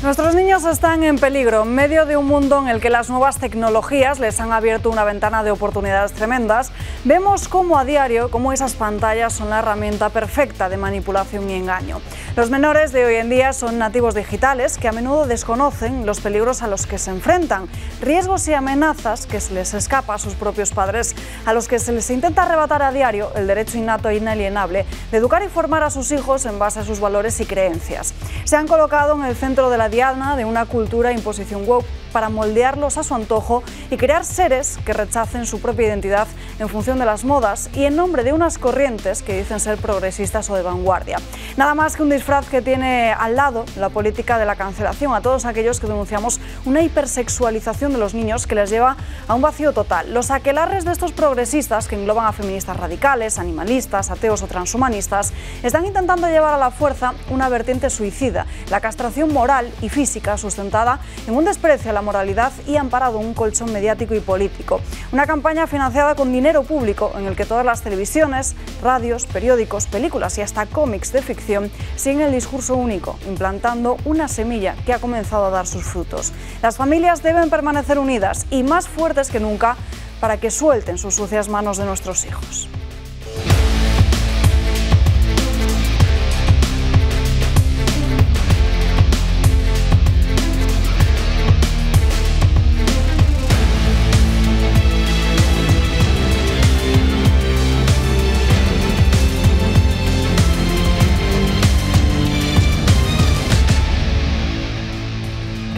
Nuestros niños están en peligro en medio de un mundo en el que las nuevas tecnologías les han abierto una ventana de oportunidades tremendas. Vemos cómo a diario, cómo esas pantallas son la herramienta perfecta de manipulación y engaño. Los menores de hoy en día son nativos digitales que a menudo desconocen los peligros a los que se enfrentan, riesgos y amenazas que se les escapa a sus propios padres, a los que se les intenta arrebatar a diario el derecho innato e inalienable de educar y formar a sus hijos en base a sus valores y creencias. Se han colocado en el centro de la diadema de una cultura en imposición woke para moldearlos a su antojo y crear seres que rechacen su propia identidad en función de las modas y en nombre de unas corrientes que dicen ser progresistas o de vanguardia. Nada más que un disfraz que tiene al lado la política de la cancelación a todos aquellos que denunciamos una hipersexualización de los niños que les lleva a un vacío total. Los aquelarres de estos progresistas, que engloban a feministas radicales, animalistas, ateos o transhumanistas, están intentando llevar a la fuerza una vertiente suicida, la castración moral y física sustentada en un desprecio a la moralidad y han parado un colchón mediático y político. Una campaña financiada con dinero público en el que todas las televisiones, radios, periódicos, películas y hasta cómics de ficción siguen el discurso único, implantando una semilla que ha comenzado a dar sus frutos. Las familias deben permanecer unidas y más fuertes que nunca para que suelten sus sucias manos de nuestros hijos.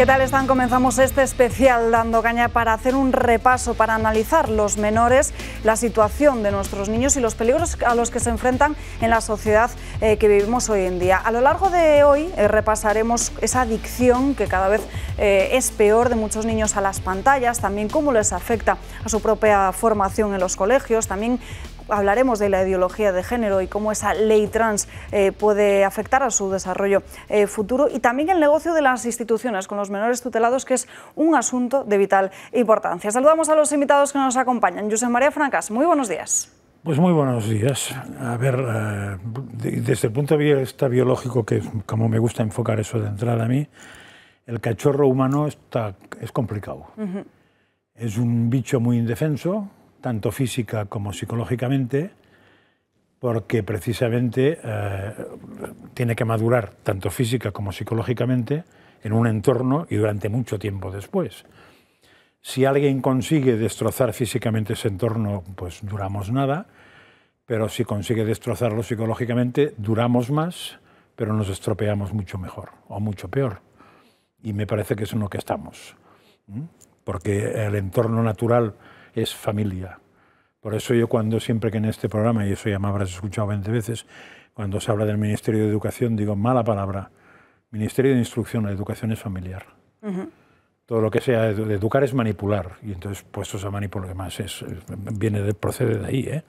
¿Qué tal están? Comenzamos este especial dando caña para hacer un repaso, para analizar los menores, la situación de nuestros niños y los peligros a los que se enfrentan en la sociedad eh, que vivimos hoy en día. A lo largo de hoy eh, repasaremos esa adicción que cada vez eh, es peor de muchos niños a las pantallas, también cómo les afecta a su propia formación en los colegios, también hablaremos de la ideología de género y cómo esa ley trans eh, puede afectar a su desarrollo eh, futuro y también el negocio de las instituciones con los menores tutelados, que es un asunto de vital importancia. Saludamos a los invitados que nos acompañan. José María Francas, muy buenos días. Pues muy buenos días. A ver, eh, desde el punto de vista biológico, que como me gusta enfocar eso de entrada a mí, el cachorro humano está, es complicado. Es un bicho muy indefenso, tanto física como psicológicamente, porque precisamente eh, tiene que madurar tanto física como psicológicamente en un entorno y durante mucho tiempo después. Si alguien consigue destrozar físicamente ese entorno, pues duramos nada, pero si consigue destrozarlo psicológicamente, duramos más, pero nos estropeamos mucho mejor o mucho peor. Y me parece que es en lo que estamos, porque el entorno natural es familia. Por eso yo cuando siempre que en este programa, y eso ya me habrás escuchado 20 veces, cuando se habla del Ministerio de Educación, digo mala palabra. Ministerio de Instrucción, la educación es familiar. Todo lo que sea de educar es manipular, y entonces puestos a manipular, más es, viene de, procede de ahí. ¿eh?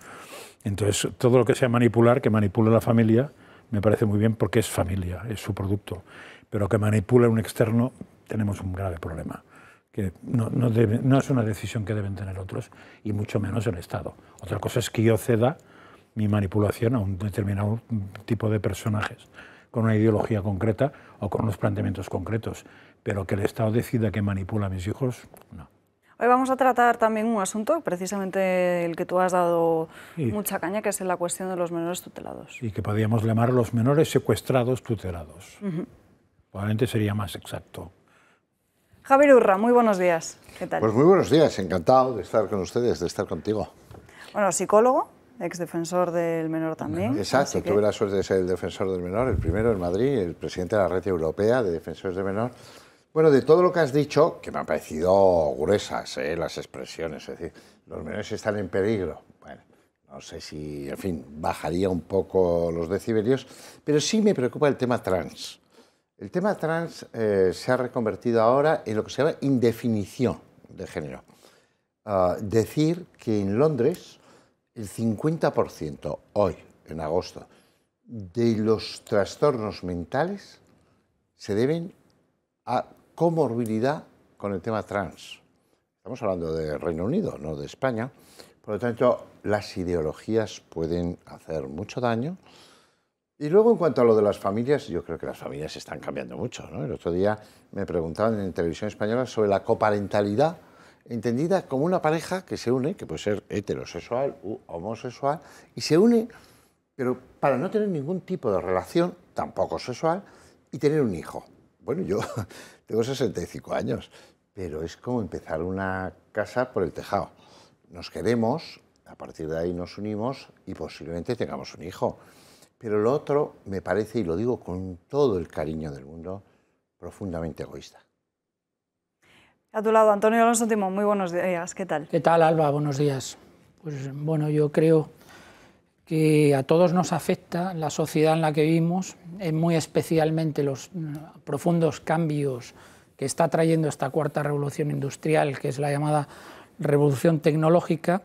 Entonces, todo lo que sea manipular, que manipule la familia, me parece muy bien porque es familia, es su producto. Pero que manipule un externo, tenemos un grave problema que no, es una decisión que deben tener otros, y mucho menos el Estado. Otra cosa es que yo ceda mi manipulación a un determinado tipo de personajes, con una ideología concreta o con unos planteamientos concretos, pero que el Estado decida que manipula a mis hijos, no. Hoy vamos a tratar también un asunto, precisamente el que tú has dado mucha caña, que es la cuestión de los menores tutelados. Y que podríamos llamar los menores secuestrados tutelados. Probablemente sería más exacto. Javier Urra, muy buenos días. ¿Qué tal? Pues muy buenos días, encantado de estar con ustedes, de estar contigo. Bueno, psicólogo, exdefensor del menor también. Exacto, tuve la suerte de ser el defensor del menor, el primero en Madrid, el presidente de la Red Europea de Defensores del Menor. Bueno, de todo lo que has dicho, que me han parecido gruesas eh, las expresiones, es decir, los menores están en peligro. Bueno, no sé si, en fin, bajaría un poco los decibelios, pero sí me preocupa el tema trans. El tema trans eh, se ha reconvertido ahora en lo que se llama indefinición de género. Ah, decir que en Londres el 50% hoy, en agosto, de los trastornos mentales se deben a comorbilidad con el tema trans. Estamos hablando de Reino Unido, no de España. Por lo tanto, las ideologías pueden hacer mucho daño y luego en cuanto a lo de las familias, yo creo que las familias están cambiando mucho. ¿no? El otro día me preguntaban en televisión española sobre la coparentalidad, entendida como una pareja que se une, que puede ser heterosexual u homosexual, y se une, pero para no tener ningún tipo de relación, tampoco sexual, y tener un hijo. Bueno, yo tengo 65 años, pero es como empezar una casa por el tejado. Nos queremos, a partir de ahí nos unimos y posiblemente tengamos un hijo. Pero lo otro me parece, y lo digo con todo el cariño del mundo, profundamente egoísta. A tu lado, Antonio Alonso Timón, muy buenos días, ¿qué tal? ¿Qué tal, Alba? Buenos días. Pues bueno, yo creo que a todos nos afecta la sociedad en la que vivimos, muy especialmente los mm, profundos cambios que está trayendo esta cuarta revolución industrial, que es la llamada revolución tecnológica,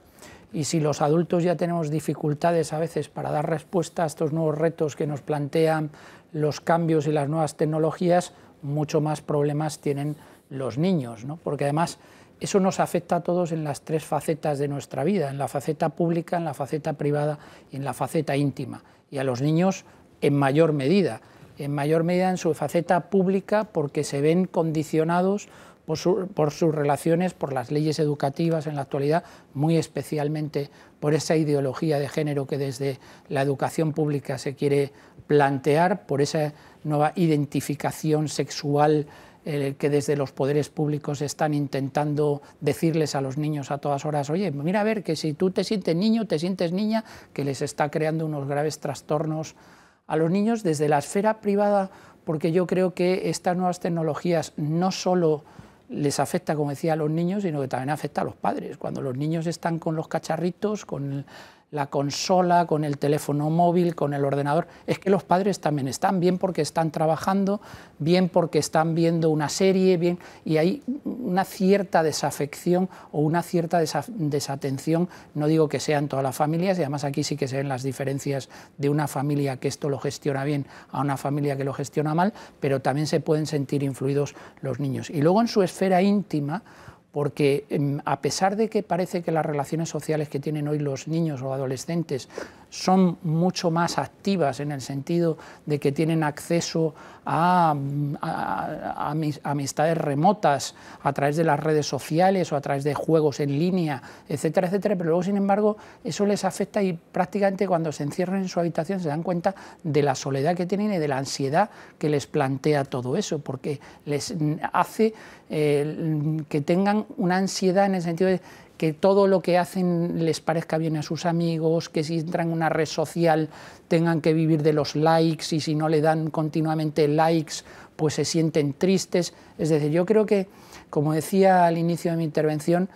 y si los adultos ya tenemos dificultades a veces para dar respuesta a estos nuevos retos que nos plantean los cambios y las nuevas tecnologías, mucho más problemas tienen los niños, porque además eso nos afecta a todos en las tres facetas de nuestra vida, en la faceta pública, en la faceta privada y en la faceta íntima, y a los niños en mayor medida, en mayor medida en su faceta pública porque se ven condicionados por, sus relaciones, por las leyes educativas en la actualidad, muy especialmente por esa ideología de género que desde la educación pública se quiere plantear, por esa nueva identificación sexual eh, que desde los poderes públicos están intentando decirles a los niños a todas horas, oye, mira a ver que si tú te sientes niño, te sientes niña, que les está creando unos graves trastornos a los niños desde la esfera privada, porque yo creo que estas nuevas tecnologías no solo les afecta, como decía, a los niños, sino que también afecta a los padres. Cuando los niños están con los cacharritos, con la consola, con el teléfono móvil, con el ordenador. Es que los padres también están bien porque están trabajando, bien porque están viendo una serie, bien y hay una cierta desafección o una cierta desatención. No digo que sean todas las familias y además aquí sí que se ven las diferencias de una familia que esto lo gestiona bien a una familia que lo gestiona mal, pero también se pueden sentir influidos los niños. Y luego en su esfera íntima porque em, a pesar de que parece que las relaciones sociales que tienen hoy los niños o adolescentes son mucho más activas en el sentido de que tienen acceso a, amistades remotas a través de las redes sociales o a través de juegos en línea, etcétera, etcétera, pero luego, sin embargo, eso les afecta y prácticamente cuando se encierran en su habitación se dan cuenta de la soledad que tienen y de la ansiedad que les plantea todo eso, porque les hace eh, que tengan una ansiedad en el sentido de que todo lo que hacen les parezca bien a sus amigos, que si entran en una red social tengan que vivir de los likes y si no le dan continuamente likes pues se sienten tristes. Es decir, yo creo que, como decía al inicio de mi intervención,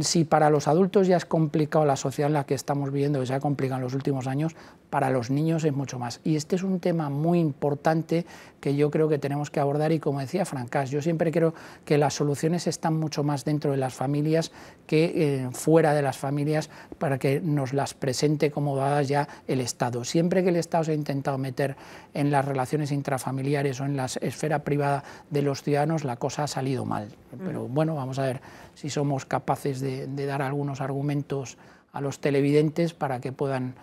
si para los adultos ya es complicado la sociedad en la que estamos viviendo, que se ha complicado en los últimos años, para los niños es mucho más. Y este es un tema muy importante que yo creo que tenemos que abordar y como decía Francas, yo siempre creo que las soluciones están mucho más dentro de las familias que eh, fuera de las familias para que nos las presente como dadas ya el Estado. Siempre que el Estado se ha intentado meter en las relaciones intrafamiliares o en la esfera privada de los ciudadanos, la cosa ha salido mal. Mm. Pero bueno, vamos a ver si somos capaces de dar algunos argumentos a los televidentes para que puedan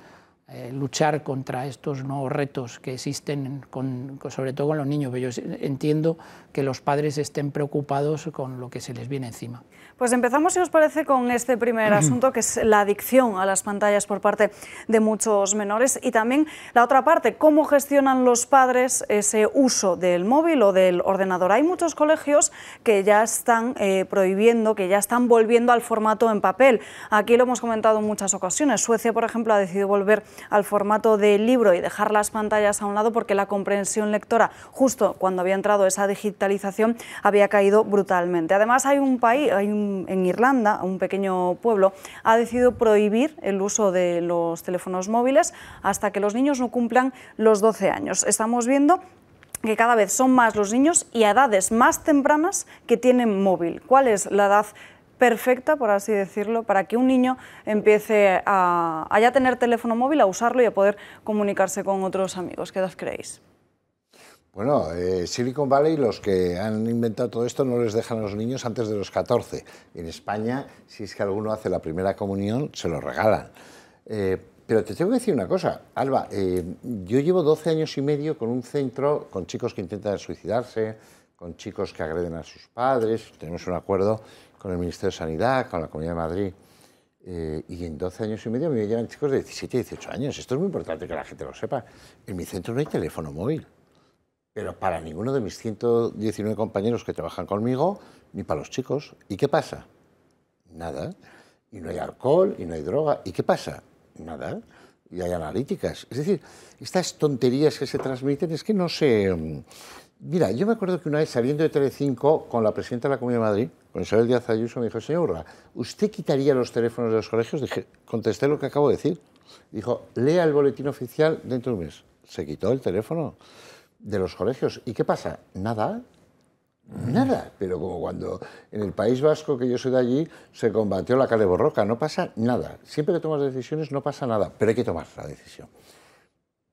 eh, luchar contra estos nuevos retos que existen, sobre todo con los niños. Pero yo entiendo que los padres estén preocupados con lo que se les viene encima. Pues empezamos, si os parece, con este primer asunto, que es la adicción a las pantallas por parte de muchos menores y también la otra parte, cómo gestionan los padres ese uso del móvil o del ordenador. Hay muchos colegios que ya están eh, prohibiendo, que ya están volviendo al formato en papel. Aquí lo hemos comentado en muchas ocasiones. Suecia, por ejemplo, ha decidido volver al formato de libro y dejar las pantallas a un lado porque la comprensión lectora, justo cuando había entrado esa digitalización, había caído brutalmente. Además, hay un país, hay un en Irlanda, un pequeño pueblo, ha decidido prohibir el uso de los teléfonos móviles hasta que los niños no cumplan los 12 años. Estamos viendo que cada vez son más los niños y a edades más tempranas que tienen móvil. ¿Cuál es la edad perfecta, por así decirlo, para que un niño empiece a, a ya tener teléfono móvil, a usarlo y a poder comunicarse con otros amigos? ¿Qué edad creéis? Bueno, eh, Silicon Valley, los que han inventado todo esto, no les dejan a los niños antes de los 14. En España, si es que alguno hace la primera comunión, se lo regalan. Eh, pero te tengo que decir una cosa, Alba, eh, yo llevo 12 años y medio con un centro, con chicos que intentan suicidarse, con chicos que agreden a sus padres, tenemos un acuerdo con el Ministerio de Sanidad, con la Comunidad de Madrid, y en 12 años y medio me llegan chicos de 17, 18 años. Esto es muy importante que la gente lo sepa. En mi centro no hay teléfono móvil. Pero para ninguno de mis 119 compañeros que trabajan conmigo, ni para los chicos. ¿Y qué pasa? Nada. Y no hay alcohol, y no hay droga. ¿Y qué pasa? Nada. Y hay analíticas. Es decir, estas tonterías que se transmiten es que no se... Mm. Mira, yo me acuerdo que una vez saliendo de Telecinco con la presidenta de la Comunidad de Madrid, con Isabel Díaz Ayuso, me dijo, señor ¿usted quitaría los teléfonos de los colegios? Dije, contesté lo que acabo de decir. Dijo, lea el boletín oficial dentro de un mes. Se quitó el teléfono de los colegios. ¿Y qué pasa? Nada. Nada, pero como cuando en el País Vasco, que yo soy de allí, se combatió la calle Borroca, no pasa nada. Siempre que tomas decisiones no pasa nada, pero hay que tomar la decisión.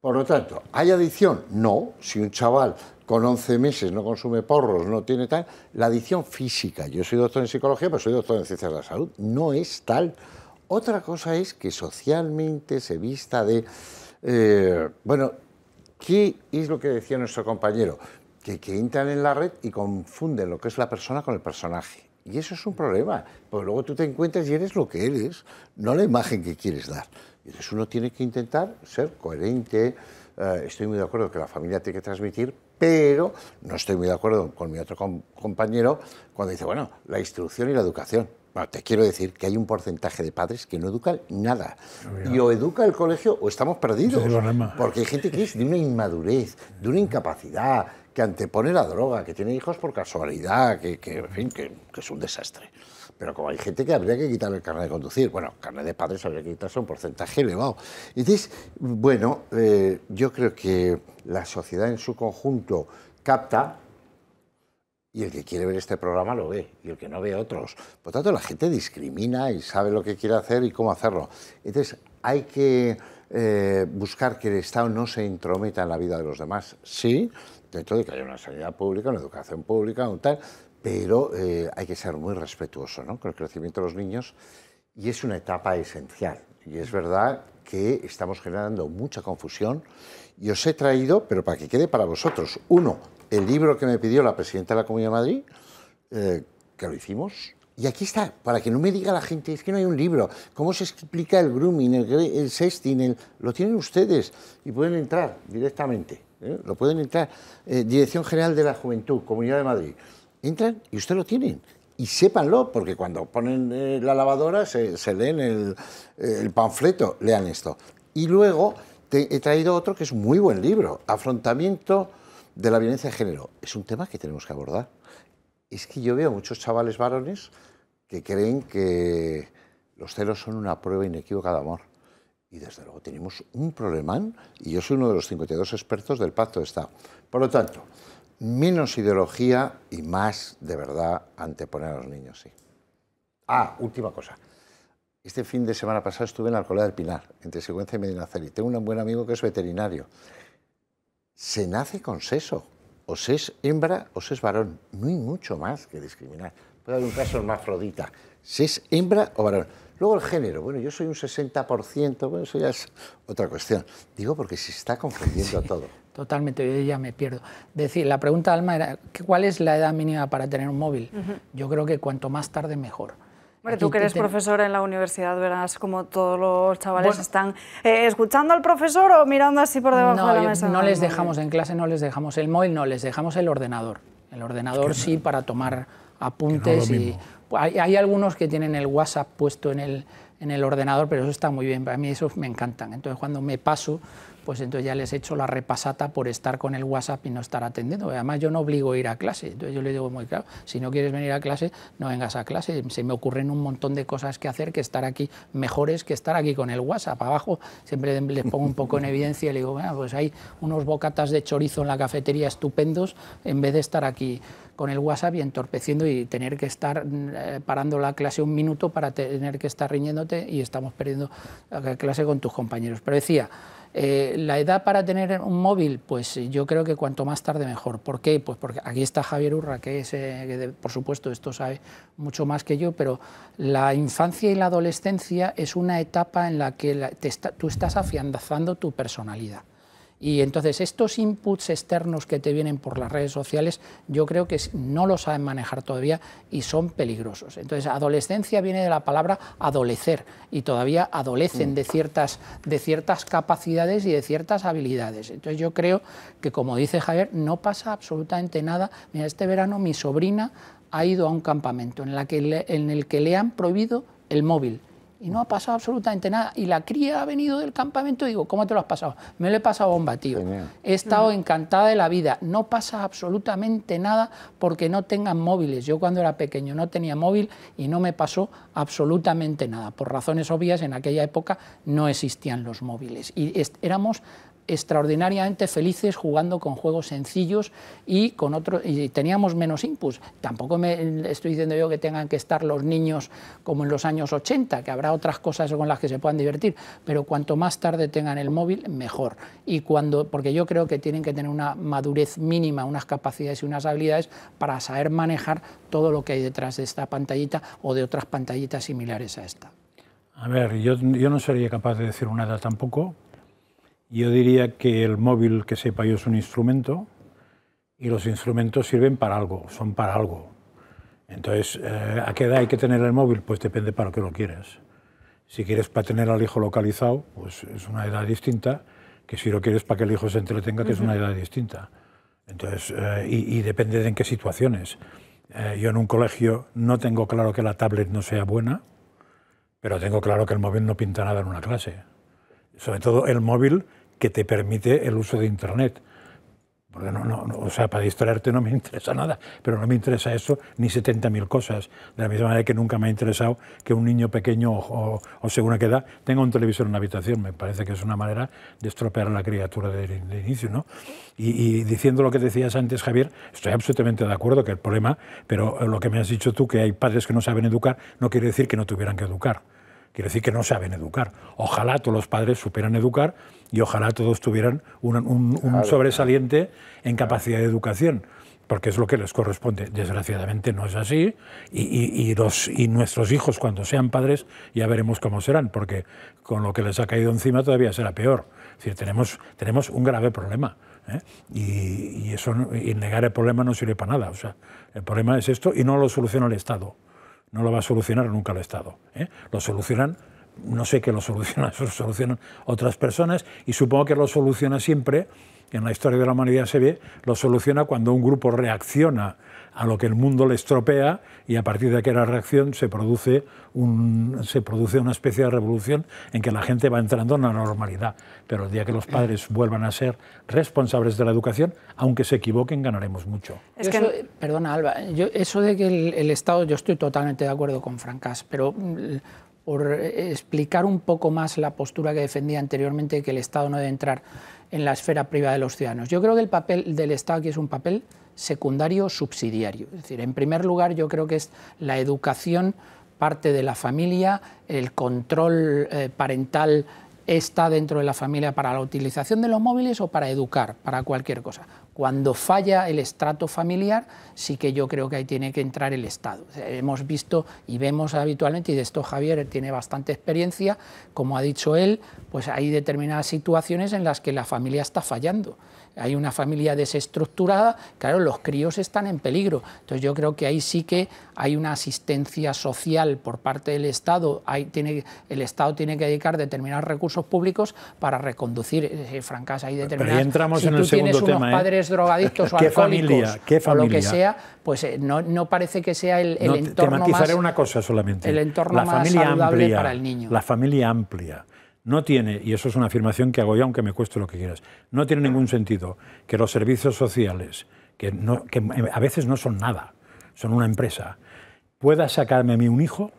Por lo tanto, ¿hay adicción? No. Si un chaval con 11 meses no consume porros, no tiene tal, la adicción física, yo soy doctor en psicología, pero soy doctor en ciencias de la salud, no es tal. Otra cosa es que socialmente se vista de, eh, bueno, ¿Qué es lo que decía nuestro compañero? Que, que entran en la red y confunden lo que es la persona con el personaje. Y eso es un problema, porque luego tú te encuentras y eres lo que eres, no la imagen que quieres dar. Entonces uno tiene que intentar ser coherente. Eh, estoy muy de acuerdo que la familia tiene que transmitir, pero no estoy muy de acuerdo con mi otro compañero cuando dice, bueno, la instrucción y la educación te quiero decir que hay un porcentaje de padres que no educan nada. y o educa el colegio o estamos perdidos. porque hay gente que es de una inmadurez, de una incapacidad, que antepone la droga, que tiene hijos por casualidad, que, que es un desastre. Pero como hay gente que habría que quitarle el carnet de conducir, bueno, carnet de padres habría que quitarse un porcentaje elevado. Y dices, bueno, eh, yo creo que la sociedad en su conjunto capta y el que quiere ver este programa lo ve, y el que no ve otros. Por tanto, la gente discrimina y sabe lo que quiere hacer y cómo hacerlo. Entonces, hay que eh, buscar que el Estado no se intrometa en la vida de los demás, sí, dentro de que haya una sanidad pública, una educación pública, un tal, pero eh, hay que ser muy respetuoso con el crecimiento de los niños y es una etapa esencial. Y es verdad que estamos generando mucha confusión y os he traído, pero para que quede para vosotros, uno, el libro que me pidió la presidenta de la Comunidad de Madrid, eh, que lo hicimos. Y aquí está, para que no me diga la gente, es que no hay un libro. ¿Cómo se explica el grooming, el, sexting? lo tienen ustedes y pueden entrar directamente. ¿eh? Lo pueden entrar. Eh, Dirección General de la Juventud, Comunidad de Madrid. Entran y ustedes lo tienen. Y sépanlo, porque cuando ponen la lavadora se, leen el, panfleto, lean esto. Y luego he traído otro que es muy buen libro, Afrontamiento de la violencia de género es un tema que tenemos que abordar. Es que yo veo muchos chavales varones que creen que los celos son una prueba inequívoca de amor. Y desde luego tenemos un problemán y yo soy uno de los 52 expertos del Pacto de Estado. Por lo tanto, menos ideología y más de verdad anteponer a los niños, sí. Ah, última cosa. Este fin de semana pasado estuve en la Alcolea del Pinar, entre Següenza y Medina y Tengo un buen amigo que es veterinario se nace con sexo. O se es hembra o se es varón. No hay mucho más que discriminar. Puede haber un caso hermafrodita. Si es hembra o varón. Luego el género. Bueno, yo soy un 60%. Bueno, eso ya es otra cuestión. Digo porque se está confundiendo todo. Totalmente, yo ya me pierdo. Decir, la pregunta, Alma, era ¿cuál es la edad mínima para tener un móvil? Yo creo que cuanto más tarde, mejor tú que eres profesor en la universidad verás como todos los chavales están eh, escuchando al profesor o mirando así por debajo de la mesa. No les dejamos en clase, no les dejamos el móvil, no les dejamos el ordenador. El ordenador sí para tomar apuntes y hay, algunos que tienen el WhatsApp puesto en el en el ordenador, pero eso está muy bien, para mí eso me encantan. Entonces cuando me paso pues entonces ya les he hecho la repasata por estar con el WhatsApp y no estar atendiendo. Además, yo no obligo a ir a clase. Entonces yo le digo muy claro, si no quieres venir a clase, no vengas a clase. Se me ocurren un montón de cosas que hacer que estar aquí mejores que estar aquí con el WhatsApp. Abajo siempre les pongo un poco en evidencia y le digo, bueno, pues hay unos bocatas de chorizo en la cafetería estupendos en vez de estar aquí con el WhatsApp y entorpeciendo y tener que estar eh, parando la clase un minuto para tener que estar riñéndote y estamos perdiendo la eh, clase con tus compañeros. Pero decía, eh, la edad para tener un móvil, pues eh, yo creo que cuanto más tarde mejor. ¿Por qué? Pues porque aquí está Javier Urra, que es, eh, por supuesto, esto sabe mucho más que yo, pero la infancia y la adolescencia es una etapa en la que tú estás afianzando tu personalidad. Y entonces estos inputs externos que te vienen por las redes sociales, yo creo que no lo saben manejar todavía y son peligrosos. Entonces, adolescencia viene de la palabra adolecer y todavía adolecen mm. de ciertas, de ciertas capacidades y de ciertas habilidades. Entonces, yo creo que, como dice Javier, no pasa absolutamente nada. Mira, este verano mi sobrina ha ido a un campamento en, la que en el que le han prohibido el móvil y no ha pasado absolutamente nada. Y la cría ha venido del campamento y digo, ¿cómo te lo has pasado? Me lo he pasado bomba, tío. He estado encantada de la vida. No pasa absolutamente nada porque no tengan móviles. Yo cuando era pequeño no tenía móvil y no me pasó absolutamente nada. Por razones obvias, en aquella época no existían los móviles. Y éramos extraordinariamente felices jugando con juegos sencillos y con otros y teníamos menos inputs. Tampoco me estoy diciendo yo que tengan que estar los niños como en los años 80, que habrá otras cosas con las que se puedan divertir, pero cuanto más tarde tengan el móvil mejor. Y cuando porque yo creo que tienen que tener una madurez mínima, unas capacidades y unas habilidades para saber manejar todo lo que hay detrás de esta pantallita o de otras pantallitas similares a esta. A ver, yo, yo no sería capaz de decir una edad tampoco, yo diría que el móvil, que sepa yo, es un instrumento y los instrumentos sirven para algo, son para algo. Entonces, eh, ¿a qué edad hay que tener el móvil? Pues depende para qué lo quieres. Si quieres para tener al hijo localizado, pues es una edad distinta, que si lo quieres para que el hijo se entretenga, que es una edad distinta. Entonces, eh, y, depende de en qué situaciones. Eh, yo en un colegio no tengo claro que la tablet no sea buena, pero tengo claro que el móvil no pinta nada en una clase. Sobre todo el móvil que te permite el uso de Internet. Porque no, no, o sea, para distraerte no me interesa nada, pero no me interesa eso ni 70.000 cosas. De la misma manera que nunca me ha interesado que un niño pequeño o, según la qué edad tenga un televisor en una habitación. Me parece que es una manera de estropear a la criatura de, inicio. ¿no? Y, y, diciendo lo que decías antes, Javier, estoy absolutamente de acuerdo que el problema, pero lo que me has dicho tú, que hay padres que no saben educar, no quiere decir que no tuvieran que educar. Quiere decir que no saben educar. Ojalá todos los padres supieran educar y ojalá todos tuvieran un, sobresaliente en capacidad de educación porque es lo que les corresponde. Desgraciadamente no es así y, los, nuestros hijos cuando sean padres ya veremos cómo serán, porque con lo que les ha caído encima todavía será peor. Es tenemos, tenemos un grave problema ¿eh? y, eso, y negar el problema no sirve para nada. O sea, el problema es esto y no lo soluciona el Estado no lo va a solucionar nunca el Estado. ¿eh? Lo solucionan, no sé qué lo solucionan, lo solucionan otras personas y supongo que lo soluciona siempre, en la historia de la humanidad se ve, lo soluciona cuando un grupo reacciona a lo que el mundo le estropea y a partir de aquella reacción se produce, un, se produce una especie de revolución en que la gente va entrando en la normalidad. Pero el día que los padres vuelvan a ser responsables de la educación, aunque se equivoquen, ganaremos mucho. Es que... perdona, Alba, yo, eso de que el, Estado, yo estoy totalmente de acuerdo con Francas, pero mm, por explicar un poco más la postura que defendía anteriormente, que el Estado no debe entrar en la esfera privada de los ciudadanos. Yo creo que el papel del Estado aquí es un papel secundario subsidiario. Es decir, en primer lugar yo creo que es la educación parte de la familia, el control eh, parental está dentro de la familia para la utilización de los móviles o para educar, para cualquier cosa. Cuando falla el estrato familiar, sí que yo creo que ahí tiene que entrar el Estado. Hemos visto y vemos habitualmente, y de esto Javier tiene bastante experiencia, como ha dicho él, pues hay determinadas situaciones en las que la familia está fallando hay una familia desestructurada, claro, los críos están en peligro. Entonces yo creo que ahí sí que hay una asistencia social por parte del Estado, Ahí tiene, el Estado tiene que dedicar determinados recursos públicos para reconducir, eh, eh francas, hay determinados. entramos si tú tienes unos ¿eh? padres drogadictos o ¿Qué alcohólicos familia? ¿Qué familia? o lo que sea, pues eh, no, parece que sea el, entorno más... una cosa solamente. El entorno la más familia saludable para el niño. La familia amplia no tiene, y eso es una afirmación que hago yo aunque me cueste lo que quieras, no tiene ningún sentido que los servicios sociales, que, que eh, a veces no son nada, son una empresa, pueda sacarme a mí un hijo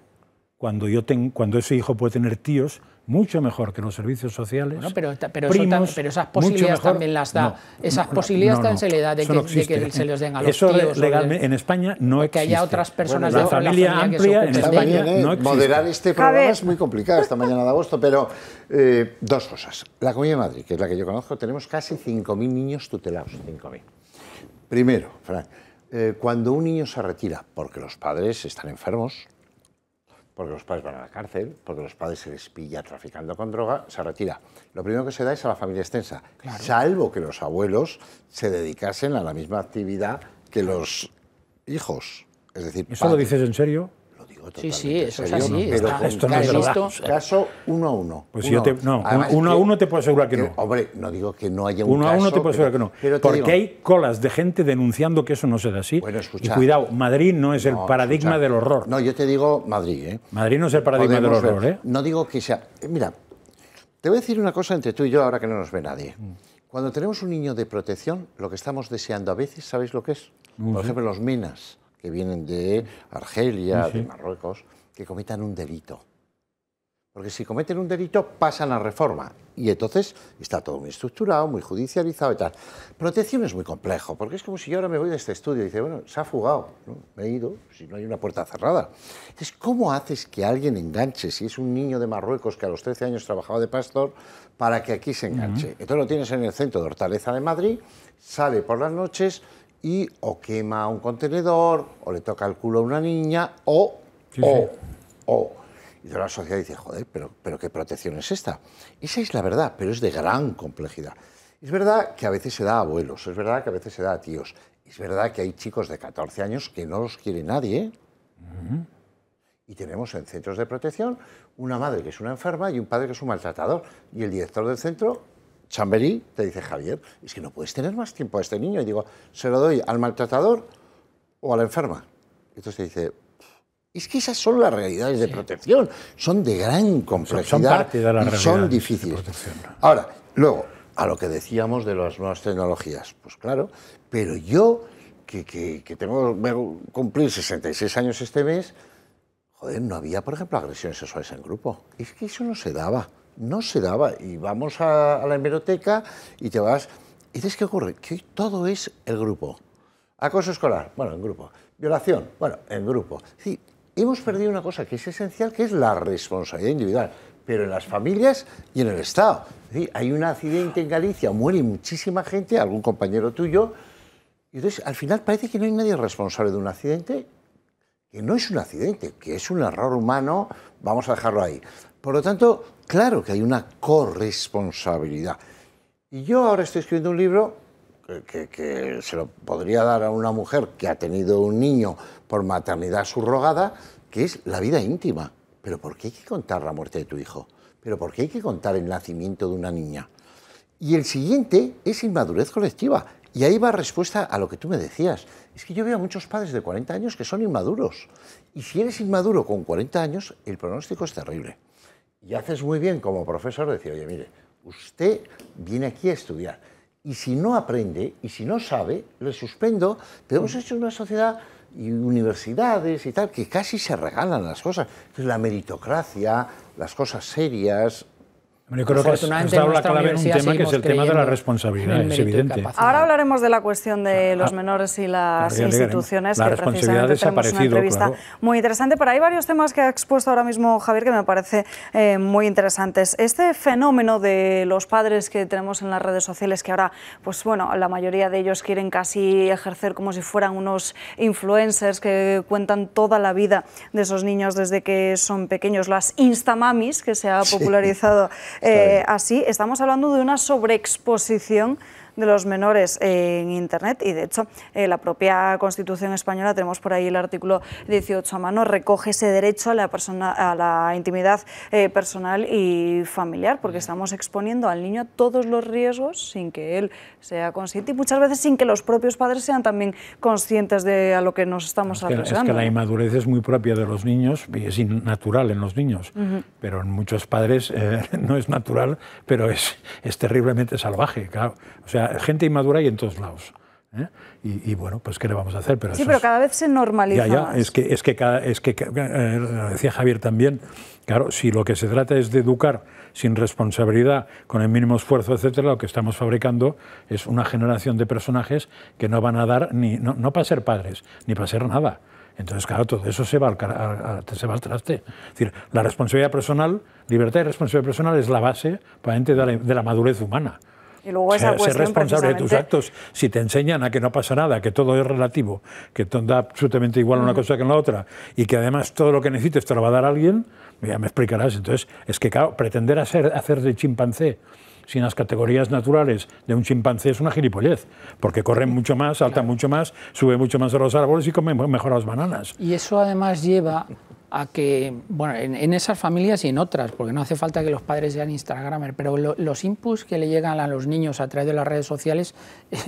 cuando, yo cuando ese hijo puede tener tíos mucho mejor que los servicios sociales. pero, pero, esas posibilidades también las da. esas posibilidades también se le da de que, se les den a los Eso legalmente en España no existe. Que haya otras personas de la familia, amplia en España eh, Moderar este programa es muy complicado esta mañana de agosto, pero eh, dos cosas. La Comunidad de Madrid, que es la que yo conozco, tenemos casi 5.000 niños tutelados. 5.000. Primero, Frank, eh, cuando un niño se retira porque los padres están enfermos, porque los padres van a la cárcel, porque los padres se les pilla traficando con droga, se retira. Lo primero que se da es a la familia extensa, salvo que los abuelos se dedicasen a la misma actividad que los hijos. Es decir, ¿Eso lo dices en serio? Sí, sí, eso es así. Pero esto no es Caso uno a uno. te, pues no, uno a uno te puedo asegurar que, no. Hombre, no digo que no haya un caso. Uno a uno te puedo asegurar que no. Porque hay colas de gente denunciando que eso no será así. y cuidado, Madrid no es el paradigma del horror. No, yo te digo Madrid. ¿eh? Madrid no es el paradigma del horror. ¿eh? No digo que sea. Mira, te voy a decir una cosa entre tú y yo ahora que no nos ve nadie. Mm. Cuando tenemos un niño de protección, lo que estamos deseando a veces, ¿sabéis lo que es? Por ejemplo, los minas que vienen de Argelia, de Marruecos, que cometan un delito. Porque si cometen un delito pasan a reforma. Y entonces está todo muy estructurado, muy judicializado y tal. Protección es muy complejo, porque es como si yo ahora me voy de este estudio y dice, bueno, se ha fugado, ¿no? me he ido, si no hay una puerta cerrada. Entonces, ¿cómo haces que alguien enganche, si es un niño de Marruecos que a los 13 años trabajaba de pastor, para que aquí se enganche? Entonces lo tienes en el centro de Hortaleza de Madrid, sale por las noches y o quema un contenedor, o le toca el culo a una niña, o, o, o. Y toda la sociedad dice, joder, pero, pero ¿qué protección es esta? Esa es la verdad, pero es de gran complejidad. Es verdad que a veces se da a abuelos, es verdad que a veces se da a tíos, es verdad que hay chicos de 14 años que no los quiere nadie. ¿eh? Y tenemos en centros de protección una madre que es una enferma y un padre que es un maltratador. Y el director del centro Chamberí, te dice Javier, es que no puedes tener más tiempo a este niño. Y digo, ¿se lo doy al maltratador o a la enferma? Entonces te dice, es que esas son las realidades de protección, son de gran complejidad son, son difíciles. Ahora, luego, a lo que decíamos de las nuevas tecnologías, pues claro, pero yo que, que, que tengo, cumplir 66 años este mes, joder, no había, por ejemplo, agresiones sexuales en grupo. Es que eso no se daba no se daba. Y vamos a, la hemeroteca y te vas. ¿Y dices qué ocurre? Que hoy todo es el grupo. Acoso escolar, bueno, en grupo. Violación, bueno, en grupo. Sí, hemos perdido una cosa que es esencial, que es la responsabilidad individual, pero en las familias y en el Estado. hay un accidente en Galicia, muere muchísima gente, algún compañero tuyo, y entonces al final parece que no hay nadie responsable de un accidente, que no es un accidente, que es un error humano, vamos a dejarlo ahí. Por lo tanto, claro que hay una corresponsabilidad. Y yo ahora estoy escribiendo un libro que, se lo podría dar a una mujer que ha tenido un niño por maternidad subrogada, que es la vida íntima. Pero ¿por qué hay que contar la muerte de tu hijo? ¿Pero por qué hay que contar el nacimiento de una niña? Y el siguiente es inmadurez colectiva. Y ahí va respuesta a lo que tú me decías. Es que yo veo a muchos padres de 40 años que son inmaduros. Y si eres inmaduro con 40 años, el pronóstico es terrible. Y haces muy bien como profesor decía oye, mire, usted viene aquí a estudiar. Y si no aprende y si no sabe, le suspendo. Pero hemos hecho una sociedad y universidades y tal que casi se regalan las cosas. la meritocracia, las cosas serias, bueno, yo creo que has clave un tema que es el tema de la responsabilidad, es evidente. Ahora hablaremos de la cuestión de ah, los ah, menores y ah, las pues instituciones, la que precisamente tenemos muy interesante. Pero hay varios temas que ha expuesto ahora mismo Javier que me parece eh, muy interesantes. Este fenómeno de los padres que tenemos en las redes sociales, que ahora, pues bueno, la mayoría de ellos quieren casi ejercer como si fueran unos influencers que cuentan toda la vida de esos niños desde que son pequeños, las instamamis, que se ha popularizado. Eh, así, estamos hablando de una sobreexposición de los menores en Internet y de hecho eh, la propia Constitución española, tenemos por ahí el artículo 18 a mano, recoge ese derecho a la, persona, a la intimidad eh, personal y familiar porque estamos exponiendo al niño a todos los riesgos sin que él sea consciente y muchas veces sin que los propios padres sean también conscientes de a lo que nos estamos es Es que la inmadurez es muy propia de los niños y es natural en los niños, pero en muchos padres eh, no es natural, pero es, es terriblemente salvaje. Claro. O sea, gente inmadura y en todos lados. ¿eh? Y, bueno, pues ¿qué le vamos a hacer? Pero sí, pero cada vez se normaliza. Ya, ya, es que, es que, es que eh, decía Javier también, claro, si lo que se trata es de educar sin responsabilidad, con el mínimo esfuerzo, etcétera, lo que estamos fabricando es una generación de personajes que no van a dar, ni, no, para ser padres, ni para ser nada. Entonces, claro, todo eso se va al, se va al traste. Es decir, la responsabilidad personal, libertad y responsabilidad personal es la base, para de la madurez humana. Y luego ser responsable de tus actos. Si te enseñan a que no pasa nada, que todo es relativo, que te da absolutamente igual una cosa que la otra, y que además todo lo que necesites te lo va a dar alguien, ya me explicarás. Entonces, es que claro, pretender hacer, hacer de chimpancé sin las categorías naturales de un chimpancé es una gilipollez, porque corren mucho más, salta mucho más, sube mucho más a los árboles y comen mejor las bananas. Y eso además lleva a que, bueno, en, esas familias y en otras, porque no hace falta que los padres sean Instagramers, pero los inputs que le llegan a los niños a través de las redes sociales,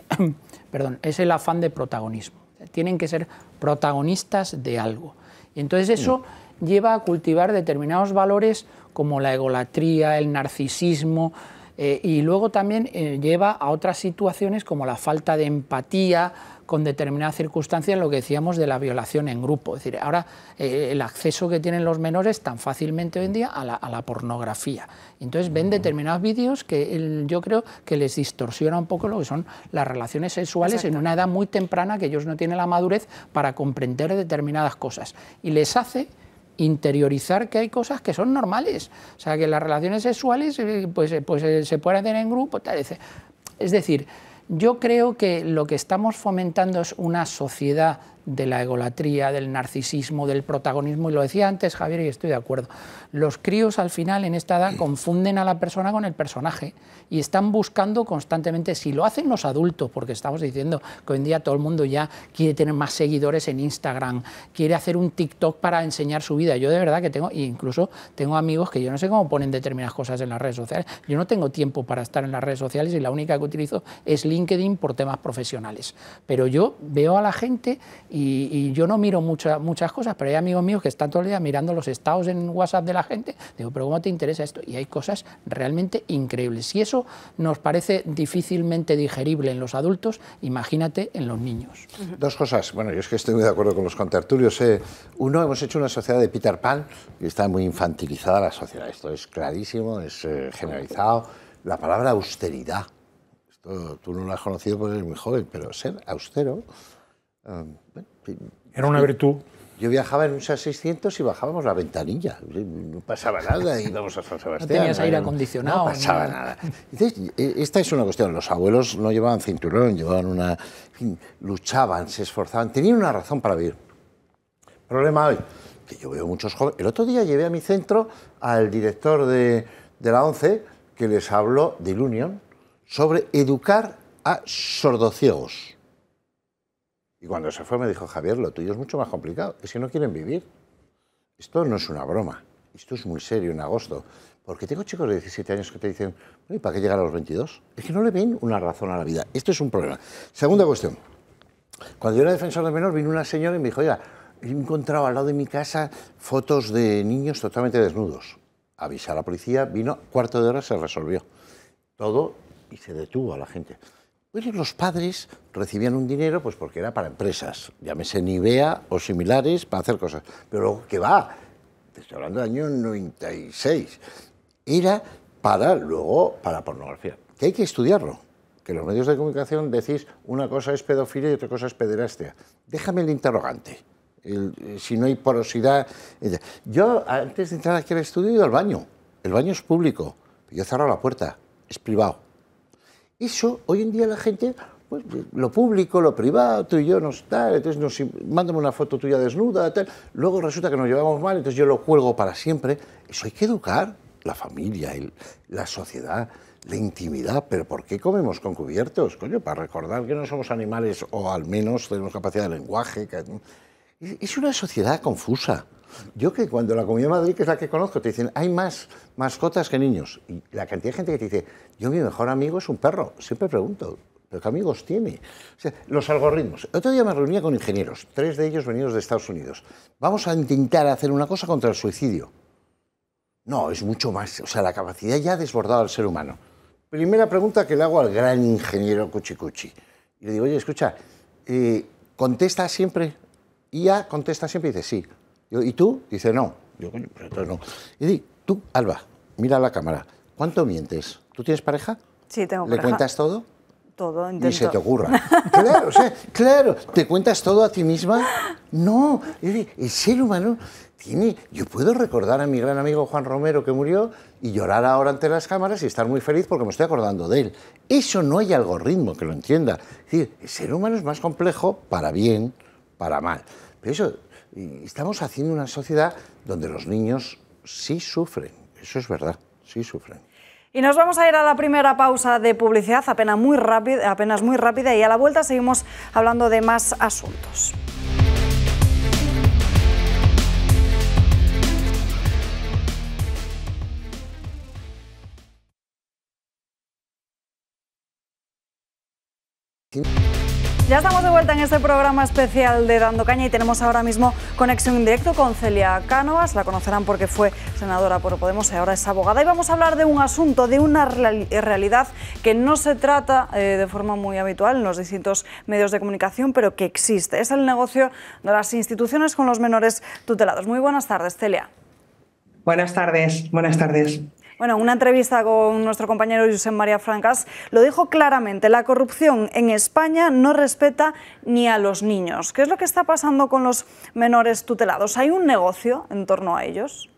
perdón, es el afán de protagonismo. Tienen que ser protagonistas de algo. Y entonces eso lleva a cultivar determinados valores como la egolatría, el narcisismo, eh, y luego también eh, lleva a otras situaciones como la falta de empatía, con determinadas circunstancias, lo que decíamos de la violación en grupo. Es decir, ahora eh, el acceso que tienen los menores tan fácilmente hoy en día a la, pornografía. Entonces ven determinados vídeos que yo creo que les distorsiona un poco lo que son las relaciones sexuales en una edad muy temprana que ellos no tienen la madurez para comprender determinadas cosas. Y les hace interiorizar que hay cosas que son normales, o sea, que las relaciones sexuales eh, pues, eh, pues se pueden hacer en grupo, tal, Es decir, yo creo que lo que estamos fomentando es una sociedad de la egolatría, del narcisismo, del protagonismo, y lo decía antes Javier y estoy de acuerdo, los críos al final en esta edad confunden a la persona con el personaje y están buscando constantemente, si lo hacen los adultos, porque estamos diciendo que hoy en día todo el mundo ya quiere tener más seguidores en Instagram, quiere hacer un TikTok para enseñar su vida, yo de verdad que tengo, e incluso tengo amigos que yo no sé cómo ponen determinadas cosas en las redes sociales, yo no tengo tiempo para estar en las redes sociales y la única que utilizo es LinkedIn por temas profesionales, pero yo veo a la gente y, yo no miro muchas muchas cosas, pero hay amigos míos que están todo el día mirando los estados en WhatsApp de la gente, digo, pero ¿cómo te interesa esto? Y hay cosas realmente increíbles. Si eso nos parece difícilmente digerible en los adultos, imagínate en los niños. Dos cosas, bueno, yo es que estoy muy de acuerdo con los contertulios. Eh. Uno, hemos hecho una sociedad de Peter Pan y está muy infantilizada la sociedad, esto es clarísimo, es eh, generalizado. La palabra austeridad, esto, tú no lo has conocido porque eres muy joven, pero ser austero Ah, Era una virtud. Yo viajaba en un SA 600 y bajábamos la ventanilla. No pasaba nada, íbamos a San Sebastián. No tenías aire acondicionado. No pasaba nada. E, esta es una cuestión. Los abuelos no llevaban cinturón, llevaban una. luchaban, se esforzaban. Tenían una razón para vivir. Problema hoy, que yo veo muchos jóvenes. El otro día llevé a mi centro al director de, la ONCE que les habló de Union, sobre educar a sordociegos. Y cuando se fue me dijo, Javier, lo tuyo es mucho más complicado, es que no quieren vivir. Esto no es una broma, esto es muy serio en agosto. Porque tengo chicos de 17 años que te dicen, ¿y para qué llegar a los 22? Es que no le ven una razón a la vida. Esto es un problema. Segunda cuestión. Cuando yo era defensor de menor, vino una señora y me dijo, oiga, he encontrado al lado de mi casa fotos de niños totalmente desnudos. Avisa a la policía, vino, cuarto de hora se resolvió. Todo y se detuvo a la gente. Bueno, los padres recibían un dinero pues porque era para empresas, llámese Nivea o similares, para hacer cosas. Pero luego, ¿qué va? Estoy hablando del año 96. Era para luego, para pornografía. Que hay que estudiarlo. Que los medios de comunicación decís una cosa es pedofilia y otra cosa es pederastia. Déjame el interrogante. Eh, si no hay porosidad. Yo, antes de entrar aquí al estudio, he ido al baño. El baño es público. Yo cerro la puerta. Es privado eso, hoy en día la gente, pues, lo público, lo privado, y yo nos tal, entonces nos, mándame una foto tuya desnuda, Luego resulta que nos llevamos mal, entonces yo lo cuelgo para siempre. Eso hay que educar, la familia, la sociedad, la intimidad. Pero ¿por qué comemos con cubiertos? Coño, para recordar que no somos animales o al menos tenemos capacidad de lenguaje. Es una sociedad confusa. Yo que cuando la Comunidad de Madrid, que es la que conozco, te dicen, hay más mascotas que niños. Y la cantidad de gente que te dice, yo mi mejor amigo es un perro. Siempre pregunto, ¿pero qué amigos tiene? O sea, los algoritmos. otro día me reunía con ingenieros, tres de ellos venidos de Estados Unidos. Vamos a intentar hacer una cosa contra el suicidio. No, es mucho más. O sea, la capacidad ya ha desbordado al ser humano. Primera pregunta que le hago al gran ingeniero Cuchicuchi. Y le digo, oye, escucha, eh, ¿contesta siempre? IA contesta siempre y dice, sí. Yo, ¿y tú? Dice, no. Yo, coño, esto no. Y di, tú, Alba, mira la cámara. ¿Cuánto mientes? ¿Tú tienes pareja? Sí, tengo ¿Le pareja. ¿Le cuentas todo? Todo, intento. Ni se te ocurra. claro, o sea, claro. ¿Te cuentas todo a ti misma? No. El ser humano tiene... Yo puedo recordar a mi gran amigo Juan Romero que murió y llorar ahora ante las cámaras y estar muy feliz porque me estoy acordando de él. Eso no hay algoritmo que lo entienda. Es decir, el ser humano es más complejo para bien, para mal. Pero eso Estamos haciendo una sociedad donde los niños sí sufren, eso es verdad, sí sufren. Y nos vamos a ir a la primera pausa de publicidad, apenas muy rápida, apenas muy rápida y a la vuelta seguimos hablando de más asuntos. Ya estamos de vuelta en este programa especial de Dando Caña y tenemos ahora mismo conexión en directo con Celia Cánovas. La conocerán porque fue senadora por Podemos y ahora es abogada. Y vamos a hablar de un asunto, de una eh, realidad que no se trata eh, de forma muy habitual en los distintos medios de comunicación, pero que existe. Es el negocio de las instituciones con los menores tutelados. Muy buenas tardes, Celia. Buenas tardes, buenas tardes. Bueno, una entrevista con nuestro compañero José María Francas lo dijo claramente, la corrupción en España no respeta ni a los niños. ¿Qué es lo que está pasando con los menores tutelados? ¿Hay un negocio en torno a ellos?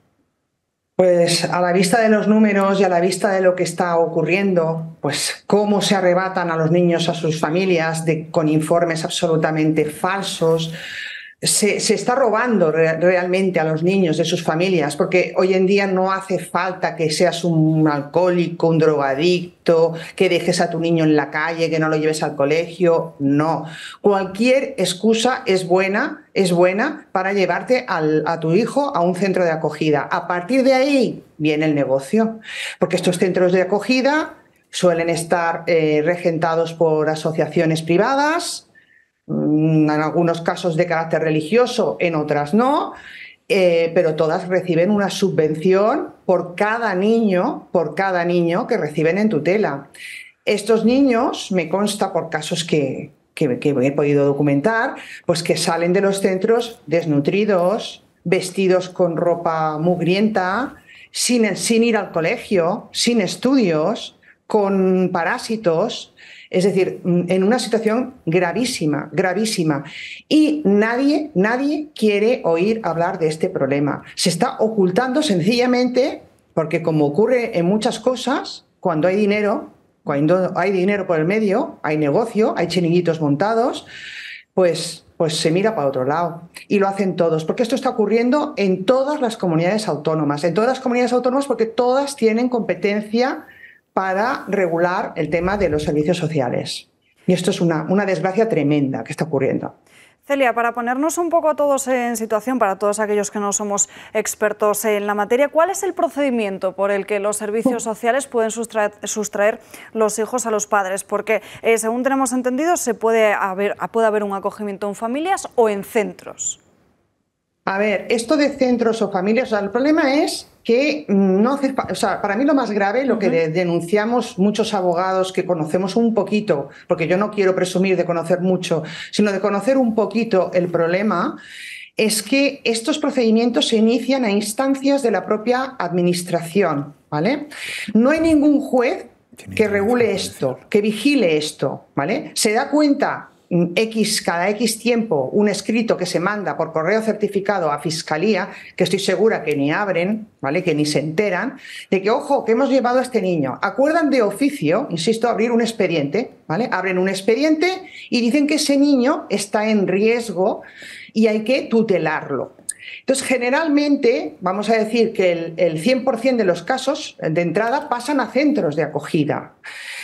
Pues a la vista de los números y a la vista de lo que está ocurriendo, pues cómo se arrebatan a los niños a sus familias de, con informes absolutamente falsos, se, está robando realmente a los niños de sus familias, porque hoy en día no hace falta que seas un alcohólico, un drogadicto, que dejes a tu niño en la calle, que no lo lleves al colegio, no. Cualquier excusa es buena, es buena para llevarte al, a tu hijo a un centro de acogida. A partir de ahí viene el negocio, porque estos centros de acogida suelen estar eh, regentados por asociaciones privadas, Mm, en algunos casos de carácter religioso, en otras no, eh, pero todas reciben una subvención por cada niño, por cada niño que reciben en tutela. Estos niños, me consta por casos que, que he podido documentar, pues que salen de los centros desnutridos, vestidos con ropa mugrienta, sin, sin ir al colegio, sin estudios, con parásitos, es decir, mm, en una situación gravísima, gravísima. Y nadie, nadie quiere oír hablar de este problema. Se está ocultando sencillamente porque como ocurre en muchas cosas, cuando hay dinero, cuando hay dinero por el medio, hay negocio, hay chiringuitos montados, pues, pues se mira para otro lado. Y lo hacen todos, porque esto está ocurriendo en todas las comunidades autónomas, en todas las comunidades autónomas porque todas tienen competencia para regular el tema de los servicios sociales. Y esto es una, desgracia tremenda que está ocurriendo. Celia, para ponernos un poco a todos en situación, para todos aquellos que no somos expertos en la materia, ¿cuál es el procedimiento por el que los servicios sociales pueden sustraer, los hijos a los padres? Porque, eh, según tenemos entendido, se puede haber, puede haber un acogimiento en familias o en centros. A ver, esto de centros o familias, el problema es que no hace, o sea, para mí lo más grave, lo que denunciamos muchos abogados que conocemos un poquito, porque yo no quiero presumir de conocer mucho, sino de conocer un poquito el problema, es que estos procedimientos se inician a instancias de la propia administración, ¿vale? No hay ningún juez que regule esto, que vigile esto, ¿vale? Se da cuenta X, cada X tiempo un escrito que se manda por correo certificado a fiscalía, que estoy segura que ni abren, ¿vale? Que ni se enteran, de que, ojo, que hemos llevado a este niño. Acuerdan de oficio, insisto, abrir un expediente, ¿vale? Abren un expediente y dicen que ese niño está en riesgo y hay que tutelarlo. Entonces, generalmente, vamos a decir que el, el 100% de los casos de entrada pasan a centros de acogida.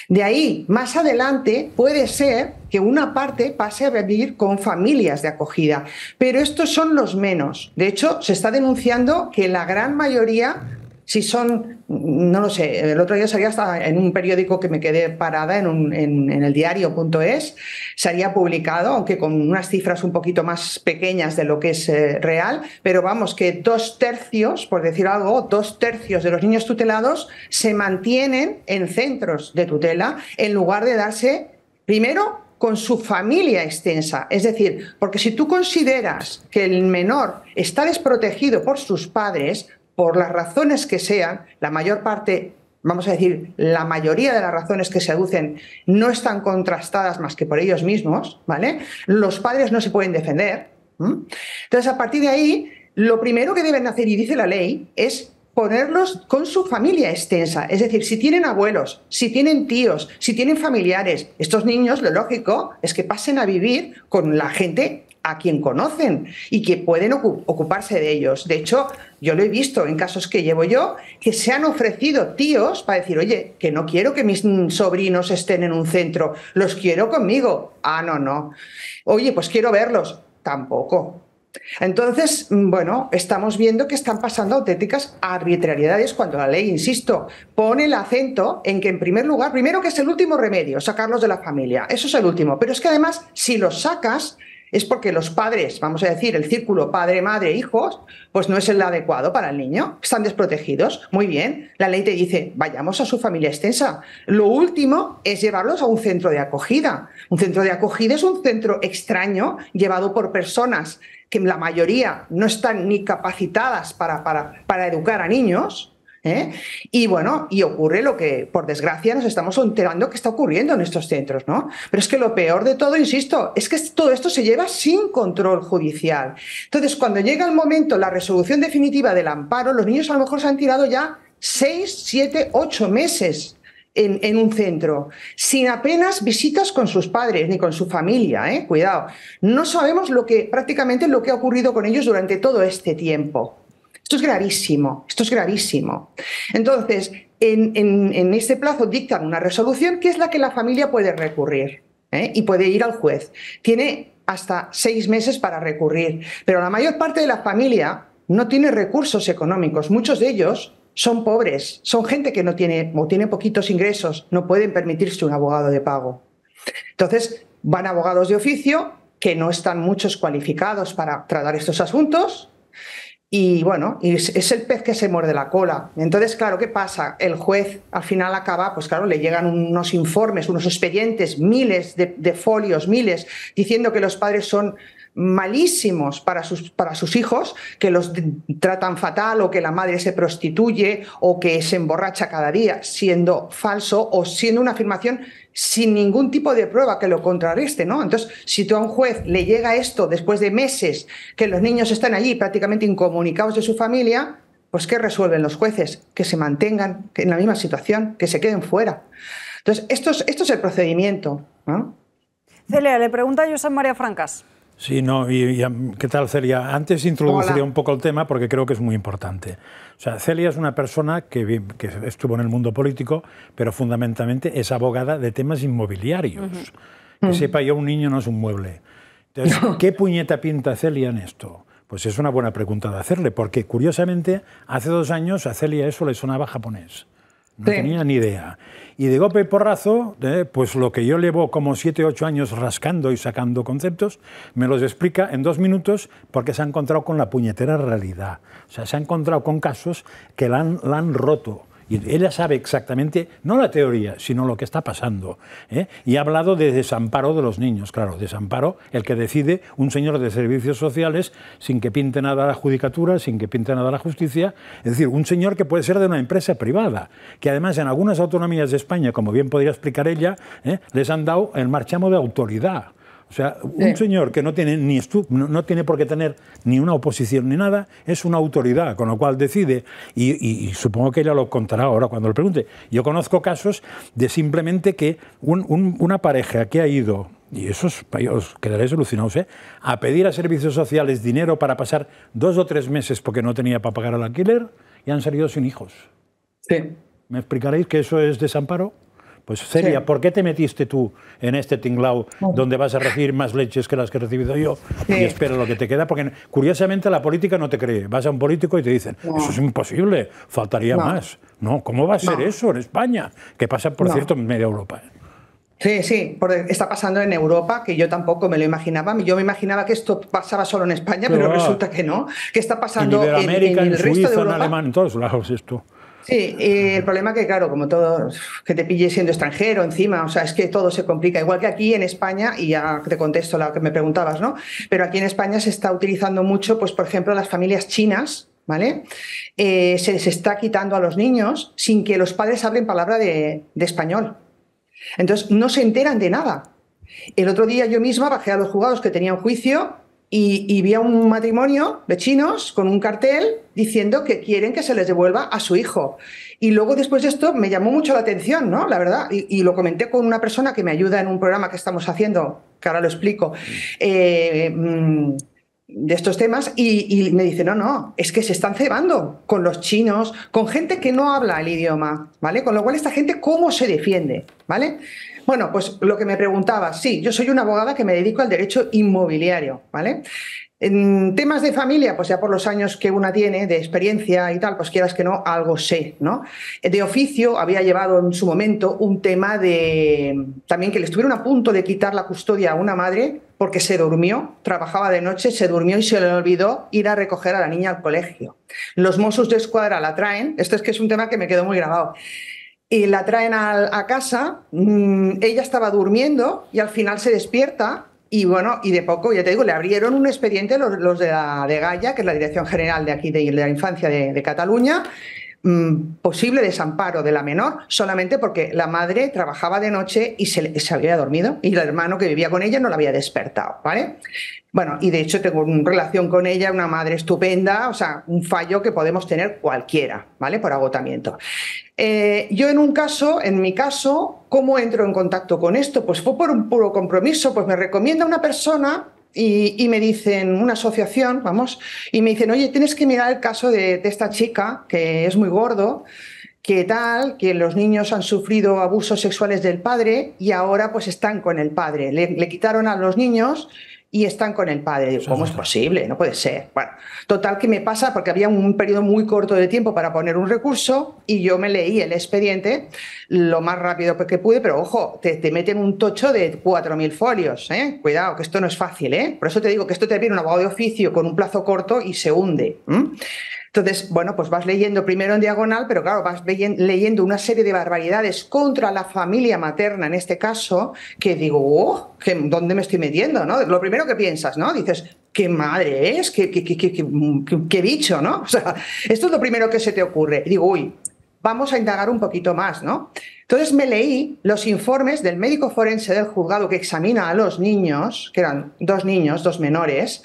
De ahí, más adelante, puede ser que una parte pase a vivir con familias de acogida, pero estos son los menos. De hecho, se está denunciando que la gran mayoría, si son no lo sé, el otro día salía hasta en un periódico que me quedé parada, en, el diario.es, se publicado, aunque con unas cifras un poquito más pequeñas de lo que es eh, real, pero vamos, que dos tercios, por decir algo, dos tercios de los niños tutelados se mantienen en centros de tutela en lugar de darse primero con su familia extensa. Es decir, porque si tú consideras que el menor está desprotegido por sus padres, por las razones que sean, la mayor parte, vamos a decir, la mayoría de las razones que se aducen no están contrastadas más que por ellos mismos, ¿vale? Los padres no se pueden defender. Entonces, a partir de ahí, lo primero que deben hacer, y dice la ley, es ponerlos con su familia extensa. Es decir, si tienen abuelos, si tienen tíos, si tienen familiares, estos niños, lo lógico es que pasen a vivir con la gente a quien conocen y que pueden ocuparse de ellos. De hecho, yo lo he visto en casos que llevo yo, que se han ofrecido tíos para decir, oye, que no quiero que mis sobrinos estén en un centro, los quiero conmigo. Ah, no, no. Oye, pues quiero verlos. Tampoco. Entonces, mm, bueno, estamos viendo que están pasando auténticas arbitrariedades cuando la ley, insisto, pone el acento en que, en primer lugar, primero que es el último remedio, sacarlos de la familia. Eso es el último. Pero es que además, si los sacas, es porque los padres, vamos a decir, el círculo padre, madre, hijos, pues no es el adecuado para el niño, están desprotegidos. Muy bien, la ley te dice, vayamos a su familia extensa. Lo último es llevarlos a un centro de acogida. Un centro de acogida es un centro extraño llevado por personas que la mayoría no están ni capacitadas para, para educar a niños ¿eh? Y bueno, y ocurre lo que, por desgracia, nos estamos enterando que está ocurriendo en estos centros, ¿no? Pero es que lo peor de todo, insisto, es que todo esto se lleva sin control judicial. Entonces, cuando llega el momento, la resolución definitiva del amparo, los niños a lo mejor se han tirado ya seis, siete, ocho meses en, un centro, sin apenas visitas con sus padres ni con su familia, ¿eh? cuidado. No sabemos lo que, prácticamente lo que ha ocurrido con ellos durante todo este tiempo. Esto es gravísimo, esto es gravísimo. Entonces, en, este plazo dictan una resolución que es la que la familia puede recurrir ¿eh? y puede ir al juez. Tiene hasta seis meses para recurrir, pero la mayor parte de la familia no tiene recursos económicos. Muchos de ellos son pobres, son gente que no tiene o tiene poquitos ingresos, no pueden permitirse un abogado de pago. Entonces, van abogados de oficio que no están muchos cualificados para tratar estos asuntos y bueno, y es el pez que se muerde la cola. Entonces, claro, ¿qué pasa? El juez al final acaba, pues claro, le llegan unos informes, unos expedientes, miles de, de folios, miles, diciendo que los padres son malísimos para sus, para sus hijos, que los tratan fatal o que la madre se prostituye o que se emborracha cada día, siendo falso o siendo una afirmación sin ningún tipo de prueba que lo contrarreste, ¿no? Entonces, si tú a un juez le llega esto después de meses que los niños están allí prácticamente incomunicados de su familia, pues ¿qué resuelven los jueces? Que se mantengan en la misma situación, que se queden fuera. Entonces, esto es, esto es el procedimiento, ¿no? Celia, le pregunta a José María Francas. Sí, no, y, um, ¿qué tal Celia? Antes introduciría un poco el tema porque creo que es muy importante. O sea, Celia es una persona que, estuvo en el mundo político, pero fundamentalmente es abogada de temas inmobiliarios. Que mm. sepa yo, un niño no es un mueble. Entonces, ¿qué puñeta pinta Celia en esto? Pues es una buena pregunta de hacerle, porque curiosamente hace dos años a Celia eso le sonaba japonés no tenía ni idea. Y de golpe y porrazo, eh, pues lo que yo llevo como 7, 8 años rascando y sacando conceptos, me los explica en dos minutos porque se ha encontrado con la puñetera realidad. O sea, se ha encontrado con casos que la la han roto. Y ella sabe exactamente, no la teoría, sino lo que está pasando. ¿eh? Y ha hablado de desamparo de los niños, claro, desamparo, el que decide un señor de servicios sociales sin que pinte nada la judicatura, sin que pinte nada la justicia, es decir, un señor que puede ser de una empresa privada, que además en algunas autonomías de España, como bien podría explicar ella, ¿eh? les han dado el marchamo de autoridad. O sea, un señor que no tiene, ni no, tiene por qué tener ni una oposición ni nada, es una autoridad, con lo cual decide, y, supongo que ella lo contará ahora cuando le pregunte. Yo conozco casos de simplemente que una pareja que ha ido y eso os, os quedaréis alucinados, ¿eh? a pedir a servicios sociales dinero para pasar dos o tres meses porque no tenía para pagar el alquiler y han salido sin hijos. Sí. ¿Me explicaréis que eso es desamparo? Pues Celia, ¿por qué te metiste tú en este tinglao donde vas a recibir más leches que las que he recibido yo? Y espera lo que te queda, porque curiosamente la política no te cree. Vas a un político y te dicen, eso es imposible, faltaría más. No, ¿cómo va a ser eso en España? Que pasa, por cierto, en media Europa. ¿eh? Sí, sí, está pasando en Europa, que yo tampoco me lo imaginaba. Yo me imaginaba que esto pasaba solo en España, pero, resulta que no, que está pasando en, en, en, Suiza, En Alemania, en todos lados esto. Sí, el problema que, claro, como todo, que te pille siendo extranjero encima, o sea, es que todo se complica. Igual que aquí en España, y ya te contesto lo que me preguntabas, ¿no? Pero aquí en España se está utilizando mucho, pues, por ejemplo, las familias chinas, ¿vale? Eh, se les está quitando a los niños sin que los padres hablen palabra de, español. Entonces, no se enteran de nada. El otro día yo misma bajé a los jugados que tenían juicio y, vi a un matrimonio de chinos con un cartel diciendo que quieren que se les devuelva a su hijo. Y luego después de esto me llamó mucho la atención, ¿no? La verdad. Y, lo comenté con una persona que me ayuda en un programa que estamos haciendo, que ahora lo explico. Eh, mm, de estos temas y, me dice, no, no, es que se están cebando con los chinos, con gente que no habla el idioma, ¿vale? Con lo cual esta gente, ¿cómo se defiende? ¿Vale? Bueno, pues lo que me preguntaba, sí, yo soy una abogada que me dedico al derecho inmobiliario, ¿vale? En temas de familia, pues ya por los años que una tiene de experiencia y tal, pues quieras que no, algo sé, ¿no? De oficio había llevado en su momento un tema de también que le estuvieron a punto de quitar la custodia a una madre porque se durmió, trabajaba de noche, se durmió y se le olvidó ir a recoger a la niña al colegio. Los Mossos de Escuadra la traen, esto es que es un tema que me quedó muy grabado, y la traen a, casa, mm, ella estaba durmiendo y al final se despierta y bueno, y de poco, ya te digo, le abrieron un expediente los, de la que es la Dirección General de aquí de, de la Infancia de Cataluña, Mm, posible desamparo de la menor solamente porque la madre trabajaba de noche y se, había dormido y el hermano que vivía con ella no la había despertado, ¿vale? Bueno, y de hecho tengo una relación con ella, una madre estupenda, o sea, un fallo que podemos tener cualquiera, ¿vale? Por agotamiento. Eh, yo en un caso, en mi caso, ¿cómo entro en contacto con esto? Pues fue por un puro compromiso, pues me recomienda una persona y, me dicen, una asociación, vamos, y me dicen, oye, tienes que mirar el caso de, esta chica que es muy gordo, que tal, que los niños han sufrido abusos sexuales del padre y ahora pues están con el padre. le quitaron a los niños, y están con el padre. ¿cómo es posible? No puede ser. Bueno, total que me pasa porque había un periodo muy corto de tiempo para poner un recurso y yo me leí el expediente lo más rápido que pude, pero ojo, te, meten un tocho de 4.000 folios. ¿eh? Cuidado, que esto no es fácil. ¿eh? Por eso te digo que esto te viene un abogado de oficio con un plazo corto y se hunde. ¿eh? Entonces, bueno, pues vas leyendo primero en diagonal, pero claro, vas leyendo una serie de barbaridades contra la familia materna en este caso, que digo, oh, ¿dónde me estoy metiendo? ¿no? Lo primero que piensas, ¿no? Dices, qué madre es, qué, qué bicho, ¿no? O sea, esto es lo primero que se te ocurre. digo, uy, vamos a indagar un poquito más, ¿no? Entonces me leí los informes del médico forense del juzgado que examina a los niños, que eran dos niños, dos menores,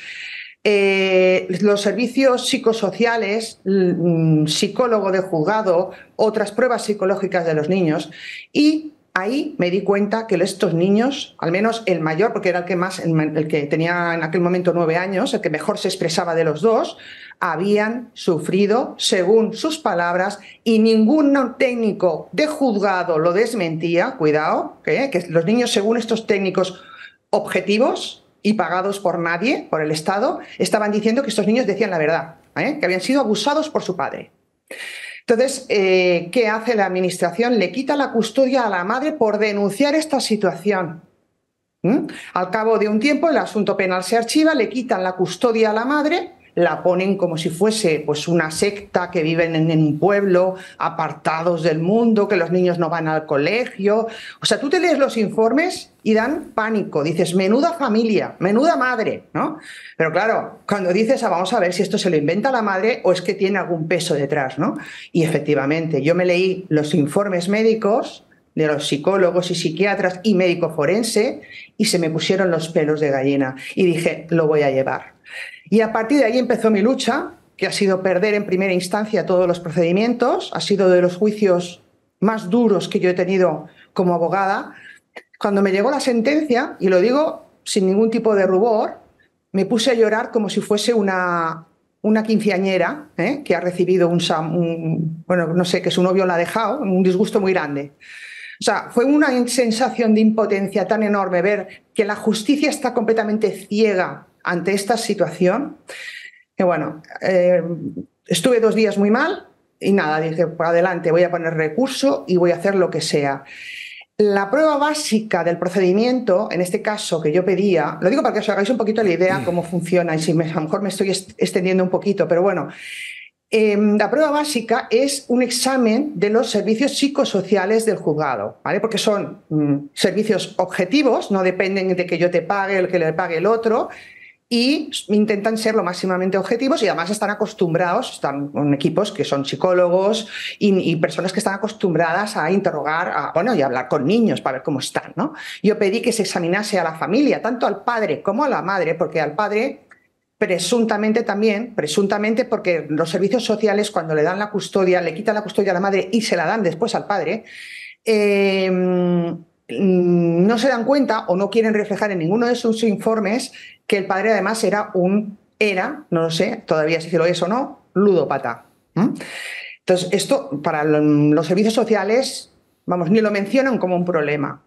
eh, los servicios psicosociales, mm, psicólogo de juzgado, otras pruebas psicológicas de los niños y ahí me di cuenta que estos niños, al menos el mayor, porque era el que más, el que tenía en aquel momento nueve años, el que mejor se expresaba de los dos, habían sufrido, según sus palabras, y ningún técnico de juzgado lo desmentía, cuidado, que los niños, según estos técnicos objetivos, y pagados por nadie, por el Estado, estaban diciendo que estos niños decían la verdad, ¿eh? que habían sido abusados por su padre. Entonces, eh, ¿qué hace la Administración? Le quita la custodia a la madre por denunciar esta situación. ¿Mm? Al cabo de un tiempo, el asunto penal se archiva, le quitan la custodia a la madre la ponen como si fuese pues una secta que viven en un pueblo apartados del mundo, que los niños no van al colegio. O sea, tú te lees los informes y dan pánico, dices menuda familia, menuda madre, ¿no? Pero claro, cuando dices, ah, vamos a ver si esto se lo inventa la madre o es que tiene algún peso detrás, ¿no? Y efectivamente, yo me leí los informes médicos de los psicólogos y psiquiatras y médico forense y se me pusieron los pelos de gallina y dije, lo voy a llevar. Y a partir de ahí empezó mi lucha, que ha sido perder en primera instancia todos los procedimientos, ha sido de los juicios más duros que yo he tenido como abogada. Cuando me llegó la sentencia, y lo digo sin ningún tipo de rubor, me puse a llorar como si fuese una, una quinceañera ¿eh? que ha recibido un, un, bueno, no sé, que su novio la ha dejado, un disgusto muy grande. O sea, fue una sensación de impotencia tan enorme ver que la justicia está completamente ciega ante esta situación, que bueno, eh, estuve dos días muy mal y nada, dije, por adelante, voy a poner recurso y voy a hacer lo que sea. La prueba básica del procedimiento, en este caso que yo pedía, lo digo para que os hagáis un poquito la idea mm. cómo funciona y si a lo mejor me estoy extendiendo un poquito, pero bueno, eh, la prueba básica es un examen de los servicios psicosociales del juzgado, ¿vale? Porque son mm, servicios objetivos, no dependen de que yo te pague, el que le pague el otro, y intentan ser lo máximamente objetivos y además están acostumbrados, están en equipos que son psicólogos y, personas que están acostumbradas a interrogar, a, bueno, y hablar con niños para ver cómo están, ¿no? Yo pedí que se examinase a la familia, tanto al padre como a la madre, porque al padre presuntamente también, presuntamente porque los servicios sociales cuando le dan la custodia, le quitan la custodia a la madre y se la dan después al padre, eh, Mm, no se dan cuenta o no quieren reflejar en ninguno de sus informes que el padre además era un, era, no lo sé, todavía si lo es o no, ludópata. Entonces, esto para los servicios sociales, vamos, ni lo mencionan como un problema.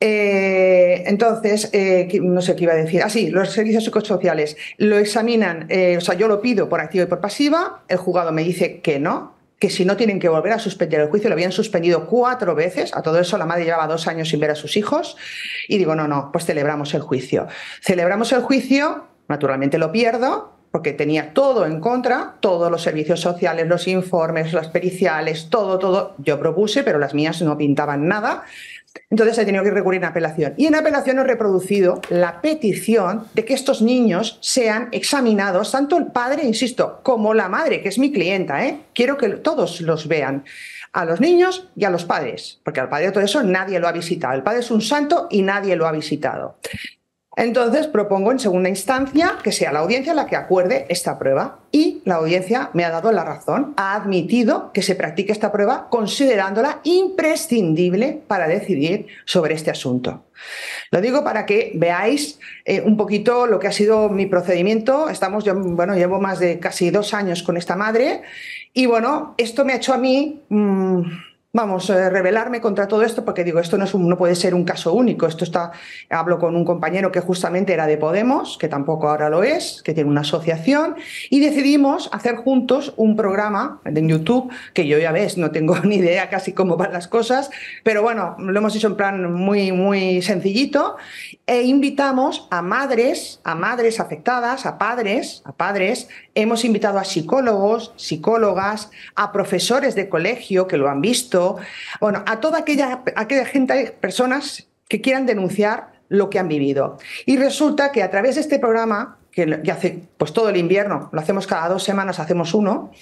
Eh, entonces, eh, no sé qué iba a decir. Ah, sí, los servicios psicosociales lo examinan, eh, o sea, yo lo pido por activa y por pasiva, el juzgado me dice que no, que si no tienen que volver a suspender el juicio, lo habían suspendido cuatro veces, a todo eso la madre llevaba dos años sin ver a sus hijos, y digo, no, no, pues celebramos el juicio. Celebramos el juicio, naturalmente lo pierdo, porque tenía todo en contra, todos los servicios sociales, los informes, las periciales, todo, todo, yo propuse, pero las mías no pintaban nada. Entonces he tenido que recurrir a apelación. Y en apelación he reproducido la petición de que estos niños sean examinados, tanto el padre, insisto, como la madre, que es mi clienta. ¿eh? Quiero que todos los vean, a los niños y a los padres, porque al padre de todo eso nadie lo ha visitado. El padre es un santo y nadie lo ha visitado. Entonces propongo en segunda instancia que sea la audiencia la que acuerde esta prueba y la audiencia me ha dado la razón. Ha admitido que se practique esta prueba considerándola imprescindible para decidir sobre este asunto. Lo digo para que veáis eh, un poquito lo que ha sido mi procedimiento. Estamos, yo, bueno, llevo más de casi dos años con esta madre y bueno, esto me ha hecho a mí... Mm, vamos, eh, rebelarme contra todo esto porque digo, esto no, no puede ser un caso único. Esto está, hablo con un compañero que justamente era de Podemos, que tampoco ahora lo es, que tiene una asociación, y decidimos hacer juntos un programa en YouTube, que yo ya ves, no tengo ni idea casi cómo van las cosas, pero bueno, lo hemos hecho en plan muy, muy sencillito, e invitamos a madres, a madres afectadas, a padres, a padres, hemos invitado a psicólogos, psicólogas, a profesores de colegio que lo han visto, bueno, a toda aquella, aquella gente, personas que quieran denunciar lo que han vivido. Y resulta que a través de este programa, que hace pues todo el invierno, lo hacemos cada dos semanas, hacemos uno,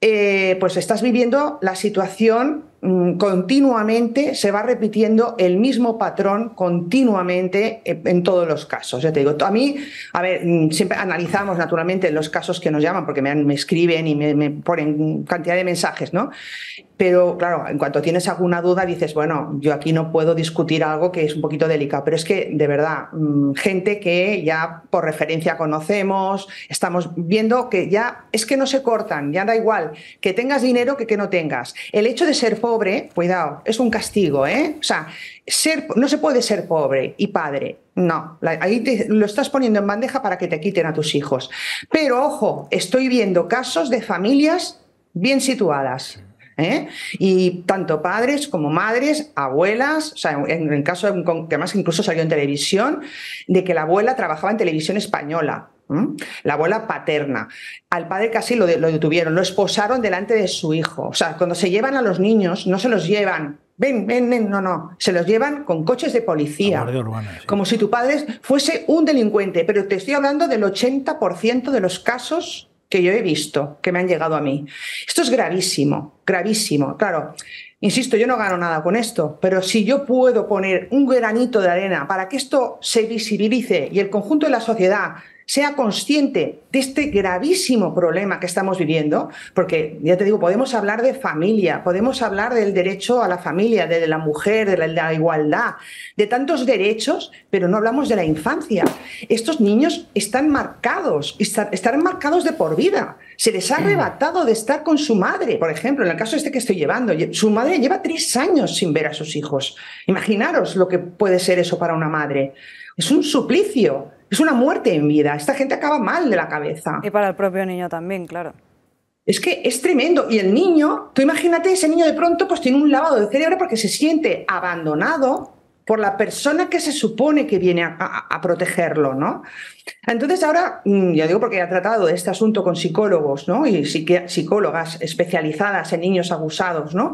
eh, pues estás viviendo la situación Mm, continuamente se va repitiendo el mismo patrón continuamente eh, en todos los casos. Ya te digo, a mí, a ver, mm, siempre analizamos naturalmente los casos que nos llaman porque me, escriben y me, me, ponen cantidad de mensajes, ¿no? Pero claro, en cuanto tienes alguna duda dices, bueno, yo aquí no puedo discutir algo que es un poquito delicado, pero es que de verdad, mm, gente que ya por referencia conocemos, estamos viendo que ya es que no se cortan, ya da igual que tengas dinero que que no tengas. El hecho de ser pobre pobre, cuidado, es un castigo, ¿eh? O sea, ser, no se puede ser pobre y padre. No, ahí lo estás poniendo en bandeja para que te quiten a tus hijos. Pero ojo, estoy viendo casos de familias bien situadas. ¿Eh? Y tanto padres como madres, abuelas, o sea, en el caso que más incluso salió en televisión, de que la abuela trabajaba en televisión española. ¿Mm? La abuela paterna. Al padre casi lo, detuvieron, lo esposaron delante de su hijo. O sea, cuando se llevan a los niños, no se los llevan Ven, ven, ven, no, no. Se los llevan con coches de policía. Como si tu padre fuese un delincuente. Pero te estoy hablando del 80% de los casos que yo he visto, que me han llegado a mí. Esto es gravísimo, gravísimo. Claro, insisto, yo no gano nada con esto, pero si yo puedo poner un granito de arena para que esto se visibilice y el conjunto de la sociedad sea consciente de este gravísimo problema que estamos viviendo, porque ya te digo, podemos hablar de familia, podemos hablar del derecho a la familia, de la mujer, de la, igualdad, de tantos derechos, pero no hablamos de la infancia. Estos niños están marcados, están marcados de por vida. Se les ha mm. arrebatado de estar con su madre, por ejemplo, en el caso este que estoy llevando, su madre lleva tres años sin ver a sus hijos. Imaginaros lo que puede ser eso para una madre. Es un suplicio. Es una muerte en vida. Esta gente acaba mal de la cabeza. Y para el propio niño también, claro. Es que es tremendo. Y el niño, tú imagínate, ese niño de pronto pues tiene un lavado de cerebro porque se siente abandonado por la persona que se supone que viene a, protegerlo, ¿no? Entonces ahora, mm, ya digo porque he tratado este asunto con psicólogos, ¿no? Y psicólogas especializadas en niños abusados, ¿no?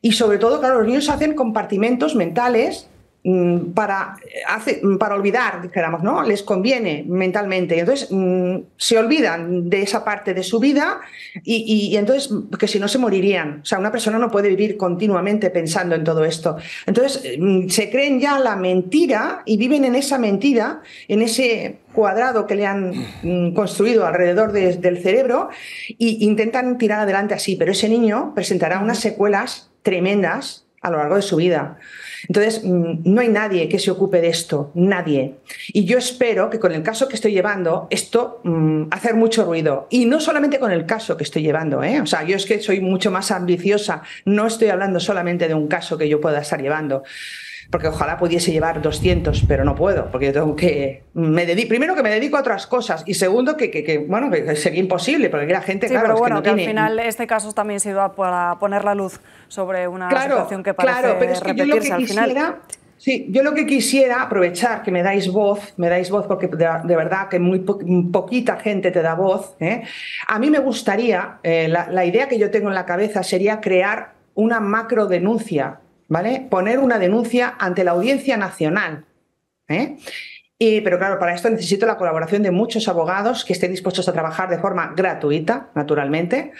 Y sobre todo, claro, los niños hacen compartimentos mentales Mm, para, eh, mm, para olvidar, digamos ¿no? Les conviene mentalmente. Entonces mm, se olvidan de esa parte de su vida y, entonces, que si no se morirían. O sea, una persona no puede vivir continuamente pensando en todo esto. Entonces se creen ya la mentira y viven en esa mentira, en ese cuadrado que le han construido alrededor del cerebro e intentan tirar adelante así. Pero ese niño presentará unas secuelas tremendas a lo largo de su vida. Entonces, mm, no hay nadie que se ocupe de esto, nadie. Y yo espero que con el caso que estoy llevando, esto mm, hacer mucho ruido. Y no solamente con el caso que estoy llevando, ¿eh? o sea, yo es que soy mucho más ambiciosa, no estoy hablando solamente de un caso que yo pueda estar llevando porque ojalá pudiese llevar 200, pero no puedo, porque yo tengo que... Me primero que me dedico a otras cosas y segundo que, bueno, que sería imposible, porque la gente... claro, pero bueno, que, no al final este caso también sirva para poner la luz sobre una situación que parece Claro, pero es que Final... Sí, yo lo que quisiera aprovechar que me dais voz, me dais voz porque de, verdad que muy poquita gente te da voz. ¿eh? A mí me gustaría, eh, la idea que yo tengo en la cabeza sería crear una macro denuncia ¿vale? Poner una denuncia ante la Audiencia Nacional. ¿eh? Y, pero claro, para esto necesito la colaboración de muchos abogados que estén dispuestos a trabajar de forma gratuita, naturalmente,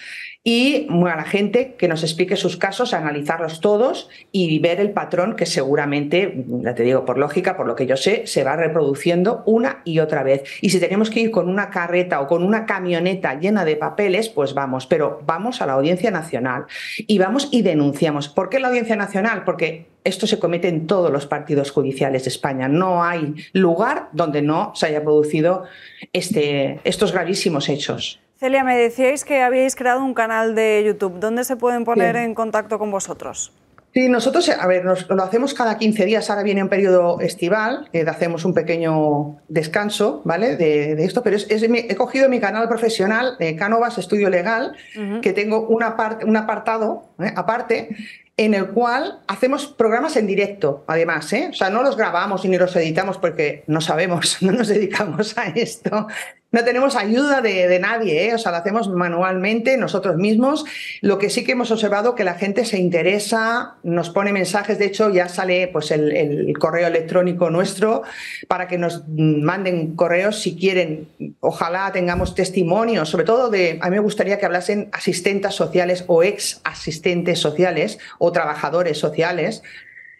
y a la gente que nos explique sus casos, analizarlos todos y ver el patrón que seguramente, ya te digo, por lógica, por lo que yo sé, se va reproduciendo una y otra vez. Y si tenemos que ir con una carreta o con una camioneta llena de papeles, pues vamos, pero vamos a la Audiencia Nacional y vamos y denunciamos. ¿Por qué la Audiencia Nacional? Porque esto se comete en todos los partidos judiciales de España. No hay lugar donde no se haya producido este, estos gravísimos hechos. Celia, me decíais que habíais creado un canal de YouTube. ¿Dónde se pueden poner en contacto con vosotros? Sí, nosotros, a ver, lo hacemos cada 15 días. Ahora viene un periodo estival, hacemos un pequeño descanso, ¿vale? De, esto, pero es, he cogido mi canal profesional, Canovas Cánovas Estudio Legal, que tengo una parte, un apartado, ¿eh? aparte, en el cual hacemos programas en directo, además, ¿eh? O sea, no los grabamos ni los editamos porque no sabemos, no nos dedicamos a esto. No tenemos ayuda de, nadie, ¿eh? o sea, lo hacemos manualmente nosotros mismos. Lo que sí que hemos observado que la gente se interesa, nos pone mensajes, de hecho ya sale pues, el, correo electrónico nuestro para que nos manden correos si quieren. Ojalá tengamos testimonios, sobre todo de, a mí me gustaría que hablasen asistentas sociales o ex asistentes sociales o trabajadores sociales,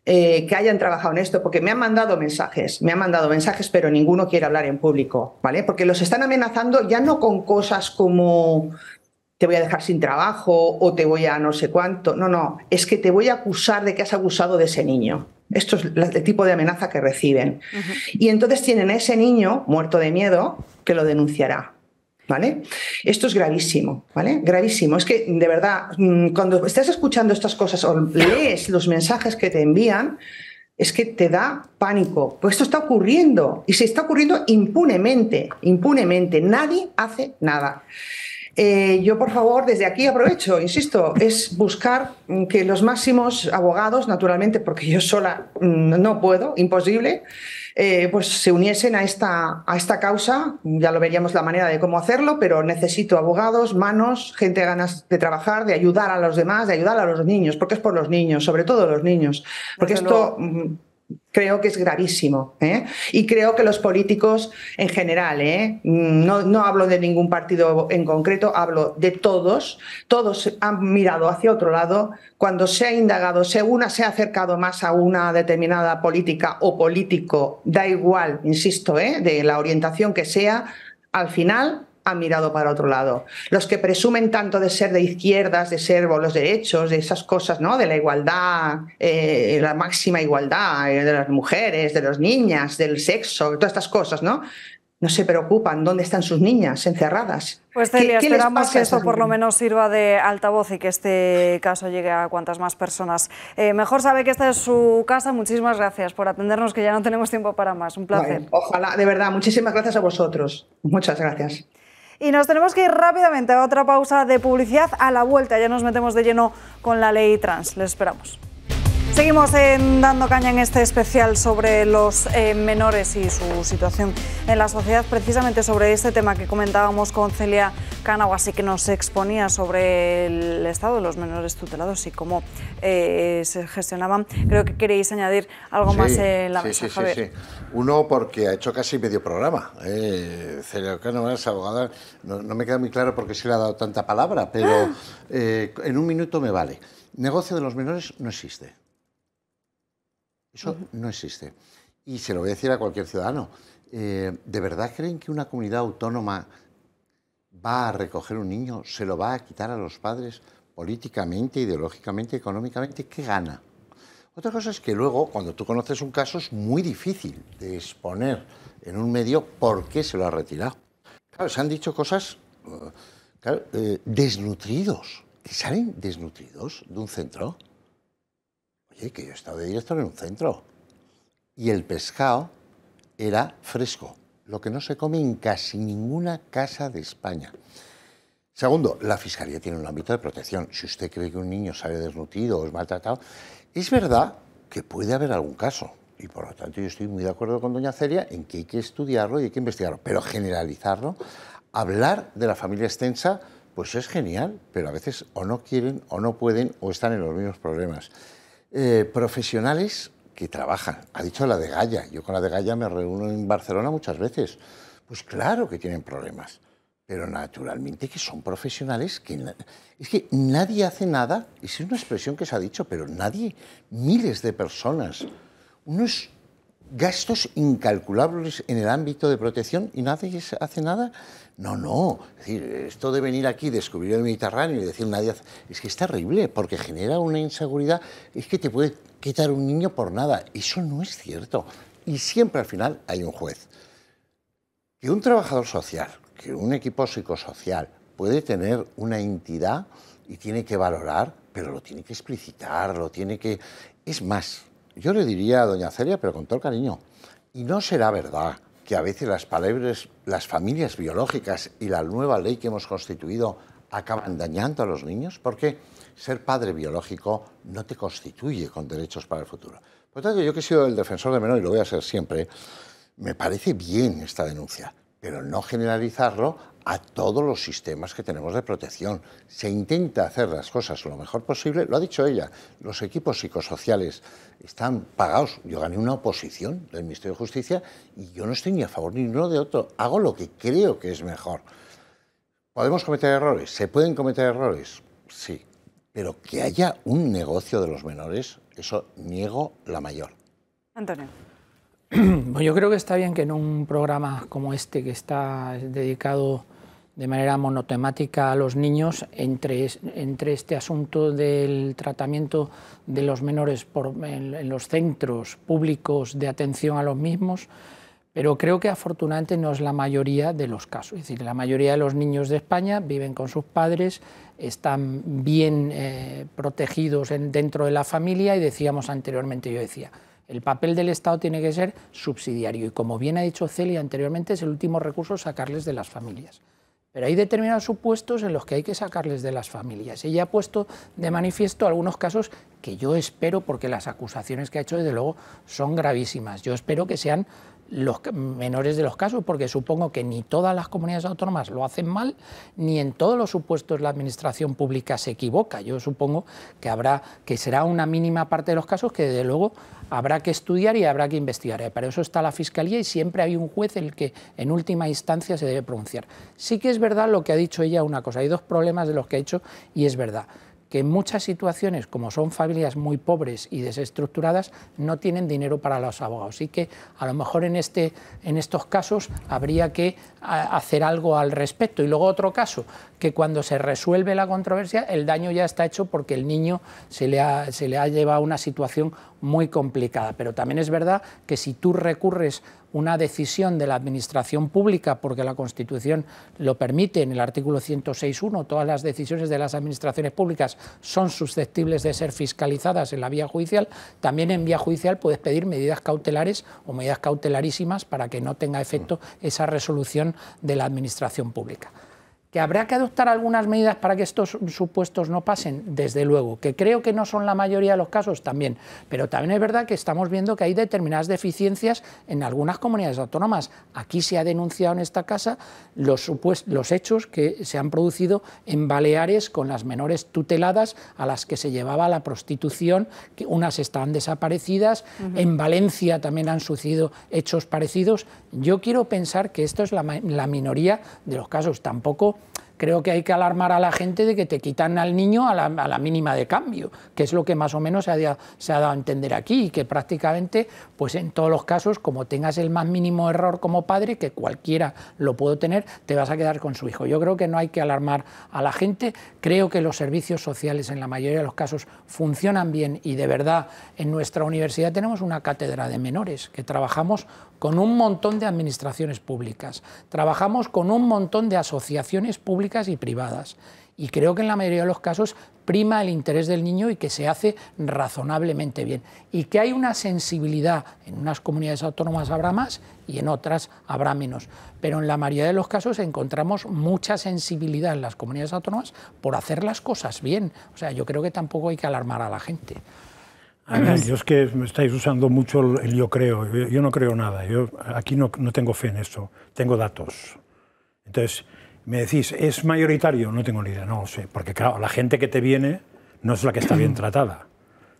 eh, que hayan trabajado en esto, porque me han mandado mensajes, me han mandado mensajes, pero ninguno quiere hablar en público, ¿vale? Porque los están amenazando ya no con cosas como te voy a dejar sin trabajo o te voy a no sé cuánto, no, no, es que te voy a acusar de que has abusado de ese niño. Esto es el tipo de amenaza que reciben. Y entonces tienen a ese niño muerto de miedo que lo denunciará. ¿Vale? Esto es gravísimo, ¿vale? Gravísimo. Es que, de verdad, mm, cuando estás escuchando estas cosas o lees los mensajes que te envían, es que te da pánico. Pues esto está ocurriendo y se está ocurriendo impunemente, impunemente. Nadie hace nada. Eh, yo, por favor, desde aquí aprovecho, insisto, es buscar que los máximos abogados, naturalmente, porque yo sola mm, no puedo, imposible, eh, pues se uniesen a esta, a esta causa. Ya lo veríamos la manera de cómo hacerlo, pero necesito abogados, manos, gente de ganas de trabajar, de ayudar a los demás, de ayudar a los niños, porque es por los niños, sobre todo los niños. Porque esto mm, creo que es gravísimo. ¿eh? Y creo que los políticos en general, ¿eh? no, hablo de ningún partido en concreto, hablo de todos, todos han mirado hacia otro lado cuando se ha indagado, según una se ha acercado más a una determinada política o político, da igual, insisto, ¿eh? de la orientación que sea, al final han mirado para otro lado. Los que presumen tanto de ser de izquierdas, de ser los derechos, de esas cosas, ¿no? De la igualdad, eh, la máxima igualdad eh, de las mujeres, de las niñas, del sexo, todas estas cosas, ¿no? No se preocupan dónde están sus niñas encerradas. Pues Celia, esperamos que esto por lo menos sirva de altavoz y que este caso llegue a cuantas más personas. Eh, mejor sabe que esta es su casa. Muchísimas gracias por atendernos, que ya no tenemos tiempo para más. Un placer. ojalá, de verdad, muchísimas gracias a vosotros. Muchas gracias. Y nos tenemos que ir rápidamente a otra pausa de publicidad. A la vuelta ya nos metemos de lleno con la ley trans. Les esperamos. Seguimos en dando caña en este especial sobre los eh, menores y su situación en la sociedad, precisamente sobre este tema que comentábamos con Celia Canao, así que nos exponía sobre el estado de los menores tutelados y cómo eh, se gestionaban. Creo que queréis añadir algo más en la sí, mesa, sí, Javier. Uno porque ha hecho casi medio programa. Eh, Cano es abogada. No, me queda muy claro por qué se le ha dado tanta palabra, pero ah. eh, en un minuto me vale. Negocio de los menores no existe. Eso no existe. Y se lo voy a decir a cualquier ciudadano. Eh, ¿De verdad creen que una comunidad autónoma va a recoger un niño? ¿Se lo va a quitar a los padres políticamente, ideológicamente, económicamente? ¿Qué gana? Otra cosa es que luego, cuando tú conoces un caso, es muy difícil de exponer en un medio por qué se lo ha retirado. se han dicho cosas eh, eh, desnutridos, que salen desnutridos de un centro. Oye, que yo he estado de director en un centro. Y el pescado era fresco, lo que no se come en casi ninguna casa de España. Segundo, la Fiscalía tiene un ámbito de protección. Si usted cree que un niño sale desnutrido o es maltratado, es verdad que puede haber algún caso, y por lo tanto yo estoy muy de acuerdo con doña Celia en que hay que estudiarlo y hay que investigarlo, pero generalizarlo, hablar de la familia extensa, pues es genial, pero a veces o no quieren o no pueden o están en los mismos problemas. Eh, profesionales que trabajan, ha dicho la de Gaya, yo con la de Gaya me reúno en Barcelona muchas veces, pues claro que tienen problemas. Pero naturalmente que son profesionales que... Es que nadie hace nada, y es una expresión que se ha dicho, pero nadie, miles de personas, unos gastos incalculables en el ámbito de protección y nadie hace nada. No, no. Es decir, esto de venir aquí, descubrir el Mediterráneo y decir nadie hace... Es que es terrible, porque genera una inseguridad. Es que te puede quitar un niño por nada. Eso no es cierto. Y siempre al final hay un juez. Que un trabajador social un equipo psicosocial puede tener una entidad y tiene que valorar, pero lo tiene que explicitar, lo tiene que... Es más, yo le diría a doña Celia, pero con todo el cariño, y no será verdad que a veces las palabras, las familias biológicas y la nueva ley que hemos constituido acaban dañando a los niños, porque ser padre biológico no te constituye con derechos para el futuro. Por tanto, yo que he sido el defensor de menor y lo voy a ser siempre, me parece bien esta denuncia, pero no generalizarlo a todos los sistemas que tenemos de protección. Se intenta hacer las cosas lo mejor posible, lo ha dicho ella, los equipos psicosociales están pagados. Yo gané una oposición del Ministerio de Justicia y yo no estoy ni a favor ni uno de otro, hago lo que creo que es mejor. ¿Podemos cometer errores? ¿Se pueden cometer errores? Sí, pero que haya un negocio de los menores, eso niego la mayor. Antonio. Pues yo creo que está bien que en un programa como este, que está dedicado de manera monotemática a los niños, entre, este asunto del tratamiento de los menores en, los centros públicos de atención a los mismos, pero creo que afortunadamente no es la mayoría de los casos. Es decir, la mayoría de los niños de España viven con sus padres, están bien eh, protegidos dentro de la familia y decíamos anteriormente, yo decía, el papel del Estado tiene que ser subsidiario y, como bien ha dicho Celia anteriormente, es el último recurso sacarles de las familias. Pero hay determinados supuestos en los que hay que sacarles de las familias. Ella ha puesto de manifiesto algunos casos que yo espero, porque las acusaciones que ha hecho, desde luego, son gravísimas. Yo espero que sean los menores de los casos, porque supongo que ni todas las comunidades autónomas lo hacen mal, ni en todos los supuestos la administración pública se equivoca. Yo supongo que habrá, que será una mínima parte de los casos que desde luego habrá que estudiar y habrá que investigar. Eh, para eso está la fiscalía y siempre hay un juez el que en última instancia se debe pronunciar. Sí que es verdad lo que ha dicho ella una cosa. Hay dos problemas de los que ha hecho y es verdad que en muchas situaciones, como son familias muy pobres y desestructuradas, no tienen dinero para los abogados. Así que a lo mejor en, este, en estos casos habría que hacer algo al respecto. Y luego otro caso, que cuando se resuelve la controversia, el daño ya está hecho porque el niño se le ha, se le ha llevado a una situación muy complicada. Pero también es verdad que si tú recurres una decisión de la Administración Pública, porque la Constitución lo permite en el artículo 106.1, todas las decisiones de las Administraciones Públicas son susceptibles de ser fiscalizadas en la vía judicial, también en vía judicial puedes pedir medidas cautelares o medidas cautelarísimas para que no tenga efecto mm. esa resolución de la Administración Pública. ¿Que habrá que adoptar algunas medidas para que estos supuestos no pasen? Desde luego, que creo que no son la mayoría de los casos también, pero también es verdad que estamos viendo que hay determinadas deficiencias en algunas comunidades autónomas. Aquí se ha denunciado en esta casa los, los hechos que se han producido en Baleares con las menores tuteladas a las que se llevaba la prostitución, que unas están desaparecidas, en Valencia también han sucedido hechos parecidos. Yo quiero pensar que esto es la minoría de los casos, tampoco creo que hay que alarmar a la gente de que te quitan al niño a la, mínima de cambio, que es lo que más o menos se ha, se ha, dado a entender aquí, y que prácticamente, pues en todos los casos, como tengas el más mínimo error como padre, que cualquiera lo puedo tener, te vas a quedar con su hijo. Yo creo que no hay que alarmar a la gente, creo que los servicios sociales en la mayoría de los casos funcionan bien y de verdad en nuestra universidad tenemos una cátedra de menores que trabajamos con un montón de administraciones públicas, trabajamos con un montón de asociaciones públicas y privadas y creo que en la mayoría de los casos prima el interés del niño y que se hace razonablemente bien. Y que hay una sensibilidad, en unas comunidades autónomas habrá más y en otras habrá menos. Pero en la mayoría de los casos encontramos mucha sensibilidad en las comunidades autónomas por hacer las cosas bien. O sea, yo creo que tampoco hay que alarmar a la gente. Yo es que me estáis usando mucho el, yo creo. Yo, no creo nada. Yo aquí no, no tengo fe en eso. Tengo datos. Entonces, me decís, ¿es mayoritario? No tengo ni idea. No lo sé. Porque, claro, la gente que te viene no es la que está bien tratada.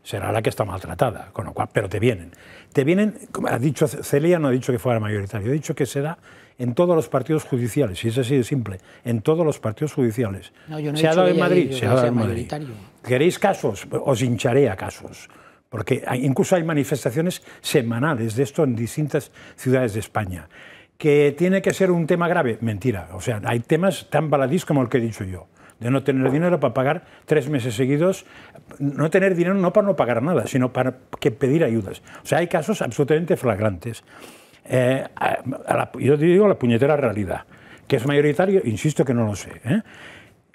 Será la que está maltratada. Con lo cual, pero te vienen. Te vienen, como ha dicho Celia, no ha dicho que fuera mayoritario. Ha dicho que se da en todos los partidos judiciales, y es así de simple, en todos los partidos judiciales. se ha dado en Madrid, se ha dado en Madrid. ¿Queréis casos? Os hincharé a casos porque incluso hay manifestaciones semanales de esto en distintas ciudades de España. ¿Que tiene que ser un tema grave? Mentira. O sea, hay temas tan baladís como el que he dicho yo de no tener dinero para pagar tres meses seguidos, no tener dinero no para no pagar nada, sino para que pedir ayudas. O sea, hay casos absolutamente flagrantes. Eh, yo digo la puñetera realidad, que es mayoritario, insisto que no lo sé. ¿eh?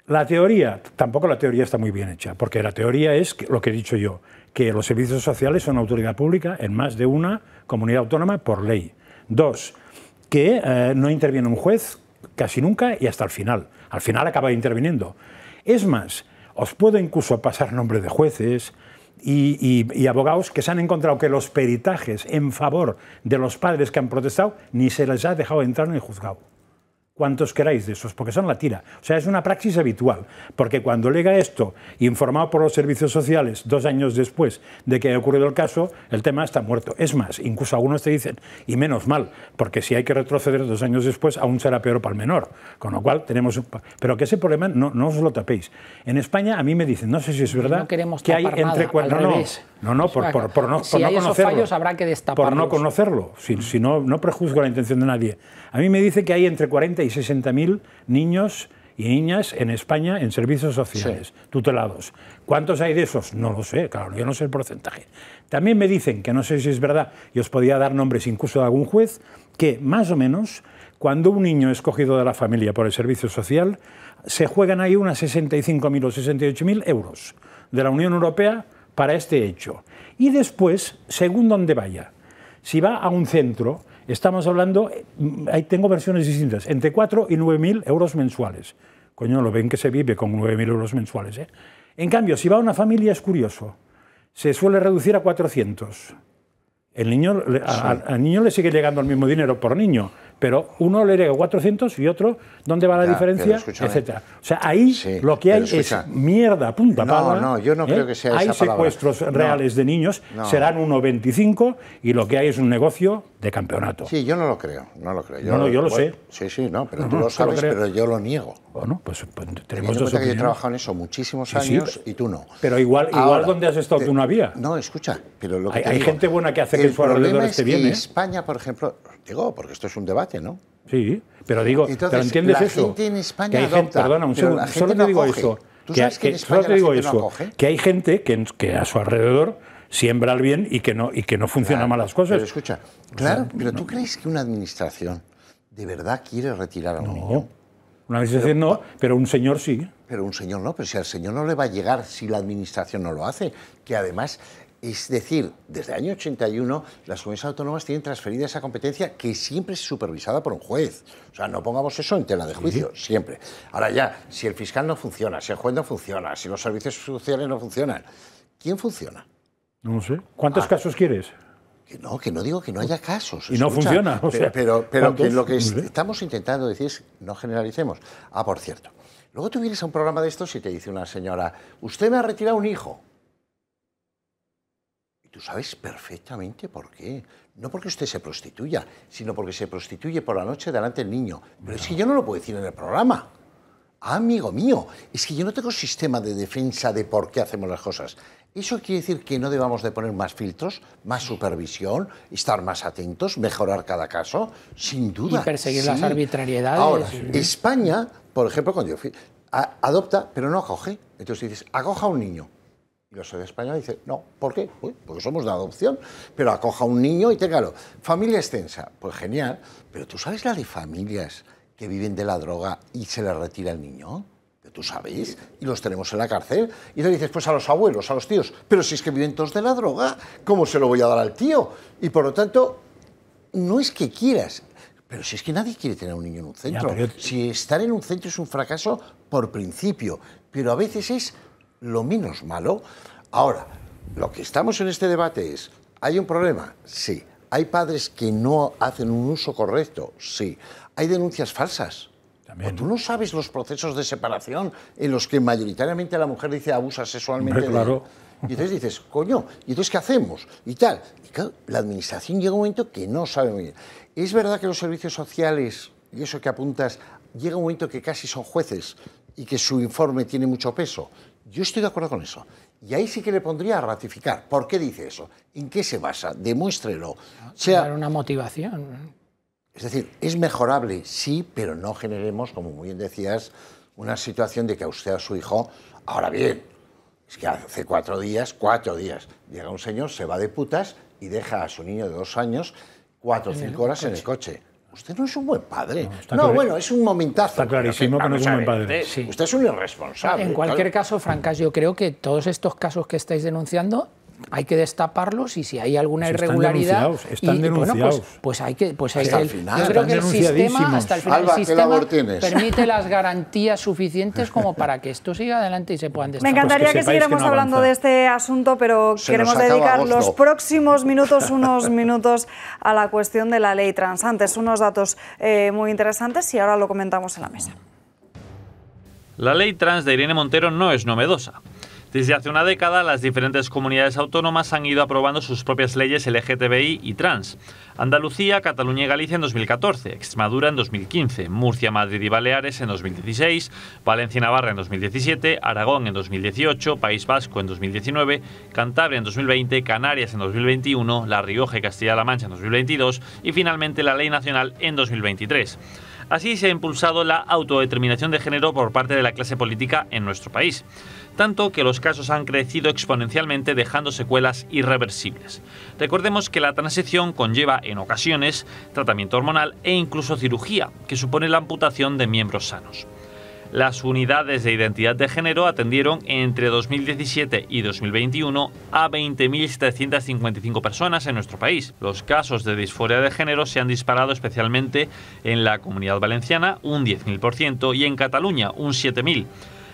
La teoría, tampoco la teoría está muy bien hecha, porque la teoría es lo que he dicho yo, que los servicios sociales son autoridad pública en más de una comunidad autónoma por ley. Dos, que eh, no interviene un juez casi nunca y hasta el final. Al final acaba interviniendo. Es más, os puedo incluso pasar nombre de jueces y, abogados que se han encontrado que los peritajes en favor de los padres que han protestado ni se les ha dejado entrar ni juzgado cuantos queráis de esos, porque son la tira. O sea, es una praxis habitual, porque cuando llega esto, informado por los servicios sociales dos años después de que haya ocurrido el caso, el tema está muerto. Es más, incluso algunos te dicen, y menos mal, porque si hay que retroceder dos años después, aún será peor para el menor. Con lo cual, tenemos Pero que ese problema no, os lo tapéis. En España, a mí me dicen, no sé si es verdad, que hay entre... no, no, por, no, si conocerlo. fallos, habrá que destaparlos. Por no conocerlo, si no, no prejuzgo la intención de nadie. A mí me dice que hay entre 40 y 60 mil niños y niñas en España en servicios sociales, tutelados. ¿Cuántos hay de esos? No lo sé, claro, yo no sé el porcentaje. También me dicen, que no sé si es verdad, y os podía dar nombres incluso de algún juez, que más o menos cuando un niño es cogido de la familia por el servicio social, se juegan ahí unas 65.000 o 68.000 euros de la Unión Europea para este hecho. Y después, según donde vaya, si va a un centro, Estamos hablando, eh, ahí tengo versiones distintas, entre 4 y mil euros mensuales. Coño, lo ven que se vive con mil euros mensuales. ¿eh? En cambio, si va a una familia es curioso, se suele reducir a 400. El niño, al niño le sigue llegando el mismo dinero por niño, pero uno le llega 400 y otro, ¿dónde va la diferencia? Etcétera. O sea, ahí lo que hay es mierda, punta No, no, yo no ¿eh? creo que sea Hay secuestros reales de niños, serán 1,25 y lo que hay es un negocio de campeonato. Sí, yo no lo creo, no lo creo. no, yo lo sé. Sí, sí, no, pero tú lo sabes, pero yo lo niego. Bueno, pues, pues tenemos dos que Yo he trabajado en eso muchísimos años y tú no. Pero igual, igual ¿dónde has estado tú una había. No, escucha, pero lo que hay, hay gente buena que hace que su alrededor esté bien. En ¿eh? España, por ejemplo, digo, porque esto es un debate ¿no? Sí, pero digo, ¿te entiendes eso? Gente en España que hay gente, perdona, un señor. solo te digo eso. que, solo te digo eso, que hay gente que, a su alrededor siembra el bien y que no, y que no funcionan mal las cosas. Pero escucha, claro, pero ¿tú crees que una administración de verdad quiere retirar a un niño? Una administración no, pero un señor sí. Pero un señor no, pero si al señor no le va a llegar si la administración no lo hace, que además es decir, desde el año 81 las comunidades autónomas tienen transferida esa competencia que siempre es supervisada por un juez. O sea, no pongamos eso en tela de juicio, siempre. Ahora ya, si el fiscal no funciona, si el juez no funciona, si los servicios sociales no funcionan, ¿quién funciona? No sé. ¿Cuántos ah. casos quieres? Que no, que no digo que no haya casos. Y no funciona. pero lo que estamos intentando decir es no generalicemos. Ah, por cierto. Luego tú vienes a un programa de estos y te dice una señora, usted me ha retirado un hijo tú sabes perfectamente por qué. No porque usted se prostituya, sino porque se prostituye por la noche delante del niño. Pero es que yo no lo puedo decir en el programa. amigo mío, es que yo no tengo sistema de defensa de por qué hacemos las cosas. ¿Eso quiere decir que no debamos de poner más filtros, más supervisión, estar más atentos, mejorar cada caso? Sin duda. Y perseguir las arbitrariedades. Ahora, España, por ejemplo, cuando adopta, pero no acoge. Entonces dices, acoja a un niño. Y la de y dice, no, ¿por qué? porque somos de adopción, pero acoja a un niño y téngalo. Familia extensa, pues genial, pero ¿tú sabes la de familias que viven de la droga y se les retira el niño? que Tú sabes, y los tenemos en la cárcel. Y le dices, pues a los abuelos, a los tíos, pero si es que viven todos de la droga, ¿cómo se lo voy a dar al tío? Y por lo tanto, no es que quieras, pero si es que nadie quiere tener un niño en un centro. Si estar en un centro es un fracaso por principio, pero a veces es lo menos malo. Ahora, lo que estamos en este debate es, ¿hay un problema? Sí. ¿Hay padres que no hacen un uso correcto? Sí. ¿Hay denuncias falsas? También. tú no sabes los procesos de separación en los que mayoritariamente la mujer dice abusa sexualmente. claro. Y entonces dices, coño, ¿y entonces qué hacemos? Y tal. Y claro, la administración llega un momento que no sabe muy bien. Es verdad que los servicios sociales, y eso que apuntas, llega un momento que casi son jueces y que su informe tiene mucho peso. Yo estoy de acuerdo con eso. Y ahí sí que le pondría a ratificar. ¿Por qué dice eso? ¿En qué se basa? Demuéstrelo. Ah, sea, una motivación. Es decir, es mejorable, sí, pero no generemos, como muy bien decías, una situación de que a usted a su hijo, ahora bien, es que hace cuatro días, cuatro días, llega un señor, se va de putas y deja a su niño de dos años cuatro o cinco horas en el coche. Usted no es un buen padre. No, bueno, es un momentazo. Está clarísimo que, no es un buen padre. Usted, es un irresponsable. En cualquier caso, Francas, yo creo que todos estos casos que estáis denunciando hay que destaparlos y si hay alguna irregularidad están pues, denunciados. pues, hay que pues hasta el, final, yo creo que el sistema el sistema permite las garantías suficientes como para que esto siga adelante y se puedan destapar. Me pues encantaría que, siguiéramos hablando de este asunto, pero queremos dedicar los próximos minutos unos minutos a la cuestión de la ley trans. Antes unos datos eh, muy interesantes y ahora lo comentamos en la mesa. La ley trans de Irene Montero no es novedosa. Desde hace una década, las diferentes comunidades autónomas han ido aprobando sus propias leyes LGTBI y trans. Andalucía, Cataluña y Galicia en 2014, Extremadura en 2015, Murcia, Madrid y Baleares en 2016, Valencia y Navarra en 2017, Aragón en 2018, País Vasco en 2019, Cantabria en 2020, Canarias en 2021, La Rioja y Castilla-La Mancha en 2022 y finalmente la Ley Nacional en 2023. Así se ha impulsado la autodeterminación de género por parte de la clase política en nuestro país tanto que los casos han crecido exponencialmente dejando secuelas irreversibles. Recordemos que la transición conlleva en ocasiones tratamiento hormonal e incluso cirugía, que supone la amputación de miembros sanos. Las unidades de identidad de género atendieron entre 2017 y 2021 a 20.755 personas en nuestro país. Los casos de disforia de género se han disparado especialmente en la Comunidad Valenciana, un 10.000%, y en Cataluña, un 7.000%.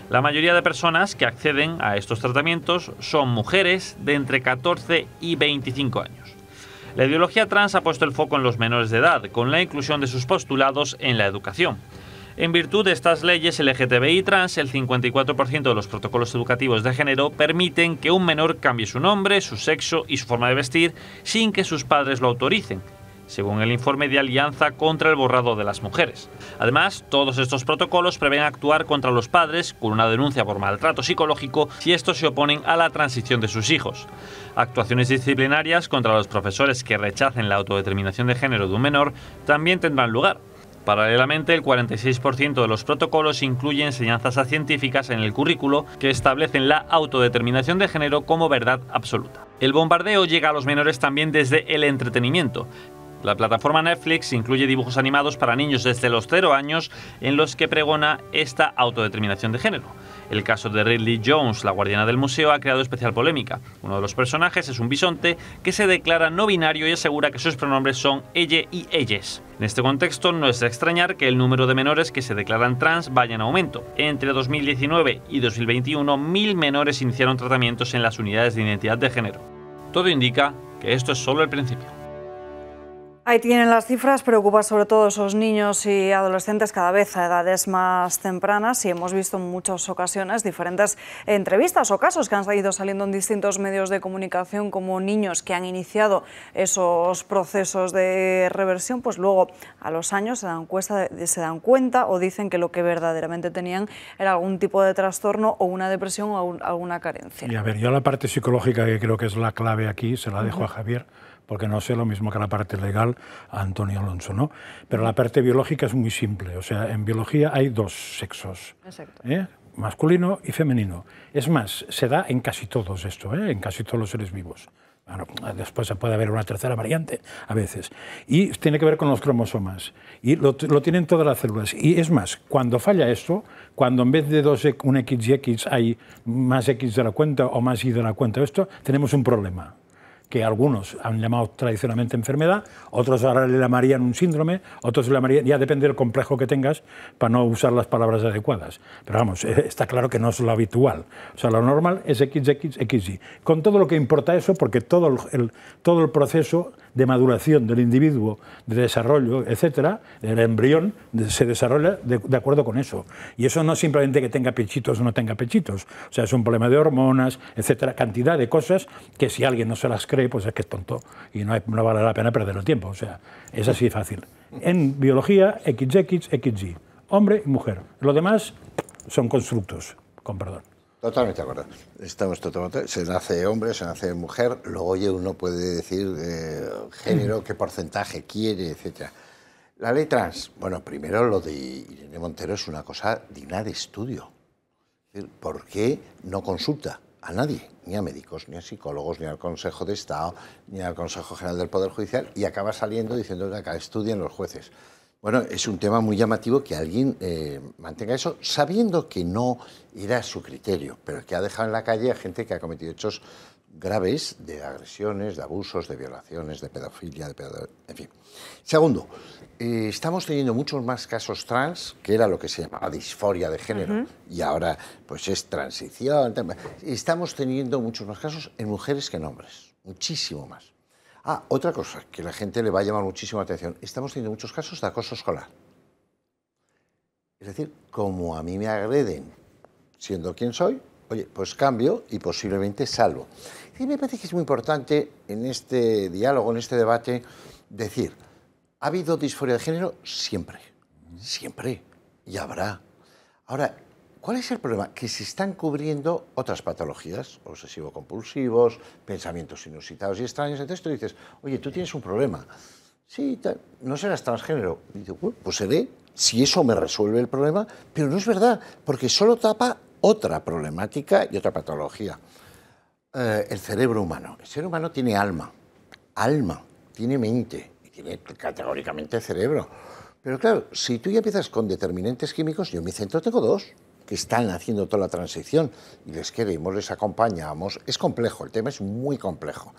La mayoría de personas que acceden a estos tratamientos son mujeres de entre 14 y 25 años. La ideología trans ha puesto el foco en los menores de edad, con la inclusión de sus postulados en la educación. En virtud de estas leyes LGTBI trans, el 54% de los protocolos educativos de género permiten que un menor cambie su nombre, su sexo y su forma de vestir sin que sus padres lo autoricen, según el informe de Alianza contra el Borrado de las Mujeres. Además, todos estos protocolos prevén actuar contra los padres con una denuncia por maltrato psicológico si estos se oponen a la transición de sus hijos. Actuaciones disciplinarias contra los profesores que rechacen la autodeterminación de género de un menor también tendrán lugar. Paralelamente, el 46% de los protocolos incluye enseñanzas científicas en el currículo que establecen la autodeterminación de género como verdad absoluta. El bombardeo llega a los menores también desde el entretenimiento, la plataforma Netflix incluye dibujos animados para niños desde los 0 años en los que pregona esta autodeterminación de género. El caso de Ridley Jones, la guardiana del museo, ha creado especial polémica. Uno de los personajes es un bisonte que se declara no binario y asegura que sus pronombres son elle y elles. En este contexto, no es de extrañar que el número de menores que se declaran trans vaya en aumento. Entre 2019 y 2021, mil menores iniciaron tratamientos en las unidades de identidad de género. Todo indica que esto es solo el principio. Ahí tienen las cifras, preocupa sobre todo esos niños y adolescentes cada vez a edades más tempranas y hemos visto en muchas ocasiones diferentes entrevistas o casos que han ido saliendo en distintos medios de comunicación como niños que han iniciado esos procesos de reversión, pues luego a los años se dan, cuenta o dicen que lo que verdaderamente tenían era algún tipo de trastorno o una depresión o alguna carencia. Y a ver, yo la parte psicológica que creo que es la clave aquí se la dejo a Javier porque no sé lo mismo que la parte legal Antonio Alonso, ¿no? Pero la parte biológica es muy simple, o sea, en biología hay dos sexos, ¿eh? masculino y femenino. Es más, se da en casi todos esto, ¿eh? en casi todos los seres vivos. Bueno, después puede haber una tercera variante a veces. Y tiene que ver con los cromosomas. Y lo, tienen todas las células. Y es más, cuando falla esto, cuando en vez de dos, un X y X hay más X de la cuenta o más Y de la cuenta, esto, tenemos un problema que algunos han llamado tradicionalmente enfermedad, otros ahora le llamarían un síndrome, otros le llamarían, ya depende del complejo que tengas para no usar las palabras adecuadas. Pero vamos, eh, está claro que no es lo habitual. O sea, lo normal es XXXY. Con todo lo que importa eso, porque todo el, todo el proceso de maduración del individuo, de desarrollo, etcétera, el embrión se desarrolla de, acuerdo con eso. Y eso no es simplemente que tenga pechitos o no tenga pechitos, o sea, es un problema de hormonas, etcétera, cantidad de cosas que si alguien no se las cree, pues es que es tonto y no, no vale la pena perder el tiempo, o sea, es así de fácil. En biología, XX, XY, hombre y mujer. Lo demás son constructos, con perdón. Totalmente de acuerdo. Estamos Se nace hombre, se nace mujer, luego oye, uno puede decir eh, género, mm. qué porcentaje quiere, etc. La ley trans, bueno, primero lo de Irene Montero es una cosa digna de estudio. ¿Por qué no consulta a nadie? Ni a médicos, ni a psicólogos, ni al Consejo de Estado, ni al Consejo General del Poder Judicial, y acaba saliendo diciendo que estudien los jueces. Bueno, es un tema muy llamativo que alguien eh, mantenga eso, sabiendo que no era su criterio, pero que ha dejado en la calle a gente que ha cometido hechos graves de agresiones, de abusos, de violaciones, de pedofilia, de pedofilia en fin. Segundo, eh, estamos teniendo muchos más casos trans, que era lo que se llamaba disforia de género, y ahora pues es transición. Estamos teniendo muchos más casos en mujeres que en hombres, muchísimo más. Ah, otra cosa que la gente le va a llamar muchísima atención. Estamos teniendo muchos casos de acoso escolar. Es decir, como a mí me agreden siendo quien soy, oye, pues cambio y posiblemente salvo. Y me parece que es muy importante en este diálogo, en este debate, decir, ha habido disforia de género siempre, siempre, y habrá. Ahora, ¿Cuál es el problema? Que se están cubriendo otras patologías, obsesivo-compulsivos, pensamientos inusitados y extraños. Entonces tú dices, oye, tú tienes un problema. Sí, no serás transgénero. pues se pues ve. si eso me resuelve el problema. Pero no es verdad, porque solo tapa otra problemática y otra patología. Eh, el cerebro humano. El ser humano tiene alma, alma, tiene mente y tiene categóricamente cerebro. Pero claro, si tú ya empiezas con determinantes químicos, yo en mi centro tengo dos que están haciendo toda la transición y les queremos, les acompañamos. Es complejo, el tema es muy complejo.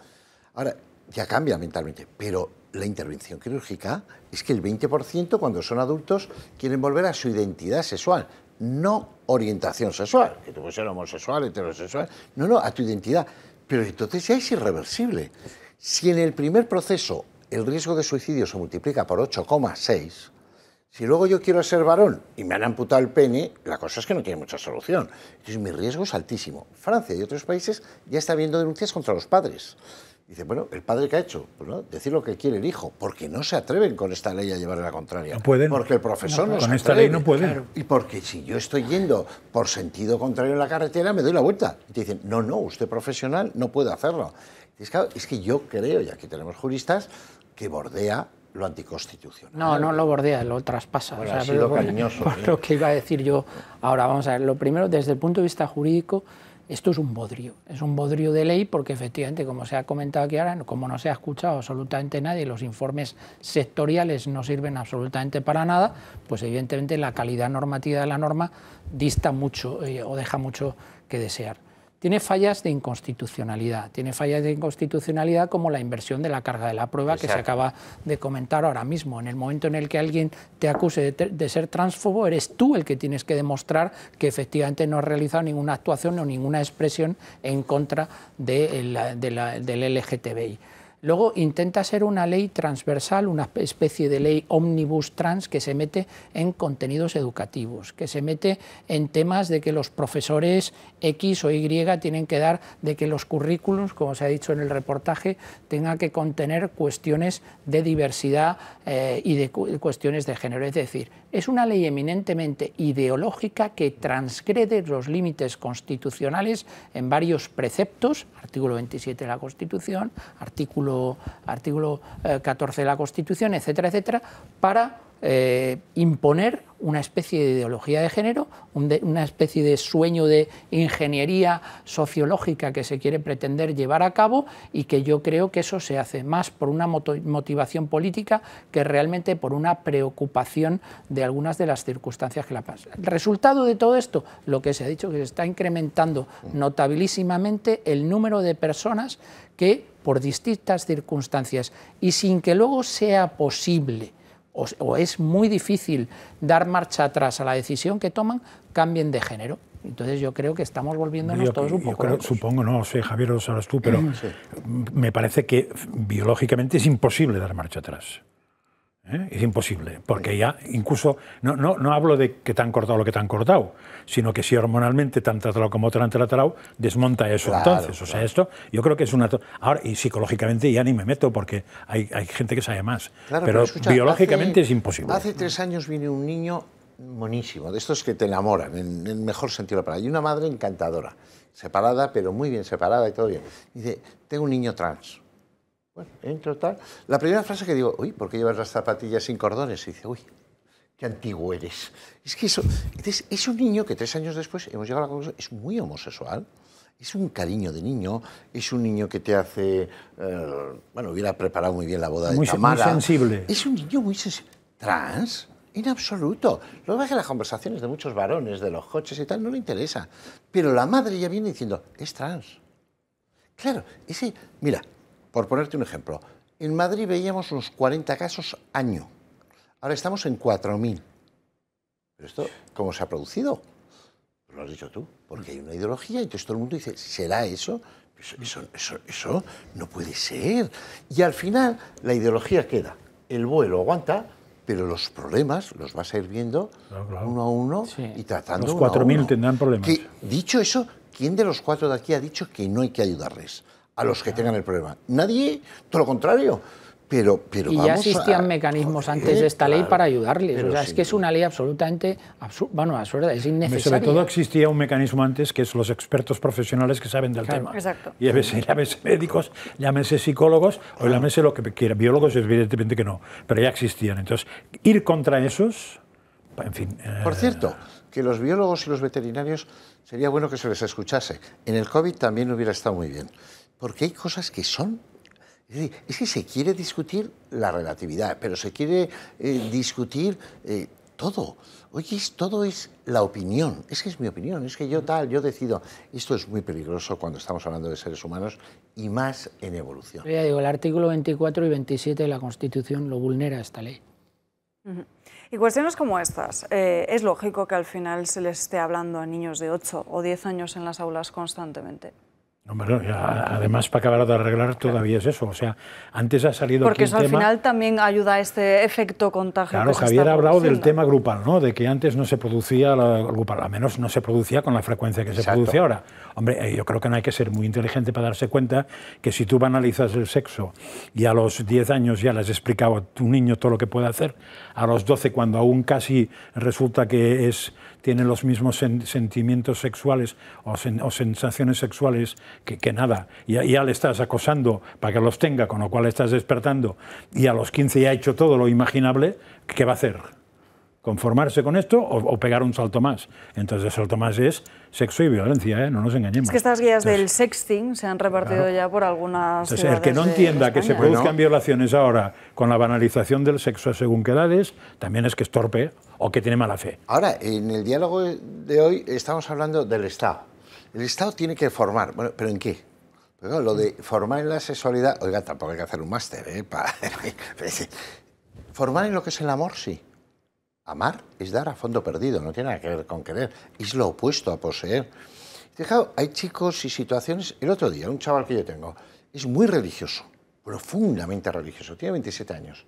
Ahora, ya cambia mentalmente, pero la intervención quirúrgica es que el 20% cuando son adultos quieren volver a su identidad sexual, no orientación sexual, que tú puedes ser homosexual, heterosexual, no, no, a tu identidad. Pero entonces ya es irreversible. Si en el primer proceso el riesgo de suicidio se multiplica por 8,6, si luego yo quiero ser varón y me han amputado el pene, la cosa es que no tiene mucha solución. Entonces mi riesgo es altísimo. Francia y otros países ya están viendo denuncias contra los padres. Dice, bueno, ¿el padre qué ha hecho? Pues decir lo que quiere el hijo, porque no se atreven con esta ley a llevar la contraria. No pueden. Porque el profesor no, no Con esta ley no puede. Y porque si yo estoy yendo por sentido contrario en la carretera, me doy la vuelta. Y te dicen, no, no, usted profesional no puede hacerlo. es que yo creo, y aquí tenemos juristas, que bordea lo anticonstitucional. No, no lo bordea, lo traspasa. ha sido cariñoso. lo ¿eh? que iba a decir yo ahora, vamos a ver, lo primero, desde el punto de vista jurídico, esto es un bodrio, es un bodrio de ley porque efectivamente, como se ha comentado aquí ahora, como no se ha escuchado absolutamente nadie, los informes sectoriales no sirven absolutamente para nada, pues evidentemente la calidad normativa de la norma dista mucho eh, o deja mucho que desear tiene fallas de inconstitucionalidad. Tiene fallas de inconstitucionalidad como la inversión de la carga de la prueba que se acaba de comentar ahora mismo. En el momento en el que alguien te acuse de, ser transfobo, eres tú el que tienes que demostrar que efectivamente no has realizado ninguna actuación o ninguna expresión en contra del LGTBI. Luego intenta ser una ley transversal, una especie de ley omnibus trans que se mete en contenidos educativos, que se mete en temas de que los profesores X o Y tienen que dar, de que los currículums, como se ha dicho en el reportaje, tengan que contener cuestiones de diversidad eh, y de cuestiones de género. Es decir, es una ley eminentemente ideológica que transgrede los límites constitucionales en varios preceptos, artículo 27 de la Constitución, artículo artículo, artículo 14 eh, de la Constitución, etcétera, etcétera, para eh, imponer una especie de ideología de género, una especie de sueño de ingeniería sociológica que se quiere pretender llevar a cabo y que yo creo que eso se hace más por una motivación política que realmente por una preocupación de algunas de las circunstancias que la pasan. El Resultado de todo esto, lo que se ha dicho, que se está incrementando notabilísimamente el número de personas que por distintas circunstancias y sin que luego sea posible o, es muy difícil dar marcha atrás a la decisión que toman, cambien de género. Entonces yo creo que estamos volviéndonos todos un poco. Creo, supongo, no sé, Javier, lo sabes tú, pero me parece que biológicamente es imposible dar marcha atrás. ¿eh? Es imposible, porque ya incluso, no, no, no, hablo de que te han cortado lo que te han cortado, sino que si hormonalmente te han tratado como te han tratado, desmonta eso entonces. O sea, esto yo creo que es una... Ahora, y psicológicamente ya ni me meto porque hay, hay gente que sabe más, pero, biológicamente es imposible. Hace tres años vino un niño monísimo, de estos que te enamoran, en el mejor sentido de la palabra, y una madre encantadora, separada, pero muy bien separada y todo bien. Dice, tengo un niño trans. Bueno, entro tal. La primera frase que digo, uy, ¿por qué llevas las zapatillas sin cordones? Y dice, uy, qué antiguo eres. Es que eso, es, un niño que tres años después hemos llegado a la conclusión, es muy homosexual. Es un cariño de niño, es un niño que te hace. Eh, bueno, hubiera preparado muy bien la boda de Tamara. Muy sensible. Es un niño muy sensible. ¿Trans? En absoluto. Lo que pasa es que las conversaciones de muchos varones, de los coches y tal, no le interesa. Pero la madre ya viene diciendo, es trans. Claro, ese. Mira, por ponerte un ejemplo, en Madrid veíamos unos 40 casos año. Ahora estamos en 4.000. ¿Pero esto cómo se ha producido? Pues lo has dicho tú, porque hay una ideología y entonces todo el mundo dice, ¿será eso? Eso, no puede ser. Y al final la ideología queda. El vuelo aguanta, pero los problemas los vas a ir viendo uno a uno y tratando. Los 4.000 tendrán problemas. dicho eso, ¿quién de los cuatro de aquí ha dicho que no hay que ayudarles? a los que tengan el problema. Nadie, todo lo contrario. Pero, pero y ya existían mecanismos antes de esta ley para ayudarles. es que es una ley absolutamente absurda, es innecesaria. Sobre todo existía un mecanismo antes que es los expertos profesionales que saben del tema. Exacto. Y llámese médicos, llámese psicólogos o llámese lo que quieran. Biólogos, evidentemente que no, pero ya existían. Entonces, ir contra esos, en fin. Eh, Por cierto, que los biólogos y los veterinarios sería bueno que se les escuchase. En el COVID también hubiera estado muy bien porque hay cosas que son es, que se quiere discutir la relatividad, pero se quiere eh, discutir eh, todo. Oye, todo es la opinión, es que es mi opinión, es que yo tal, yo decido. Esto es muy peligroso cuando estamos hablando de seres humanos y más en evolución. digo, el artículo 24 y 27 de la Constitución lo vulnera esta ley. Y cuestiones como estas, eh, es lógico que al final se les esté hablando a niños de 8 o 10 años en las aulas constantemente. Hombre, además para acabar de arreglar todavía es eso. O sea, antes ha salido. Porque eso al final también ayuda a este efecto contagio. Claro, se Javier ha hablado del tema grupal, ¿no? De que antes no se producía la grupal, al menos no se producía con la frecuencia que se produce ahora. Hombre, eh, yo creo que no hay que ser muy inteligente para darse cuenta que si tú banalizas el sexo y a los 10 años ya le has explicado a tu niño todo lo que puede hacer, a los 12 cuando aún casi resulta que es tiene los mismos sentimientos sexuales o, sensaciones sexuales que, nada. Y ya, le estás acosando para que los tenga, con lo cual estás despertando, y a los 15 ya ha hecho todo lo imaginable, ¿qué va a hacer? conformarse con esto o, pegar un salto más. Entonces, el salto más es sexo y violencia, ¿eh? no nos engañemos. Es que estas guías del sexting se han repartido ya por algunas. Entonces, el que no entienda que se produzcan violaciones ahora con la banalización del sexo según qué edades, también es que es torpe o que tiene mala fe. Ahora, en el diálogo de hoy estamos hablando del Estado. El Estado tiene que formar, pero ¿en qué? Pero pues lo de formar en la sexualidad, oiga, tampoco hay que hacer un máster, ¿eh? formar en lo que es el amor, sí Amar es dar a fondo perdido, no tiene nada que ver con querer, es lo opuesto a poseer. Fijaos, hay chicos y situaciones. El otro día, un chaval que yo tengo es muy religioso, profundamente religioso, tiene 27 años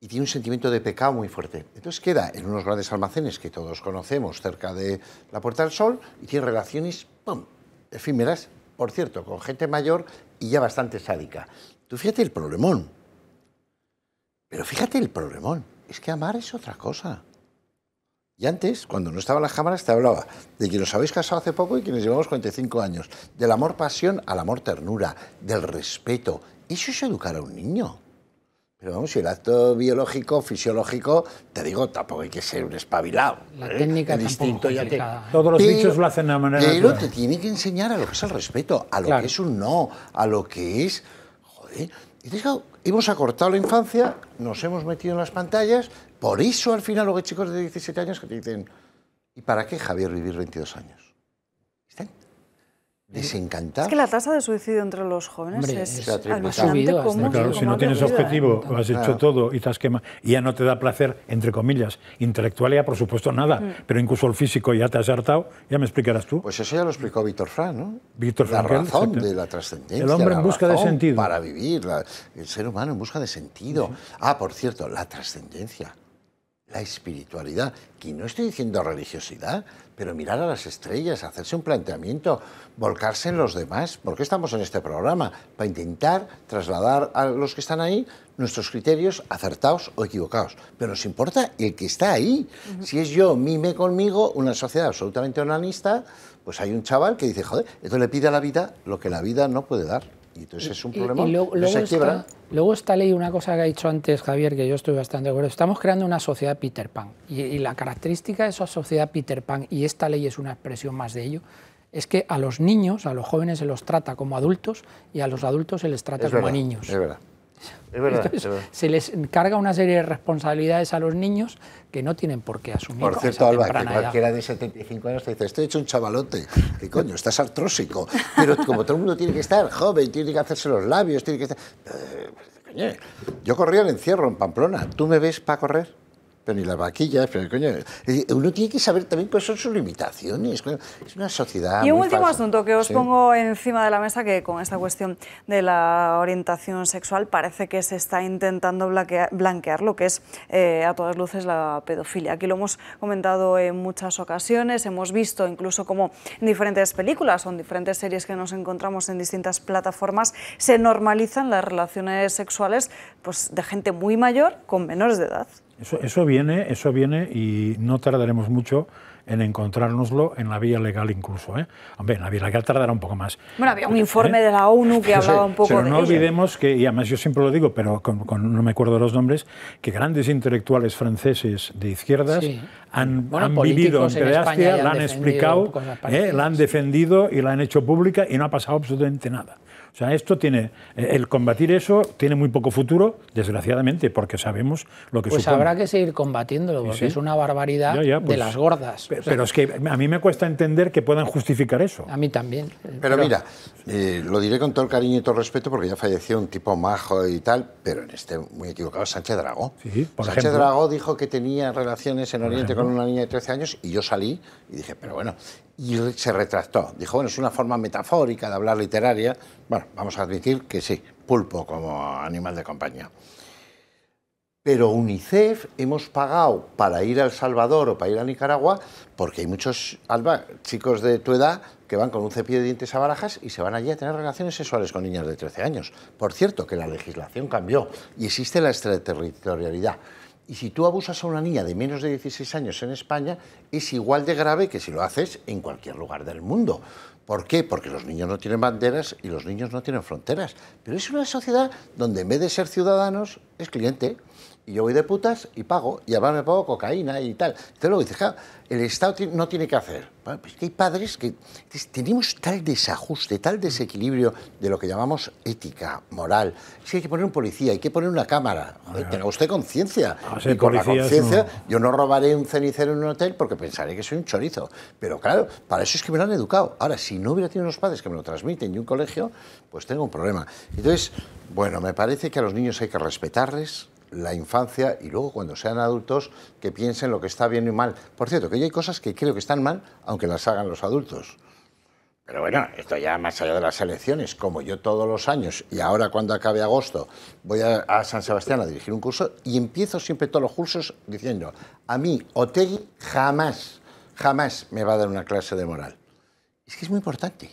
y tiene un sentimiento de pecado muy fuerte. Entonces queda en unos grandes almacenes que todos conocemos cerca de la Puerta del Sol y tiene relaciones ¡pum! efímeras, por cierto, con gente mayor y ya bastante sádica. Tú fíjate el problemón. Pero fíjate el problemón. Es que amar es otra cosa. Y antes, cuando no en las cámaras, te hablaba de que nos habéis casado hace poco y quienes llevamos 45 años, del amor-pasión al amor-ternura, del respeto. Eso es educar a un niño. Pero vamos, si el acto biológico, fisiológico, te digo, tampoco hay que ser un espabilado. La ¿eh? técnica distinto te... ¿eh? Todos los pero, bichos lo hacen de una manera. Pero te tiene que enseñar a lo que es el respeto, a lo que es un no, a lo que es. Joder, y digo, hemos acortado la infancia, nos hemos metido en las pantallas, por eso al final los hay chicos de 17 años que te dicen, ¿y para qué Javier vivir 22 años? desencantar. Es que la tasa de suicidio entre los jóvenes es, alucinante. Subido, claro, si no tienes objetivo, lo has hecho todo y ya no te da placer, entre comillas, intelectual ya por supuesto nada, pero incluso el físico ya te has hartado, ya me explicarás tú. Pues eso ya lo explicó Víctor Fran, ¿no? Víctor La razón de la trascendencia. El hombre en busca de sentido. Para vivir, el ser humano en busca de sentido. Ah, por cierto, la trascendencia la espiritualidad, que no estoy diciendo religiosidad, pero mirar a las estrellas, hacerse un planteamiento, volcarse en los demás. porque estamos en este programa? Para intentar trasladar a los que están ahí nuestros criterios acertados o equivocados. Pero nos importa el que está ahí. Si es yo, mime conmigo, una sociedad absolutamente onanista, pues hay un chaval que dice, joder, esto le pide a la vida lo que la vida no puede dar. Y un problema. luego, esta, ley, una cosa que ha dicho antes Javier, que yo estoy bastante de acuerdo, estamos creando una sociedad Peter Pan. Y, la característica de esa sociedad Peter Pan, y esta ley es una expresión más de ello, es que a los niños, a los jóvenes se los trata como adultos y a los adultos se les trata como niños. Es verdad. Es verdad, Se les encarga una serie de responsabilidades a los niños que no tienen por qué asumir. Por cierto, Alba, que cualquiera de 75 años te dice, estoy hecho un chavalote. y coño? Estás artrósico. Pero como todo el mundo tiene que estar joven, tiene que hacerse los labios, tiene que estar... Eh, yo corría el encierro en Pamplona. ¿Tú me ves para correr? ni la vaquillas, pero coño. Uno tiene que saber también cuáles son sus limitaciones. Es una sociedad. Y un último asunto que os pongo encima de la mesa, que con esta cuestión de la orientación sexual parece que se está intentando blanquear, lo que es eh, a todas luces la pedofilia. Aquí lo hemos comentado en muchas ocasiones, hemos visto incluso como en diferentes películas o en diferentes series que nos encontramos en distintas plataformas se normalizan las relaciones sexuales pues, de gente muy mayor con menores de edad. Eso, eso, viene, eso viene y no tardaremos mucho en encontrárnoslo en la vía legal incluso. ¿eh? Hombre, en la vía legal tardará un poco más. Bueno, había un eh, informe ¿eh? de la ONU que hablaba un poco pero no olvidemos que, y además yo siempre lo digo, pero con, no me acuerdo de los nombres, que grandes intelectuales franceses de izquierdas han, han vivido en Pedacia, la han explicado, ¿eh? la han defendido y la han hecho pública y no ha pasado absolutamente nada. O sea, esto tiene, eh, el combatir eso tiene muy poco futuro, desgraciadamente, porque sabemos lo que pues Pues habrá que seguir combatiéndolo, porque es una barbaridad de pues, las gordas. Pero, es que a mí me cuesta entender que puedan justificar eso. A mí también. Eh, pero, mira, eh, lo diré con todo el cariño y todo el respeto, porque ya falleció un tipo majo y tal, pero en este muy equivocado, Sánchez Dragó. Sí, Sánchez Dragó dijo que tenía relaciones en Oriente con una niña de 13 años y yo salí y dije, pero bueno, y se retractó. Dijo, bueno, es una forma metafórica de hablar literaria. Bueno, vamos a admitir que sí, pulpo como animal de compañía. Pero UNICEF hemos pagado para ir a El Salvador o para ir a Nicaragua, porque hay muchos chicos de tu edad que van con un cepillo de dientes a barajas y se van allí a tener relaciones sexuales con niñas de 13 años. Por cierto, que la legislación cambió y existe la extraterritorialidad. Y si tú abusas a una niña de menos de 16 años en España, es igual de grave que si lo haces en cualquier lugar del mundo. ¿Por qué? Porque los niños no tienen banderas y los niños no tienen fronteras. Pero es una sociedad donde en vez de ser ciudadanos, es cliente y yo voy de putas y pago, y además me pago cocaína y tal. Entonces luego dices, el Estado no tiene que hacer. Pues es que hay padres que tenemos tal desajuste, tal desequilibrio de lo que llamamos ética, moral. Si hay que poner un policía, hay que poner una cámara. tenga usted conciencia. Ah, y con la conciencia, yo no robaré un cenicero en un hotel porque pensaré que soy un chorizo. Pero claro, para eso es que me lo han educado. Ahora, si no hubiera tenido unos padres que me lo transmiten y un colegio, pues tengo un problema. Entonces, bueno, me parece que a los niños hay que respetarles, la infancia y luego cuando sean adultos que piensen lo que está bien y mal. Por cierto, que hay cosas que creo que están mal, aunque las hagan los adultos. Pero bueno, esto ya más allá de las elecciones, como yo todos los años, y ahora cuando acabe agosto, voy a, San Sebastián a dirigir un curso y empiezo siempre todos los cursos diciendo, a mí, Otegi jamás, jamás me va a dar una clase de moral. Es que es muy importante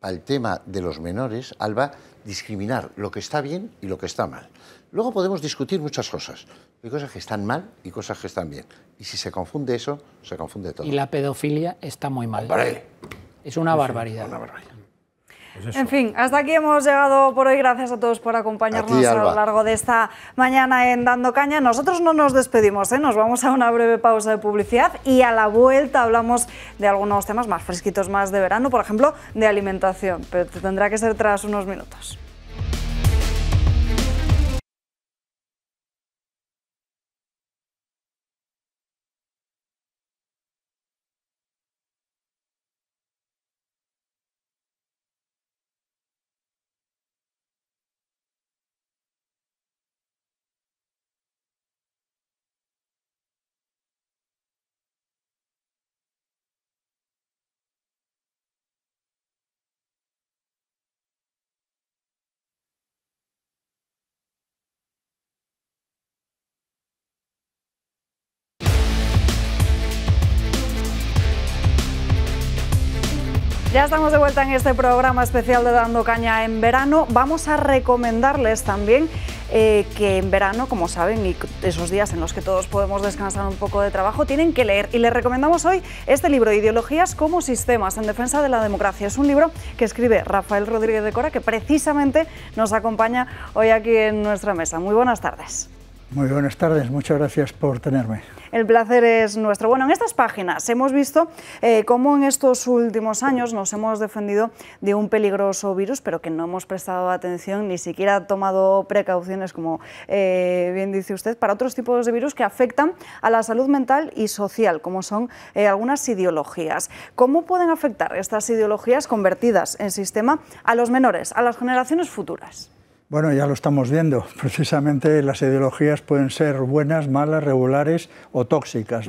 al tema de los menores, Alba, discriminar lo que está bien y lo que está mal. Luego podemos discutir muchas cosas. Hay cosas que están mal y cosas que están bien. Y si se confunde eso, se confunde todo. Y la pedofilia está muy mal. Es una barbaridad. Pues en fin, hasta aquí hemos llegado por hoy. Gracias a todos por acompañarnos a, lo largo de esta mañana en Dando Caña. Nosotros no nos despedimos, ¿eh? nos vamos a una breve pausa de publicidad y a la vuelta hablamos de algunos temas más fresquitos, más de verano, por ejemplo, de alimentación, pero tendrá que ser tras unos minutos. Ya estamos de vuelta en este programa especial de Dando Caña en verano. Vamos a recomendarles también eh, que en verano, como saben, y esos días en los que todos podemos descansar un poco de trabajo, tienen que leer. Y les recomendamos hoy este libro, Ideologías como Sistemas en Defensa de la Democracia. Es un libro que escribe Rafael Rodríguez de Cora, que precisamente nos acompaña hoy aquí en nuestra mesa. Muy buenas tardes. Muy buenas tardes, muchas gracias por tenerme. El placer es nuestro. Bueno, en estas páginas hemos visto eh, cómo en estos últimos años nos hemos defendido de un peligroso virus, pero que no hemos prestado atención, ni siquiera tomado precauciones, como eh, bien dice usted, para otros tipos de virus que afectan a la salud mental y social, como son eh, algunas ideologías. ¿Cómo pueden afectar estas ideologías convertidas en sistema a los menores, a las generaciones futuras? Bueno, ya lo estamos viendo. Precisamente las ideologías pueden ser buenas, malas, regulares o tóxicas.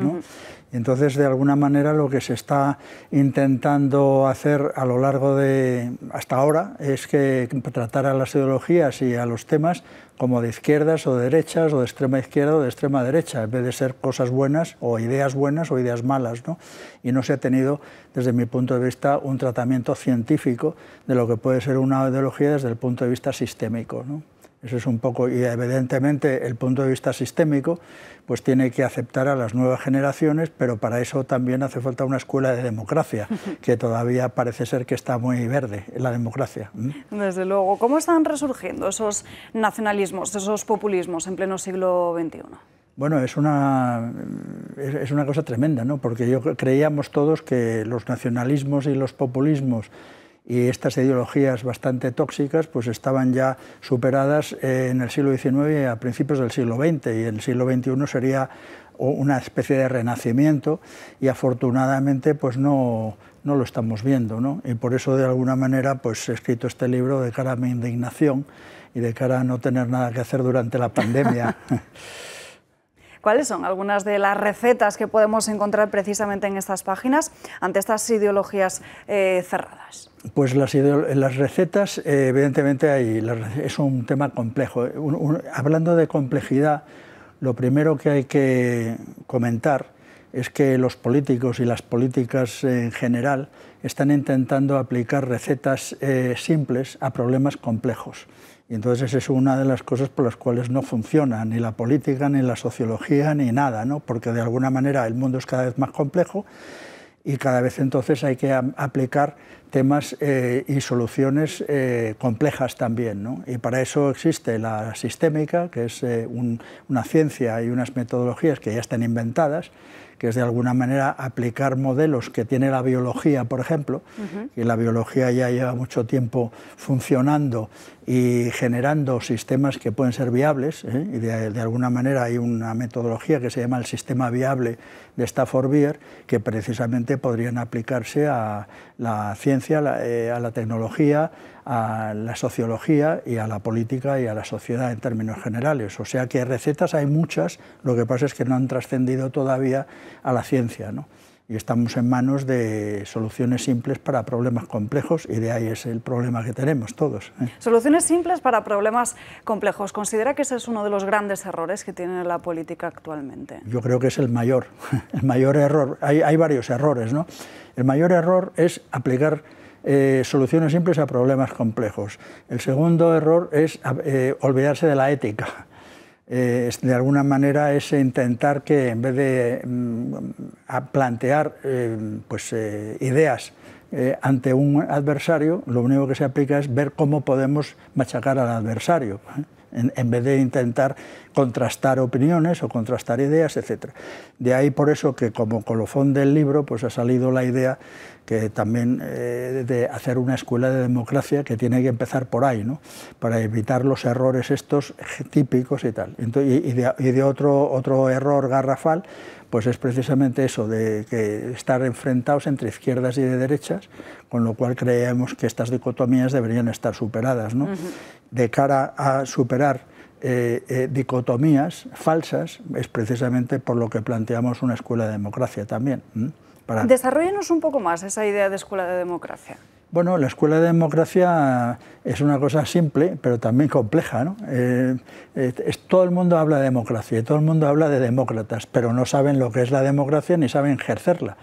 entonces, de alguna manera, lo que se está intentando hacer a lo largo de hasta ahora es que tratar a las ideologías y a los temas como de izquierdas o de derechas o de extrema izquierda o de extrema derecha, en vez de ser cosas buenas o ideas buenas o ideas malas. ¿no? Y no se ha tenido, desde mi punto de vista, un tratamiento científico de lo que puede ser una ideología desde el punto de vista sistémico. ¿no? Eso es un poco, y evidentemente el punto de vista sistémico, pues tiene que aceptar a las nuevas generaciones, pero para eso también hace falta una escuela de democracia, que todavía parece ser que está muy verde, la democracia. Desde luego, ¿cómo están resurgiendo esos nacionalismos, esos populismos en pleno siglo XXI? Bueno, es una, es una cosa tremenda, ¿no? porque yo creíamos todos que los nacionalismos y los populismos y estas ideologías bastante tóxicas pues estaban ya superadas en el siglo XIX y a principios del siglo XX y el siglo XXI sería una especie de renacimiento y afortunadamente pues no, lo estamos viendo ¿no? y por eso de alguna manera pues he escrito este libro de cara a mi indignación y de cara a no tener nada que hacer durante la pandemia. ¿Cuáles son algunas de las recetas que podemos encontrar precisamente en estas páginas ante estas ideologías eh, cerradas? Pues las, recetas, eh, evidentemente, es un tema complejo. hablando de complejidad, lo primero que hay que comentar es que los políticos y las políticas en general están intentando aplicar recetas eh, simples a problemas complejos. Y entonces esa es una de las cosas por las cuales no funciona ni la política, ni la sociología, ni nada, porque de alguna manera el mundo es cada vez más complejo y cada vez entonces hay que aplicar temas eh, y soluciones eh, complejas también. Y para eso existe la sistémica, que es eh, una ciencia y unas metodologías que ya están inventadas, que es de alguna manera aplicar modelos que tiene la biología, por ejemplo, y la biología ya lleva mucho tiempo funcionando y generando sistemas que pueden ser viables, ¿eh? y de, alguna manera hay una metodología que se llama el sistema viable de Stafford Beer, que precisamente podrían aplicarse a la ciencia, eh, a la tecnología, a la sociología y a la política y a la sociedad en términos generales. O sea que recetas hay muchas, lo que pasa es que no han trascendido todavía a la ciencia. ¿no? y estamos en manos de soluciones simples para problemas complejos y de ahí es el problema que tenemos todos. ¿eh? Soluciones simples para problemas complejos. ¿Considera que ese es uno de los grandes errores que tiene la política actualmente? Yo creo que es el mayor, el mayor error. Hay, hay varios errores, ¿no? El mayor error es aplicar eh, soluciones simples a problemas complejos. El segundo error es eh, olvidarse de la ética eh, de alguna manera es intentar que en vez de mm, plantear eh, pues, eh, ideas ante un adversario, lo único que se aplica es ver cómo podemos machacar al adversario, en, en, vez de intentar contrastar opiniones o contrastar ideas, etc. De ahí por eso que como colofón del libro pues, ha salido la idea que también eh, de hacer una escuela de democracia que tiene que empezar por ahí, ¿no? para evitar los errores estos típicos y tal. y, de, otro, otro error garrafal, pues es precisamente eso, de que estar enfrentados entre izquierdas y de derechas, con lo cual creemos que estas dicotomías deberían estar superadas. ¿no? De cara a superar eh, eh, dicotomías falsas, es precisamente por lo que planteamos una escuela de democracia también. Desarrollenos un poco más esa idea de escuela de democracia. Bueno, la escuela de democracia es una cosa simple, pero también compleja. Eh, eh, es, todo el mundo habla de democracia y todo el mundo habla de demócratas, pero no saben lo que es la democracia ni saben ejercerla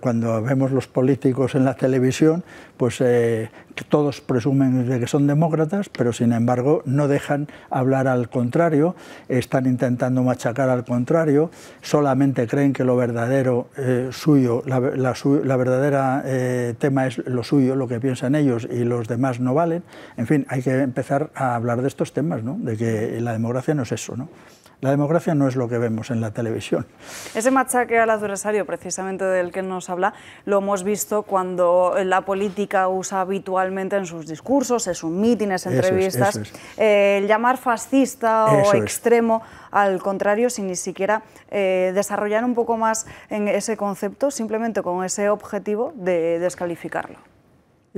cuando vemos los políticos en la televisión, pues eh, todos presumen de que son demócratas, pero sin embargo no dejan hablar al contrario, están intentando machacar al contrario, solamente creen que lo verdadero eh, suyo, la, verdadera eh, tema es lo suyo, lo que piensan ellos y los demás no valen. En fin, hay que empezar a hablar de estos temas, ¿no? de que la democracia no es eso. ¿no? La democracia no es lo que vemos en la televisión. Ese machaque al adversario, precisamente del que nos habla, lo hemos visto cuando la política usa habitualmente en sus discursos, en sus mítines, entrevistas, llamar fascista o extremo al contrario, sin ni siquiera eh, desarrollar un poco más en ese concepto, simplemente con ese objetivo de descalificarlo.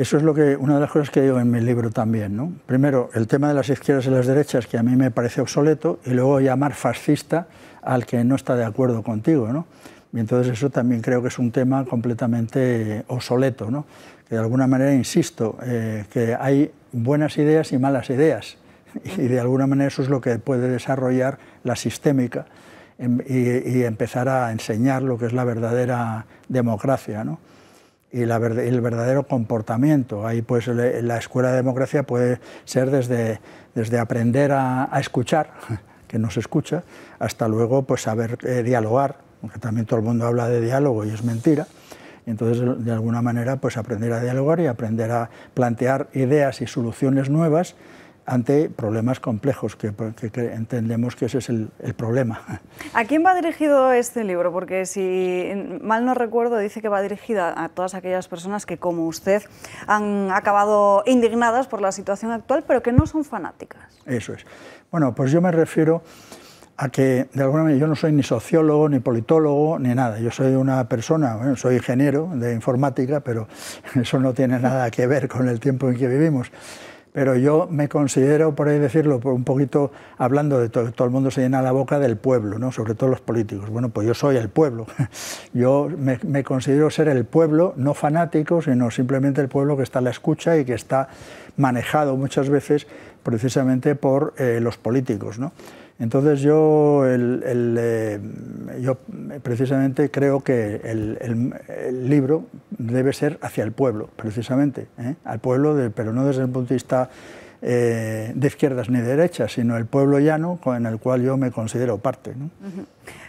Eso es lo que, una de las cosas que digo en mi libro también. ¿no? Primero, el tema de las izquierdas y las derechas, que a mí me parece obsoleto, y luego llamar fascista al que no está de acuerdo contigo. ¿no? Y entonces eso también creo que es un tema completamente obsoleto, ¿no? que de alguna manera, insisto, eh, que hay buenas ideas y malas ideas, y de alguna manera eso es lo que puede desarrollar la sistémica em, y, y empezar a enseñar lo que es la verdadera democracia. ¿no? y el verdadero comportamiento. Ahí pues la escuela de democracia puede ser desde, aprender a, escuchar, que no se escucha, hasta luego pues saber eh, dialogar, aunque también todo el mundo habla de diálogo y es mentira. Entonces, de alguna manera, pues aprender a dialogar y aprender a plantear ideas y soluciones nuevas ante problemas complejos, que, entendemos que ese es el, problema. ¿A quién va dirigido este libro? Porque si mal no recuerdo, dice que va dirigida a todas aquellas personas que, como usted, han acabado indignadas por la situación actual, pero que no son fanáticas. Eso es. Bueno, pues yo me refiero a que, de alguna manera, yo no soy ni sociólogo, ni politólogo, ni nada. Yo soy una persona, soy ingeniero de informática, pero eso no tiene nada que ver con el tiempo en que vivimos pero yo me considero, por ahí decirlo, un poquito hablando de todo, el mundo se llena la boca del pueblo, ¿no? sobre todo los políticos. Bueno, pues yo soy el pueblo. Yo me, considero ser el pueblo, no fanático, sino simplemente el pueblo que está a la escucha y que está manejado muchas veces precisamente por eh, los políticos. ¿no? Entonces eh, yo, precisamente creo que el, libro debe ser hacia el pueblo, precisamente, ¿eh? al pueblo, pero no desde el punto de vista eh, de izquierdas ni de derechas, sino el pueblo llano en el cual yo me considero parte.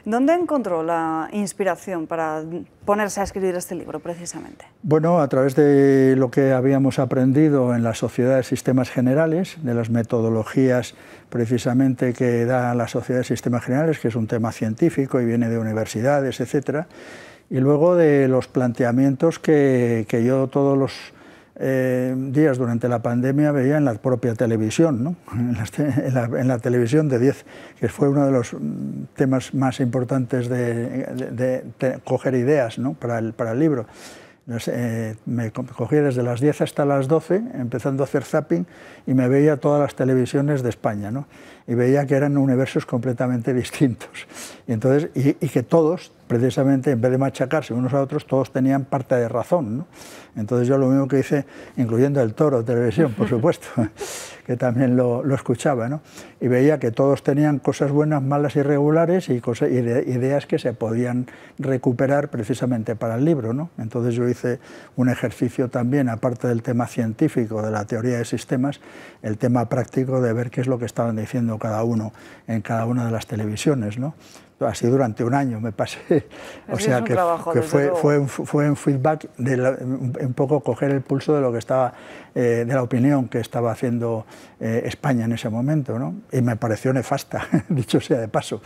¿Dónde encontró la inspiración para ponerse a escribir este libro precisamente? Bueno, a través de lo que habíamos aprendido en la Sociedad de Sistemas Generales, de las metodologías precisamente que da la Sociedad de Sistemas Generales, que es un tema científico y viene de universidades, etcétera, y luego de los planteamientos que, que yo todos los eh, días durante la pandemia veía en la propia televisión, ¿no? en, la, televisión de 10, que fue uno de los mm, temas más importantes de, coger ideas ¿no? para, el, libro. Eh, me cogía desde las 10 hasta las 12, empezando a hacer zapping, y me veía todas las televisiones de España, ¿no? y veía que eran universos completamente distintos. Y, entonces, y, y que todos, precisamente, en vez de machacarse unos a otros, todos tenían parte de razón. ¿no? Entonces yo lo mismo que hice, incluyendo el toro televisión, por supuesto, que también lo, escuchaba, ¿no? y veía que todos tenían cosas buenas, malas irregulares, y ideas que se podían recuperar precisamente para el libro. ¿no? Entonces yo hice un ejercicio también, aparte del tema científico, de la teoría de sistemas, el tema práctico de ver qué es lo que estaban diciendo cada uno en cada una de las televisiones. ¿no? así durante un año me pasé. o sea que, fue, fue, un, feedback de un poco coger el pulso de lo que estaba, eh, de la opinión que estaba haciendo eh, España en ese momento, Y me pareció nefasta, dicho sea de paso.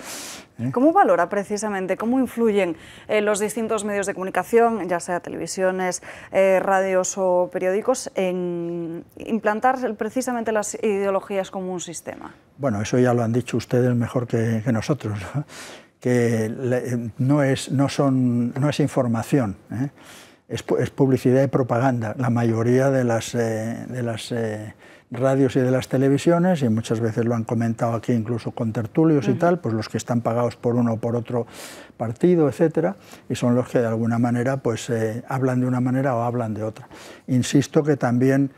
¿eh? ¿Cómo valora precisamente, cómo influyen los distintos medios de comunicación, ya sea televisiones, radios o periódicos, en implantar precisamente las ideologías como un sistema? Bueno, eso ya lo han dicho ustedes mejor que, nosotros que eh, no, es, son, no es información, ¿eh? es, publicidad y propaganda. La mayoría de las, eh, de las radios y de las televisiones, y muchas veces lo han comentado aquí incluso con tertulios y tal, pues los que están pagados por uno o por otro partido, etcétera, y son los que de alguna manera pues hablan de una manera o hablan de otra. Insisto que también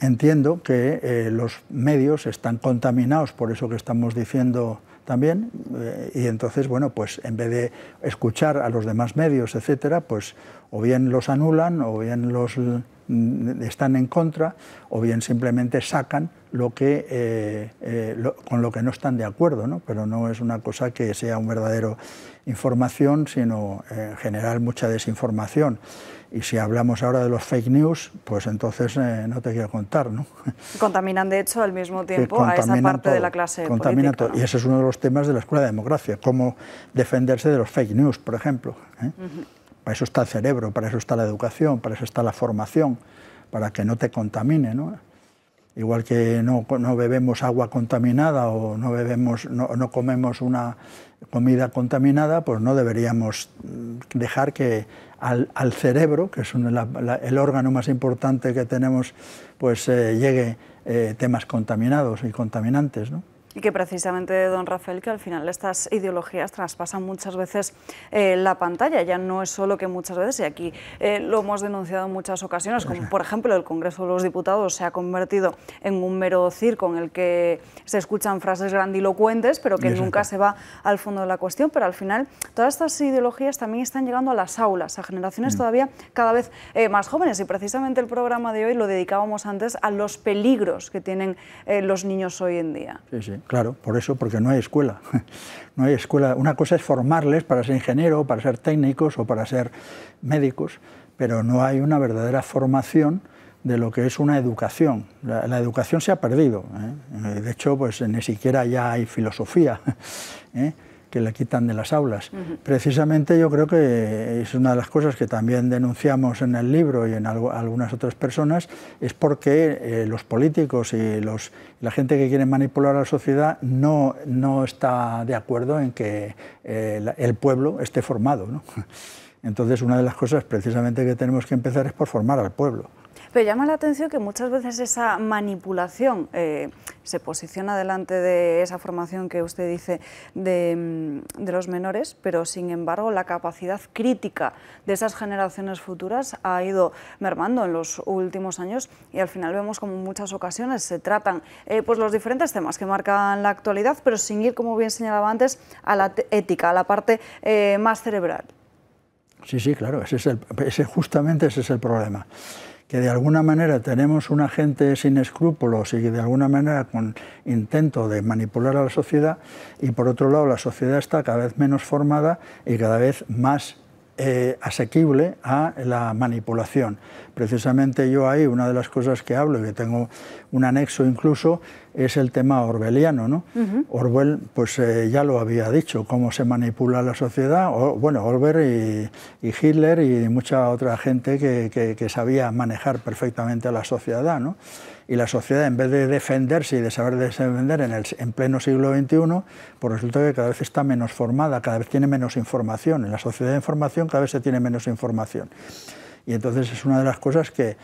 entiendo que los medios están contaminados por eso que estamos diciendo también, eh, y entonces, bueno, pues en vez de escuchar a los demás medios, etcétera, pues o bien los anulan, o bien los mm, están en contra, o bien simplemente sacan lo que, eh, eh, con lo que no están de acuerdo, ¿no? pero no es una cosa que sea un verdadero información, sino eh, generar mucha desinformación. Y si hablamos ahora de los fake news, pues entonces no te quiero contar. ¿no? Contaminan, de hecho, al mismo tiempo a esa parte de la clase política. Todo. Y ese es uno de los temas de la Escuela de Democracia, cómo defenderse de los fake news, por ejemplo. Para eso está el cerebro, para eso está la educación, para eso está la formación, para que no te contamine. ¿no? igual que no, bebemos agua contaminada o no, no, comemos una comida contaminada, pues no deberíamos mm, dejar que al, cerebro, que es el órgano más importante que tenemos, pues eh, llegue eh, temas contaminados y contaminantes. ¿no? Y que precisamente, don Rafael, que al final estas ideologías traspasan muchas veces eh, la pantalla. Ya no es solo que muchas veces, y aquí eh, lo hemos denunciado en muchas ocasiones, como por ejemplo el Congreso de los Diputados se ha convertido en un mero circo en el que se escuchan frases grandilocuentes, pero que nunca se va al fondo de la cuestión. Pero al final, todas estas ideologías también están llegando a las aulas, a generaciones mm. todavía cada vez eh, más jóvenes. Y precisamente el programa de hoy lo dedicábamos antes a los peligros que tienen los niños hoy en día. Sí, sí claro, por eso, porque no hay escuela. No hay escuela. Una cosa es formarles para ser ingeniero, para ser técnicos o para ser médicos, pero no hay una verdadera formación de lo que es una educación. La, educación se ha perdido. ¿eh? De hecho, pues ni siquiera ya hay filosofía. ¿eh? que la quitan de las aulas. Precisamente yo creo que es una de las cosas que también denunciamos en el libro y en algunas otras personas, es porque eh, los políticos y la gente que quiere manipular a la sociedad no, está de acuerdo en que eh, el pueblo esté formado. Entonces una de las cosas precisamente que tenemos que empezar es por formar al pueblo. Pero llama la atención que muchas veces esa manipulación eh, se posiciona delante de esa formación que usted dice mm, de, los menores, pero sin embargo la capacidad crítica de esas generaciones futuras ha ido mermando en los últimos años y al final vemos como en muchas ocasiones se tratan eh, pues los diferentes temas que marcan la actualidad, pero sin ir, como bien señalaba antes, a la ética, a la parte eh, más cerebral. Sí, sí, claro, ese, justamente ese es el problema que de alguna manera tenemos un gente sin escrúpulos y de alguna manera con intento de manipular a la sociedad y por otro lado la sociedad está cada vez menos formada y cada vez más eh, asequible a la manipulación. Precisamente yo ahí, una de las cosas que hablo, y que tengo un anexo incluso, es el tema orbeliano. ¿no? Orwell pues, eh, ya lo había dicho, cómo se manipula la sociedad. bueno, Orwell y, Hitler y mucha otra gente que, sabía manejar perfectamente a la sociedad. ¿no? y la sociedad, en vez de defenderse y de saber defender en, el, en pleno siglo XXI, pues resulta que cada vez está menos formada, cada vez tiene menos información. En la sociedad de información cada vez se tiene menos información. Y entonces es una de las cosas que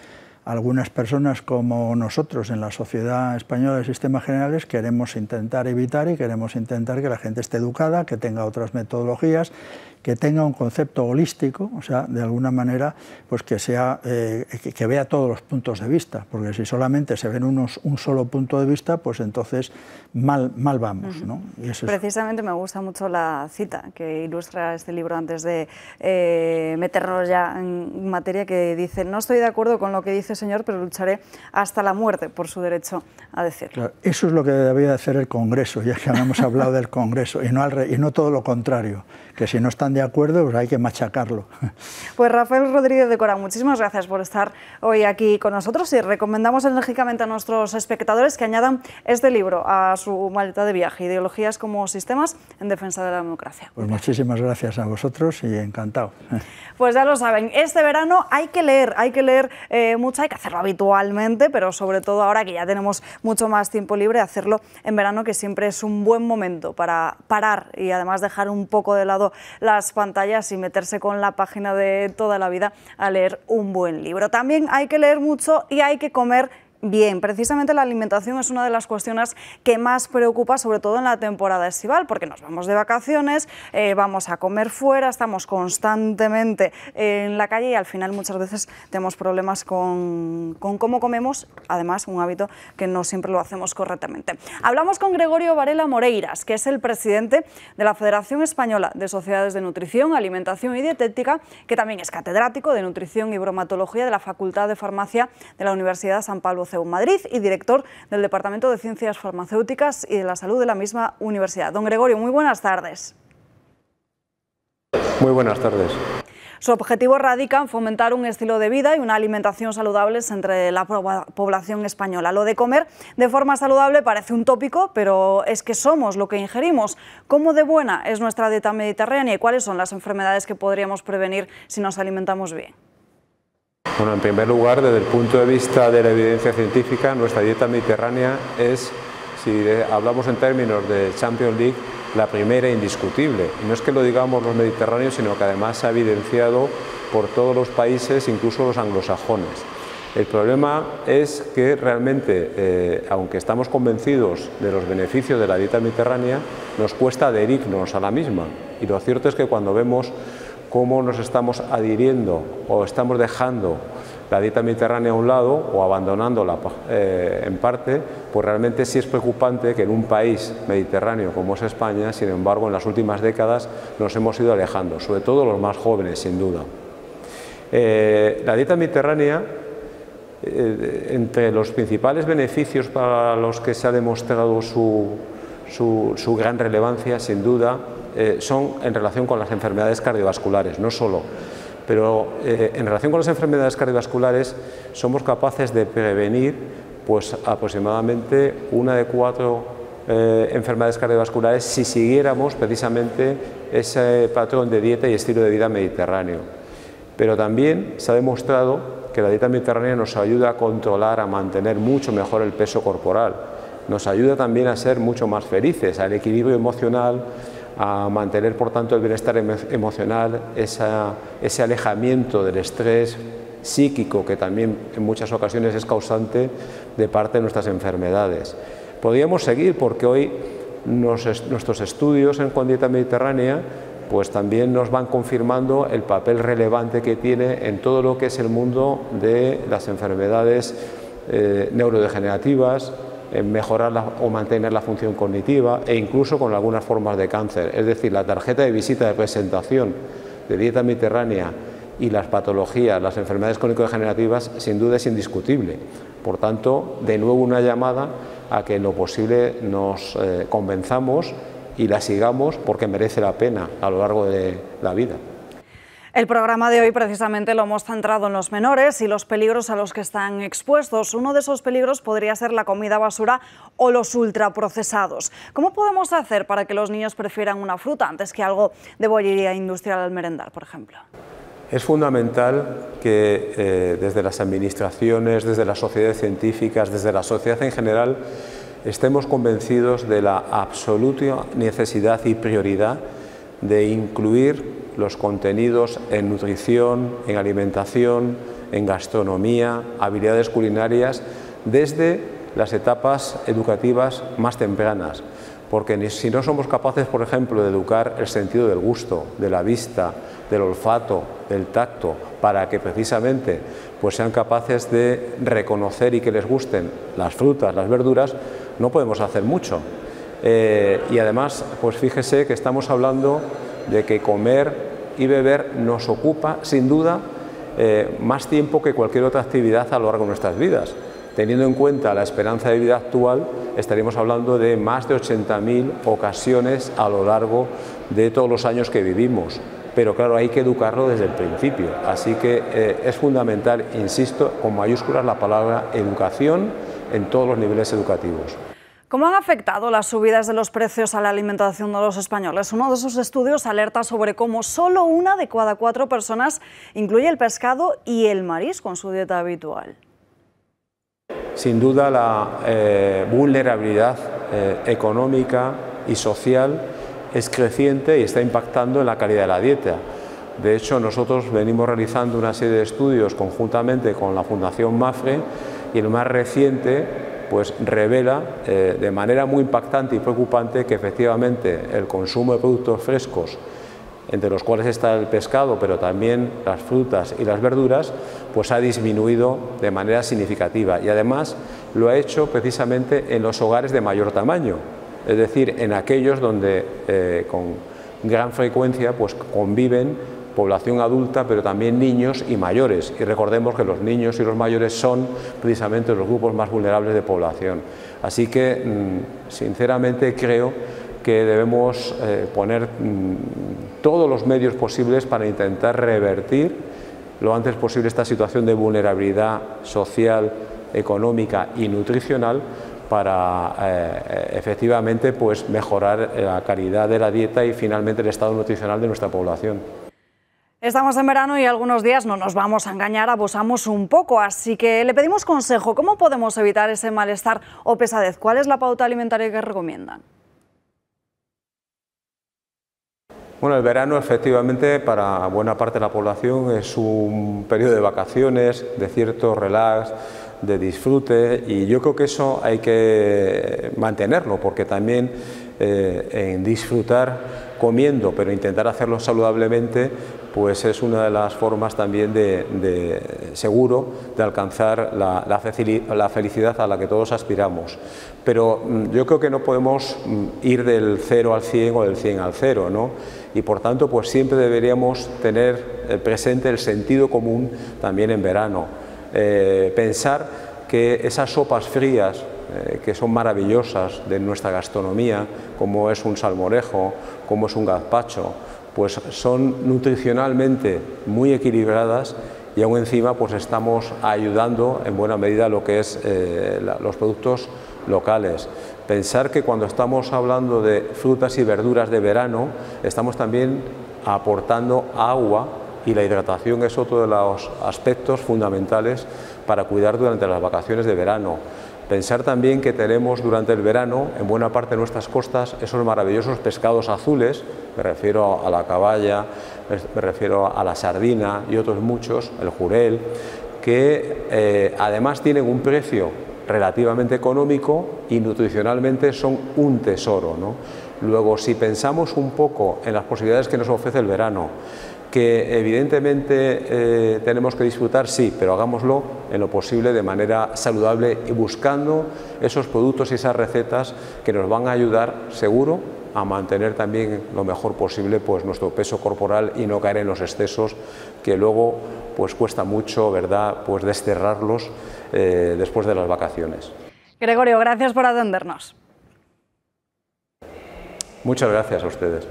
algunas personas como nosotros en la sociedad española de sistemas generales queremos intentar evitar y queremos intentar que la gente esté educada, que tenga otras metodologías que tenga un concepto holístico, o sea, de alguna manera, pues que, sea, eh, que, vea todos los puntos de vista, porque si solamente se ven unos, un solo punto de vista, pues entonces mal, mal vamos. ¿no? Precisamente me gusta mucho la cita que ilustra este libro antes de eh, meternos ya en materia, que dice, no estoy de acuerdo con lo que dice el señor, pero lucharé hasta la muerte por su derecho a decirlo eso es lo que debía hacer el Congreso, ya que hemos hablado del Congreso, y no, al y no todo lo contrario, que si no están de acuerdo, pues hay que machacarlo. Pues Rafael Rodríguez de Cora, muchísimas gracias por estar hoy aquí con nosotros y recomendamos enérgicamente a nuestros espectadores que añadan este libro a su maleta de viaje, Ideologías como Sistemas en Defensa de la Democracia. Pues muchísimas gracias a vosotros y encantado. Pues ya lo saben, este verano hay que leer, hay que leer eh, mucho, hay que hacerlo habitualmente, pero sobre todo ahora que ya tenemos mucho más tiempo libre, hacerlo en verano que siempre es un buen momento para parar y además dejar un poco de lado las pantallas y meterse con la página de toda la vida a leer un buen libro. También hay que leer mucho y hay que comer Bien, precisamente la alimentación es una de las cuestiones que más preocupa, sobre todo en la temporada estival, porque nos vamos de vacaciones, eh, vamos a comer fuera, estamos constantemente en la calle y al final muchas veces tenemos problemas con, cómo comemos, además un hábito que no siempre lo hacemos correctamente. Hablamos con Gregorio Varela Moreiras, que es el presidente de la Federación Española de Sociedades de Nutrición, Alimentación y Dietética, que también es catedrático de Nutrición y Bromatología de la Facultad de Farmacia de la Universidad de San Pablo y director del Departamento de Ciencias Farmacéuticas y de la Salud de la misma universidad. Don Gregorio, muy buenas tardes. Muy buenas tardes. Su objetivo radica en fomentar un estilo de vida y una alimentación saludables entre la población española. Lo de comer de forma saludable parece un tópico, pero es que somos lo que ingerimos. ¿Cómo de buena es nuestra dieta mediterránea y cuáles son las enfermedades que podríamos prevenir si nos alimentamos bien? Bueno, en primer lugar, desde el punto de vista de la evidencia científica, nuestra dieta mediterránea es, si hablamos en términos de Champions League, la primera indiscutible. no es que lo digamos los mediterráneos, sino que además se ha evidenciado por todos los países, incluso los anglosajones. El problema es que realmente, eh, aunque estamos convencidos de los beneficios de la dieta mediterránea, nos cuesta adherirnos a la misma. Y lo cierto es que cuando vemos cómo nos estamos adhiriendo o estamos dejando la dieta mediterránea a un lado o abandonándola eh, en parte, pues realmente sí es preocupante que en un país mediterráneo como es España, sin embargo, en las últimas décadas nos hemos ido alejando, sobre todo los más jóvenes, sin duda. Eh, la dieta mediterránea, eh, entre los principales beneficios para los que se ha demostrado su gran relevancia, sin duda, eh, son en relación con las enfermedades cardiovasculares, no solo. Pero eh, en relación con las enfermedades cardiovasculares somos capaces de prevenir pues, aproximadamente una de cuatro eh, enfermedades cardiovasculares si siguiéramos precisamente ese patrón de dieta y estilo de vida mediterráneo. Pero también se ha demostrado que la dieta mediterránea nos ayuda a controlar, a mantener mucho mejor el peso corporal. Nos ayuda también a ser mucho más felices, al equilibrio emocional, a mantener, por tanto, el bienestar emocional, ese alejamiento del estrés psíquico que también en muchas ocasiones es causante de parte de nuestras enfermedades. Podríamos seguir porque hoy nuestros estudios en dieta mediterránea pues también nos van confirmando el papel relevante que tiene en todo lo que es el mundo de las enfermedades eh, neurodegenerativas, mejorar o mantener la función cognitiva e incluso con algunas formas de cáncer. Es decir, la tarjeta de visita de presentación de dieta mediterránea y las patologías, las enfermedades crónico-degenerativas, sin duda es indiscutible. Por tanto, de nuevo una llamada a que en lo posible nos eh, convenzamos y la sigamos porque merece la pena a lo largo de la vida. El programa de hoy precisamente lo hemos centrado en los menores y los peligros a los que están expuestos. Uno de esos peligros podría ser la comida basura o los ultraprocesados. ¿Cómo podemos hacer para que los niños prefieran una fruta antes que algo de bollería industrial al merendar, por ejemplo? Es fundamental que eh, desde las administraciones, desde las sociedades científicas, desde la sociedad en general, estemos convencidos de la absoluta necesidad y prioridad de incluir los contenidos en nutrición, en alimentación, en gastronomía, habilidades culinarias, desde las etapas educativas más tempranas. Porque si no somos capaces, por ejemplo, de educar el sentido del gusto, de la vista, del olfato, del tacto, para que precisamente pues sean capaces de reconocer y que les gusten las frutas, las verduras, no podemos hacer mucho. Eh, y además, pues fíjese que estamos hablando de que comer y beber nos ocupa, sin duda, eh, más tiempo que cualquier otra actividad a lo largo de nuestras vidas. Teniendo en cuenta la esperanza de vida actual, estaríamos hablando de más de 80.000 ocasiones a lo largo de todos los años que vivimos. Pero claro, hay que educarlo desde el principio. Así que eh, es fundamental, insisto, con mayúsculas la palabra educación en todos los niveles educativos. ¿Cómo han afectado las subidas de los precios a la alimentación de los españoles? Uno de esos estudios alerta sobre cómo solo una de cada cuatro personas incluye el pescado y el marisco en su dieta habitual. Sin duda la eh, vulnerabilidad eh, económica y social es creciente y está impactando en la calidad de la dieta. De hecho, nosotros venimos realizando una serie de estudios conjuntamente con la Fundación MAFRE y el más reciente pues revela eh, de manera muy impactante y preocupante que efectivamente el consumo de productos frescos, entre los cuales está el pescado, pero también las frutas y las verduras, pues ha disminuido de manera significativa y además lo ha hecho precisamente en los hogares de mayor tamaño, es decir, en aquellos donde eh, con gran frecuencia pues conviven población adulta, pero también niños y mayores. Y recordemos que los niños y los mayores son precisamente los grupos más vulnerables de población. Así que, mm, sinceramente, creo que debemos eh, poner mm, todos los medios posibles para intentar revertir lo antes posible esta situación de vulnerabilidad social, económica y nutricional para eh, efectivamente pues, mejorar eh, la calidad de la dieta y finalmente el estado nutricional de nuestra población. Estamos en verano y algunos días, no nos vamos a engañar, abusamos un poco, así que le pedimos consejo. ¿Cómo podemos evitar ese malestar o pesadez? ¿Cuál es la pauta alimentaria que recomiendan? Bueno, el verano efectivamente para buena parte de la población es un periodo de vacaciones, de cierto relax, de disfrute y yo creo que eso hay que mantenerlo porque también eh, en disfrutar comiendo, pero intentar hacerlo saludablemente, pues es una de las formas también de, seguro de alcanzar la, felicidad a la que todos aspiramos. Pero mm, yo creo que no podemos mm, ir del cero al 100 o del 100 al cero ¿no? Y por tanto, pues siempre deberíamos tener eh, presente el sentido común también en verano. Eh, pensar que esas sopas frías, eh, que son maravillosas de nuestra gastronomía, como es un salmorejo, como es un gazpacho, pues son nutricionalmente muy equilibradas y aún encima pues estamos ayudando en buena medida lo que es eh, los productos locales. Pensar que cuando estamos hablando de frutas y verduras de verano, estamos también aportando agua y la hidratación es otro de los aspectos fundamentales para cuidar durante las vacaciones de verano. Pensar también que tenemos durante el verano en buena parte de nuestras costas esos maravillosos pescados azules, me refiero a la caballa, me refiero a la sardina y otros muchos, el jurel, que eh, además tienen un precio relativamente económico y nutricionalmente son un tesoro. Luego, si pensamos un poco en las posibilidades que nos ofrece el verano, que evidentemente eh, tenemos que disfrutar, sí, pero hagámoslo en lo posible de manera saludable y buscando esos productos y esas recetas que nos van a ayudar, seguro, a mantener también lo mejor posible pues, nuestro peso corporal y no caer en los excesos que luego pues, cuesta mucho ¿verdad? Pues, desterrarlos eh, después de las vacaciones. Gregorio, gracias por atendernos. Muchas gracias a ustedes.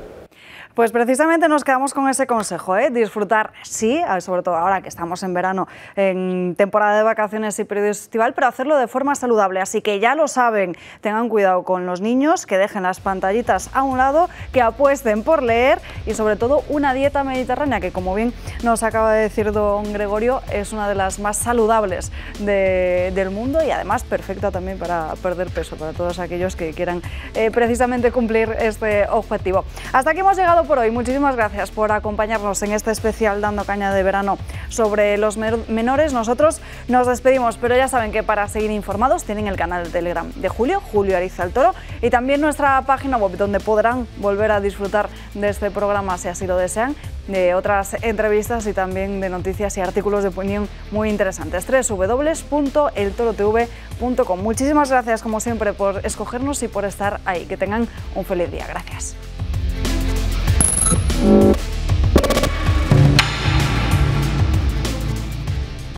Pues precisamente nos quedamos con ese consejo, ¿eh? disfrutar, sí, eh, sobre todo ahora que estamos en verano, en temporada de vacaciones y periodo estival, pero hacerlo de forma saludable. Así que ya lo saben, tengan cuidado con los niños, que dejen las pantallitas a un lado, que apuesten por leer y sobre todo una dieta mediterránea, que como bien nos acaba de decir don Gregorio, es una de las más saludables del mundo y además perfecta también para perder peso, para todos aquellos que quieran eh, precisamente cumplir este objetivo. Hasta aquí hemos llegado por hoy. Muchísimas gracias por acompañarnos en este especial Dando Caña de Verano sobre los menores. Nosotros nos despedimos, pero ya saben que para seguir informados tienen el canal de Telegram de Julio, Julio Ariza el Toro, y también nuestra página web donde podrán volver a disfrutar de este programa si así lo desean, de otras entrevistas y también de noticias y artículos de opinión muy interesantes. www.eltorotv.com. Muchísimas gracias como siempre por escogernos y por estar ahí. Que tengan un feliz día. Gracias.